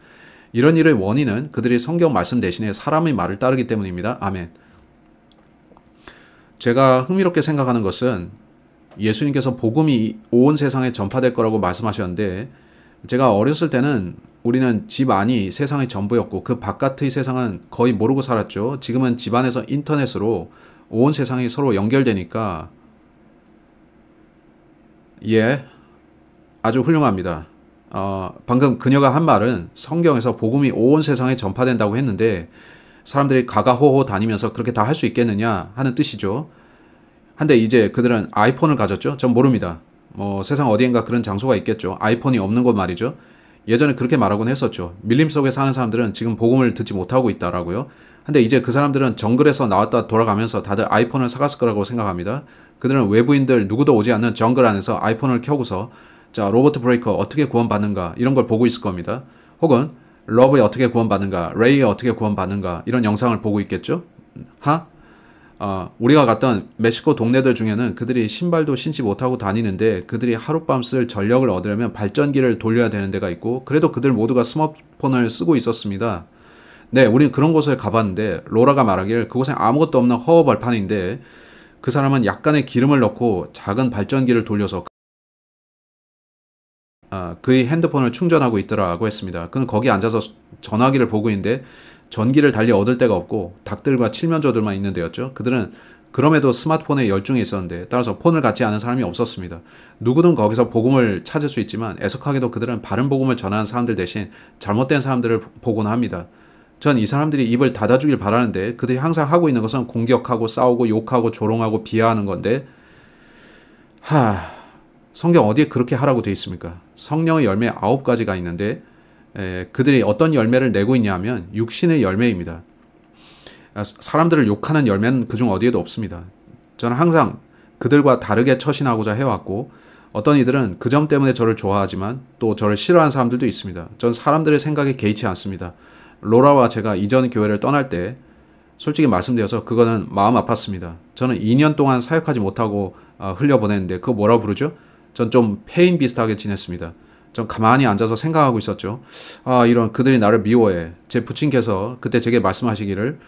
이런 일의 원인은 그들이 성경 말씀 대신에 사람의 말을 따르기 때문입니다. 아멘. 제가 흥미롭게 생각하는 것은 예수님께서 복음이 온 세상에 전파될 거라고 말씀하셨는데 제가 어렸을 때는 우리는 집 안이 세상의 전부였고 그 바깥의 세상은 거의 모르고 살았죠. 지금은 집 안에서 인터넷으로 온 세상이 서로 연결되니까 예, 아주 훌륭합니다. 어, 방금 그녀가 한 말은 성경에서 복음이 온 세상에 전파된다고 했는데 사람들이 가가호호 다니면서 그렇게 다 할 수 있겠느냐 하는 뜻이죠. 한데 이제 그들은 아이폰을 가졌죠. 전 모릅니다. 뭐 세상 어디엔가 그런 장소가 있겠죠. 아이폰이 없는 것 말이죠. 예전에 그렇게 말하곤 했었죠. 밀림 속에 사는 사람들은 지금 복음을 듣지 못하고 있다라고요. 근데 이제 그 사람들은 정글에서 나왔다 돌아가면서 다들 아이폰을 사갔을 거라고 생각합니다. 그들은 외부인들 누구도 오지 않는 정글 안에서 아이폰을 켜고서 자 로버트 브레이커 어떻게 구원받는가 이런 걸 보고 있을 겁니다. 혹은 러브에 어떻게 구원받는가, 레이에 어떻게 구원받는가 이런 영상을 보고 있겠죠. 하? 어, 우리가 갔던 멕시코 동네들 중에는 그들이 신발도 신지 못하고 다니는데 그들이 하룻밤 쓸 전력을 얻으려면 발전기를 돌려야 되는 데가 있고 그래도 그들 모두가 스마트폰을 쓰고 있었습니다. 네, 우리는 그런 곳을 가봤는데 로라가 말하기를 그곳엔 아무것도 없는 허허벌판인데 그 사람은 약간의 기름을 넣고 작은 발전기를 돌려서 그, 아, 그의 핸드폰을 충전하고 있더라고 했습니다. 그는 거기 앉아서 전화기를 보고 있는데 전기를 달리 얻을 데가 없고 닭들과 칠면조들만 있는 데였죠. 그들은 그럼에도 스마트폰에 열중해 있었는데 따라서 폰을 갖지 않은 사람이 없었습니다. 누구든 거기서 복음을 찾을 수 있지만 애석하게도 그들은 바른 복음을 전하는 사람들 대신 잘못된 사람들을 보곤 합니다. 전이 사람들이 입을 닫아주길 바라는데 그들이 항상 하고 있는 것은 공격하고 싸우고 욕하고 조롱하고 비하하는 건데 하 성경 어디에 그렇게 하라고 되어 있습니까? 성령의 열매 아홉 가지가 있는데 에, 그들이 어떤 열매를 내고 있냐면 육신의 열매입니다. 아, 사람들을 욕하는 열매는 그 중 어디에도 없습니다. 저는 항상 그들과 다르게 처신하고자 해왔고 어떤 이들은 그 점 때문에 저를 좋아하지만 또 저를 싫어하는 사람들도 있습니다. 전 사람들의 생각에 개의치 않습니다. 로라와 제가 이전 교회를 떠날 때 솔직히 말씀드려서 그거는 마음 아팠습니다. 저는 2년 동안 사역하지 못하고 아, 흘려보냈는데 그거 뭐라 부르죠? 전 좀 페인 비슷하게 지냈습니다. 전 가만히 앉아서 생각하고 있었죠. 아, 이런 그들이 나를 미워해. 제 부친께서 그때 제게 말씀하시기를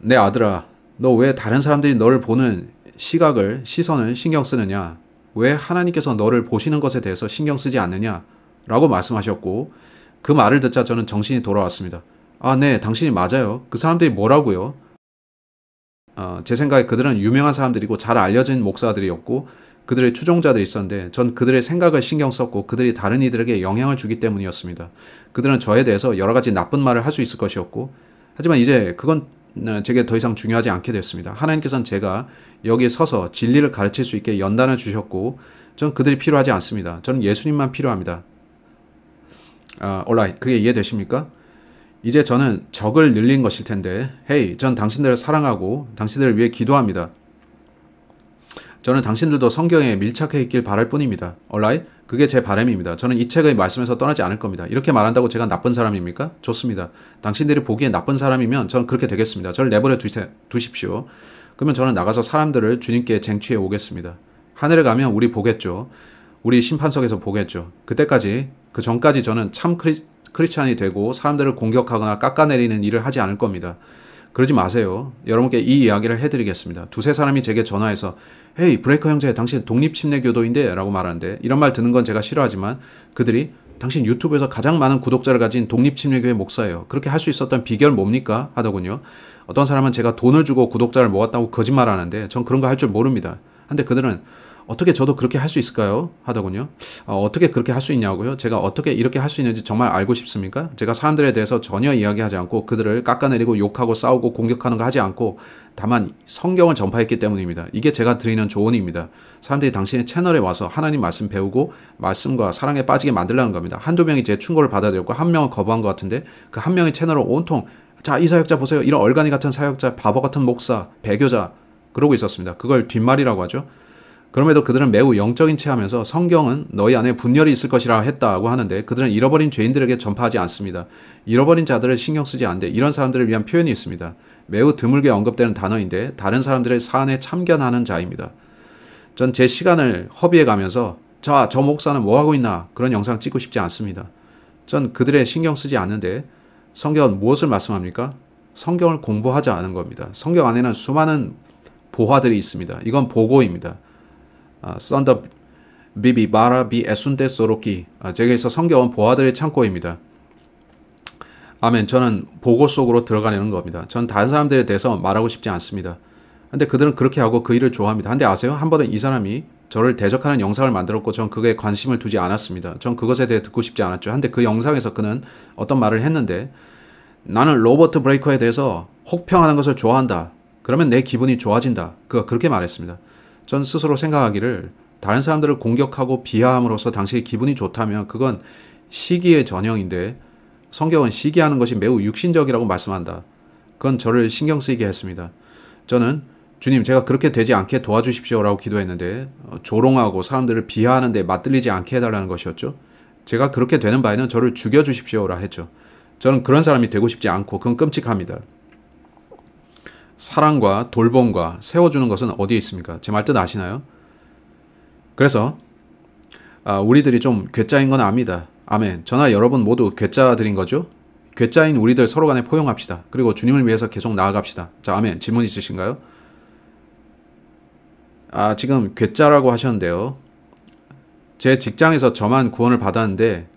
내 아들아, 너 왜 다른 사람들이 너를 보는 시각을, 시선을 신경 쓰느냐? 왜 하나님께서 너를 보시는 것에 대해서 신경 쓰지 않느냐? 라고 말씀하셨고, 그 말을 듣자 저는 정신이 돌아왔습니다. 아, 네, 당신이 맞아요. 그 사람들이 뭐라고요? 어, 제 생각에 그들은 유명한 사람들이고 잘 알려진 목사들이었고 그들의 추종자들이 있었는데 전 그들의 생각을 신경 썼고 그들이 다른 이들에게 영향을 주기 때문이었습니다. 그들은 저에 대해서 여러 가지 나쁜 말을 할 수 있을 것이었고 하지만 이제 그건 네, 제게 더 이상 중요하지 않게 됐습니다. 하나님께서는 제가 여기 서서 진리를 가르칠 수 있게 연단을 주셨고 전 그들이 필요하지 않습니다. 저는 예수님만 필요합니다. 아, alright. 그게 이해되십니까? 이제 저는 적을 늘린 것일 텐데, 헤이, 전 당신들을 사랑하고 당신들을 위해 기도합니다. 저는 당신들도 성경에 밀착해 있길 바랄 뿐입니다. alright? 그게 제 바람입니다. 저는 이 책의 말씀에서 떠나지 않을 겁니다. 이렇게 말한다고 제가 나쁜 사람입니까? 좋습니다. 당신들이 보기에 나쁜 사람이면 저는 그렇게 되겠습니다. 저를 내버려 두세, 두십시오. 그러면 저는 나가서 사람들을 주님께 쟁취해 오겠습니다. 하늘에 가면 우리 보겠죠. 우리 심판석에서 보겠죠. 그때까지 그 전까지 저는 참 크리, 크리스찬이 되고 사람들을 공격하거나 깎아내리는 일을 하지 않을 겁니다. 그러지 마세요. 여러분께 이 이야기를 해드리겠습니다. 두세 사람이 제게 전화해서 헤이 브레이커 형제 당신 독립침례교도인데 라고 말하는데 이런 말 듣는 건 제가 싫어하지만 그들이 당신 유튜브에서 가장 많은 구독자를 가진 독립침례교회 목사예요. 그렇게 할 수 있었던 비결 뭡니까? 하더군요. 어떤 사람은 제가 돈을 주고 구독자를 모았다고 거짓말하는데 전 그런 거 할 줄 모릅니다. 근데 그들은 어떻게 저도 그렇게 할 수 있을까요? 하더군요. 아, 어떻게 그렇게 할 수 있냐고요? 제가 어떻게 이렇게 할 수 있는지 정말 알고 싶습니까? 제가 사람들에 대해서 전혀 이야기하지 않고 그들을 깎아내리고 욕하고 싸우고 공격하는 거 하지 않고 다만 성경을 전파했기 때문입니다. 이게 제가 드리는 조언입니다. 사람들이 당신의 채널에 와서 하나님 말씀 배우고 말씀과 사랑에 빠지게 만들라는 겁니다. 한두 명이 제 충고를 받아들였고 한 명은 거부한 것 같은데 그 한 명의 채널을 온통 자, 이 사역자 보세요. 이런 얼간이 같은 사역자, 바보 같은 목사, 배교자 그러고 있었습니다. 그걸 뒷말이라고 하죠. 그럼에도 그들은 매우 영적인 체하면서 성경은 너희 안에 분열이 있을 것이라 했다고 하는데 그들은 잃어버린 죄인들에게 전파하지 않습니다. 잃어버린 자들을 신경 쓰지 않되 이런 사람들을 위한 표현이 있습니다. 매우 드물게 언급되는 단어인데 다른 사람들의 사안에 참견하는 자입니다. 전 제 시간을 허비해 가면서 자, 저 목사는 뭐 하고 있나 그런 영상 찍고 싶지 않습니다. 전 그들의 신경 쓰지 않는데 성경은 무엇을 말씀합니까? 성경을 공부하지 않은 겁니다. 성경 안에는 수많은 보화들이 있습니다. 이건 보고입니다. 썬더 비비바라 비 에순데 소로키 제게에서 성겨운 보아들의 창고입니다. 아멘. 저는 보고 속으로 들어가려는 겁니다. 전 다른 사람들에 대해서 말하고 싶지 않습니다. 근데 그들은 그렇게 하고 그 일을 좋아합니다. 한데 아세요? 한 번은 이 사람이 저를 대적하는 영상을 만들었고 전그게 관심을 두지 않았습니다. 전 그것에 대해 듣고 싶지 않았죠. 근데그 영상에서 그는 어떤 말을 했는데 나는 로버트 브레이커에 대해서 혹평하는 것을 좋아한다. 그러면 내 기분이 좋아진다. 그가 그렇게 말했습니다. 전 스스로 생각하기를 다른 사람들을 공격하고 비하함으로써 당신의 기분이 좋다면 그건 시기의 전형인데 성경은 시기하는 것이 매우 육신적이라고 말씀한다. 그건 저를 신경 쓰이게 했습니다. 저는 주님 제가 그렇게 되지 않게 도와주십시오라고 기도했는데 어, 조롱하고 사람들을 비하하는데 맞들리지 않게 해달라는 것이었죠. 제가 그렇게 되는 바에는 저를 죽여주십시오라 했죠. 저는 그런 사람이 되고 싶지 않고 그건 끔찍합니다. 사랑과 돌봄과 세워주는 것은 어디에 있습니까? 제말뜻 아시나요? 그래서 아, 우리들이 좀 괴짜인 건 압니다. 아멘. 저나 여러분 모두 괴짜들인 거죠? 괴짜인 우리들 서로 간에 포용합시다. 그리고 주님을 위해서 계속 나아갑시다. 자, 아멘. 질문 있으신가요? 아, 지금 괴짜라고 하셨는데요. 제 직장에서 저만 구원을 받았는데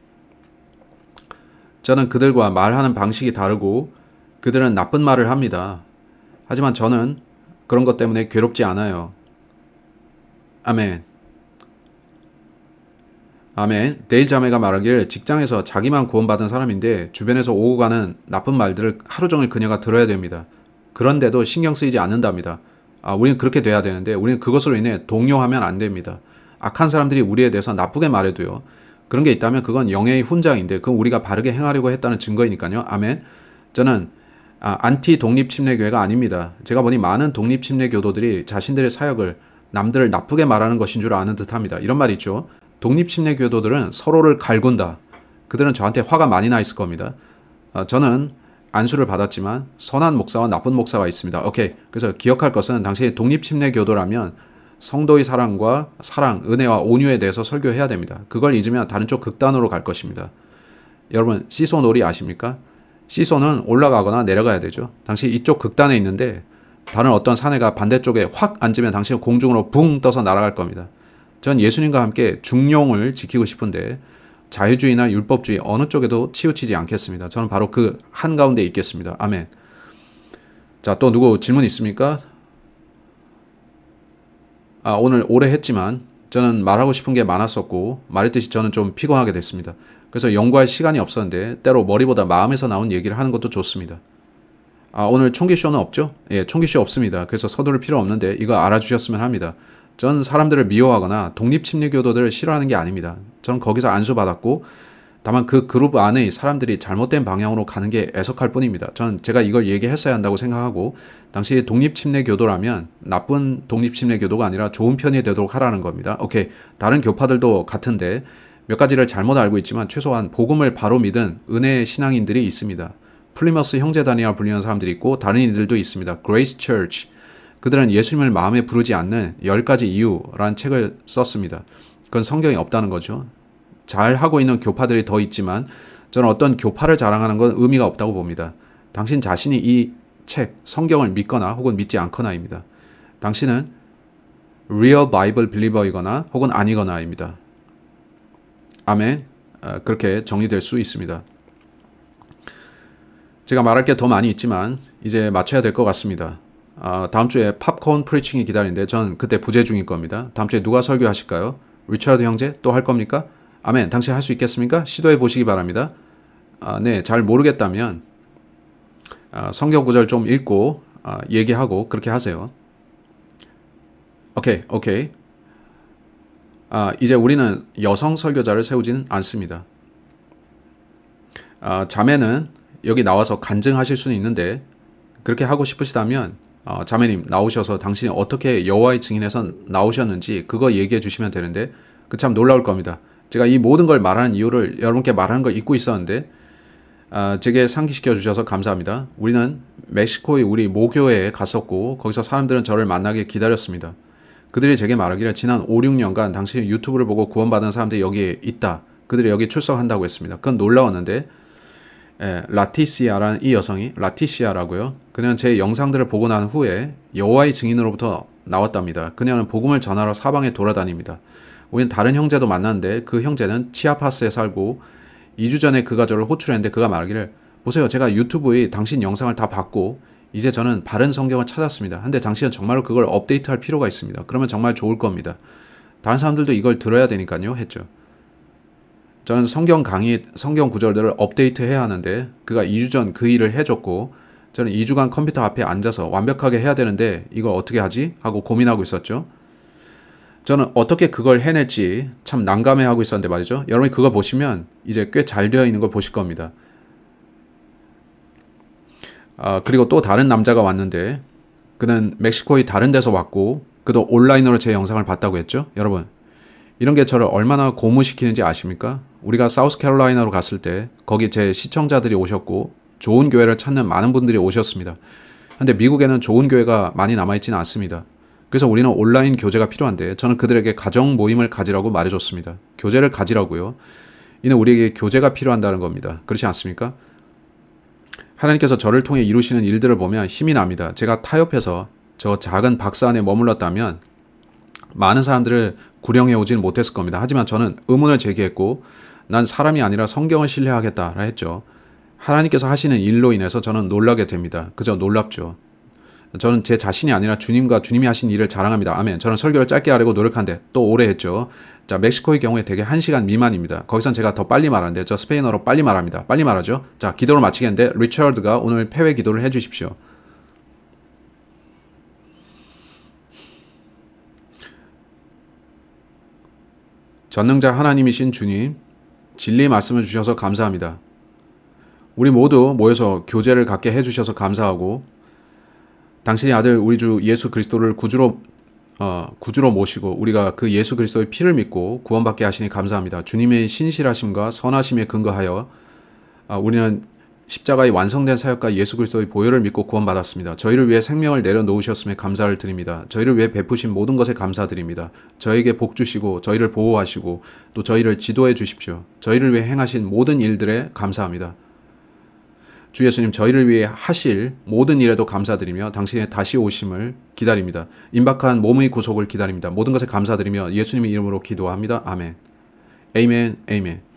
저는 그들과 말하는 방식이 다르고 그들은 나쁜 말을 합니다. 하지만 저는 그런 것 때문에 괴롭지 않아요. 아멘. 아멘. 데일 자매가 말하길 직장에서 자기만 구원받은 사람인데 주변에서 오고 가는 나쁜 말들을 하루 종일 그녀가 들어야 됩니다. 그런데도 신경 쓰이지 않는답니다. 아, 우리는 그렇게 돼야 되는데 우리는 그것으로 인해 동요하면 안 됩니다. 악한 사람들이 우리에 대해서 나쁘게 말해도요. 그런 게 있다면 그건 영예의 훈장인데 그건 우리가 바르게 행하려고 했다는 증거이니까요. 아멘. 저는 아, 안티 독립침례교회가 아닙니다. 제가 보니 많은 독립침례교도들이 자신들의 사역을 남들을 나쁘게 말하는 것인 줄 아는 듯합니다. 이런 말 있죠. 독립침례교도들은 서로를 갈군다. 그들은 저한테 화가 많이 나 있을 겁니다. 아, 저는 안수를 받았지만 선한 목사와 나쁜 목사가 있습니다. 오케이. 그래서 기억할 것은 당신이 독립침례교도라면 성도의 사랑과 사랑, 은혜와 온유에 대해서 설교해야 됩니다. 그걸 잊으면 다른 쪽 극단으로 갈 것입니다. 여러분, 시소놀이 아십니까? 시소는 올라가거나 내려가야 되죠. 당시 이쪽 극단에 있는데 다른 어떤 사내가 반대쪽에 확 앉으면 당신은 공중으로 붕 떠서 날아갈 겁니다. 전 예수님과 함께 중용을 지키고 싶은데 자유주의나 율법주의 어느 쪽에도 치우치지 않겠습니다. 저는 바로 그 한가운데 있겠습니다. 아멘. 자, 또 누구 질문 있습니까? 아, 오늘 오래 했지만 저는 말하고 싶은 게 많았었고 말했듯이 저는 좀 피곤하게 됐습니다. 그래서 연구할 시간이 없었는데 때로 머리보다 마음에서 나온 얘기를 하는 것도 좋습니다. 아, 오늘 총기쇼는 없죠? 예, 총기쇼 없습니다. 그래서 서두를 필요 없는데 이거 알아주셨으면 합니다. 전 사람들을 미워하거나 독립침례교도들을 싫어하는 게 아닙니다. 전 거기서 안수받았고 다만 그 그룹 안의 사람들이 잘못된 방향으로 가는 게 애석할 뿐입니다. 전 제가 이걸 얘기했어야 한다고 생각하고 당시 독립침례교도라면 나쁜 독립침례교도가 아니라 좋은 편이 되도록 하라는 겁니다. 오케이 다른 교파들도 같은데 몇 가지를 잘못 알고 있지만 최소한 복음을 바로 믿은 은혜의 신앙인들이 있습니다. 플리머스 형제단이라 불리는 사람들이 있고 다른 이들도 있습니다. Grace Church. 그들은 예수님을 마음에 부르지 않는 10가지 이유라는 책을 썼습니다. 그건 성경이 없다는 거죠. 잘 하고 있는 교파들이 더 있지만 저는 어떤 교파를 자랑하는 건 의미가 없다고 봅니다. 당신 자신이 이 책, 성경을 믿거나 혹은 믿지 않거나입니다. 당신은 real Bible believer이거나 혹은 아니거나입니다. 아멘. 아, 그렇게 정리될 수 있습니다. 제가 말할 게 더 많이 있지만 이제 마쳐야 될 것 같습니다. 아, 다음 주에 팝콘 프리칭이 기다리는데 전 그때 부재 중일 겁니다. 다음 주에 누가 설교하실까요? 리차드 형제 또 할 겁니까? 아멘. 당신 할 수 있겠습니까? 시도해 보시기 바랍니다. 아, 네, 잘 모르겠다면 아, 성경 구절 좀 읽고 아, 얘기하고 그렇게 하세요. 오케이, 오케이. 아, 이제 우리는 여성 설교자를 세우지는 않습니다. 아, 자매는 여기 나와서 간증하실 수는 있는데 그렇게 하고 싶으시다면 어, 자매님 나오셔서 당신이 어떻게 여호와의 증인에서 나오셨는지 그거 얘기해 주시면 되는데 그 참 놀라울 겁니다. 제가 이 모든 걸 말하는 이유를 여러분께 말하는 걸 잊고 있었는데 어, 제게 상기시켜 주셔서 감사합니다. 우리는 멕시코의 우리 모교회에 갔었고 거기서 사람들은 저를 만나게 기다렸습니다. 그들이 제게 말하기를 지난 5, 6년간 당신의 유튜브를 보고 구원받은 사람들이 여기에 있다. 그들이 여기 출석한다고 했습니다. 그건 놀라웠는데 에, 라티시아라는 이 여성이 라티시아라고요. 그녀는 제 영상들을 보고 난 후에 여호와의 증인으로부터 나왔답니다. 그녀는 복음을 전하러 사방에 돌아다닙니다. 우린 다른 형제도 만났는데 그 형제는 치아파스에 살고 2주 전에 그가 저를 호출했는데 그가 말하기를 보세요. 제가 유튜브에 당신 영상을 다 봤고 이제 저는 바른 성경을 찾았습니다. 근데 당신은 정말로 그걸 업데이트할 필요가 있습니다. 그러면 정말 좋을 겁니다. 다른 사람들도 이걸 들어야 되니까요. 했죠. 저는 성경 강의, 성경 구절들을 업데이트해야 하는데 그가 2주 전 그 일을 해줬고 저는 2주간 컴퓨터 앞에 앉아서 완벽하게 해야 되는데 이걸 어떻게 하지? 하고 고민하고 있었죠. 저는 어떻게 그걸 해낼지 참 난감해하고 있었는데 말이죠. 여러분이 그거 보시면 이제 꽤 잘 되어 있는 걸 보실 겁니다. 아, 그리고 또 다른 남자가 왔는데 그는 멕시코의 다른 데서 왔고 그도 온라인으로 제 영상을 봤다고 했죠. 여러분 이런 게 저를 얼마나 고무시키는지 아십니까? 우리가 사우스캐롤라이나로 갔을 때 거기 제 시청자들이 오셨고 좋은 교회를 찾는 많은 분들이 오셨습니다. 근데 미국에는 좋은 교회가 많이 남아있지는 않습니다. 그래서 우리는 온라인 교제가 필요한데 저는 그들에게 가정 모임을 가지라고 말해줬습니다. 교제를 가지라고요. 이는 우리에게 교제가 필요한다는 겁니다. 그렇지 않습니까? 하나님께서 저를 통해 이루시는 일들을 보면 힘이 납니다. 제가 타협해서 저 작은 박사 안에 머물렀다면 많은 사람들을 구령해 오진 못했을 겁니다. 하지만 저는 의문을 제기했고 난 사람이 아니라 성경을 신뢰하겠다라 했죠. 하나님께서 하시는 일로 인해서 저는 놀라게 됩니다. 그저 놀랍죠. 저는 제 자신이 아니라 주님과 주님이 하신 일을 자랑합니다. 아멘. 저는 설교를 짧게 하려고 노력한데 또 오래 했죠. 자, 멕시코의 경우에 대개 1시간 미만입니다. 거기선 제가 더 빨리 말하는데 저 스페인어로 빨리 말합니다. 빨리 말하죠. 자, 기도를 마치겠는데 리처드가 오늘 폐회 기도를 해 주십시오. 전능자 하나님이신 주님, 진리 의 말씀을 주셔서 감사합니다. 우리 모두 모여서 교제를 갖게 해주셔서 감사하고 당신의 아들 우리 주 예수 그리스도를 구주로 어, 구주로 모시고 우리가 그 예수 그리스도의 피를 믿고 구원받게 하시니 감사합니다. 주님의 신실하심과 선하심에 근거하여 아, 우리는 십자가의 완성된 사역과 예수 그리스도의 보혈을 믿고 구원받았습니다. 저희를 위해 생명을 내려놓으셨음에 감사를 드립니다. 저희를 위해 베푸신 모든 것에 감사드립니다. 저에게 복 주시고 저희를 보호하시고 또 저희를 지도해 주십시오. 저희를 위해 행하신 모든 일들에 감사합니다. 주 예수님 저희를 위해 하실 모든 일에도 감사드리며 당신의 다시 오심을 기다립니다. 임박한 몸의 구속을 기다립니다. 모든 것에 감사드리며 예수님의 이름으로 기도합니다. 아멘. 에이멘, 에이멘.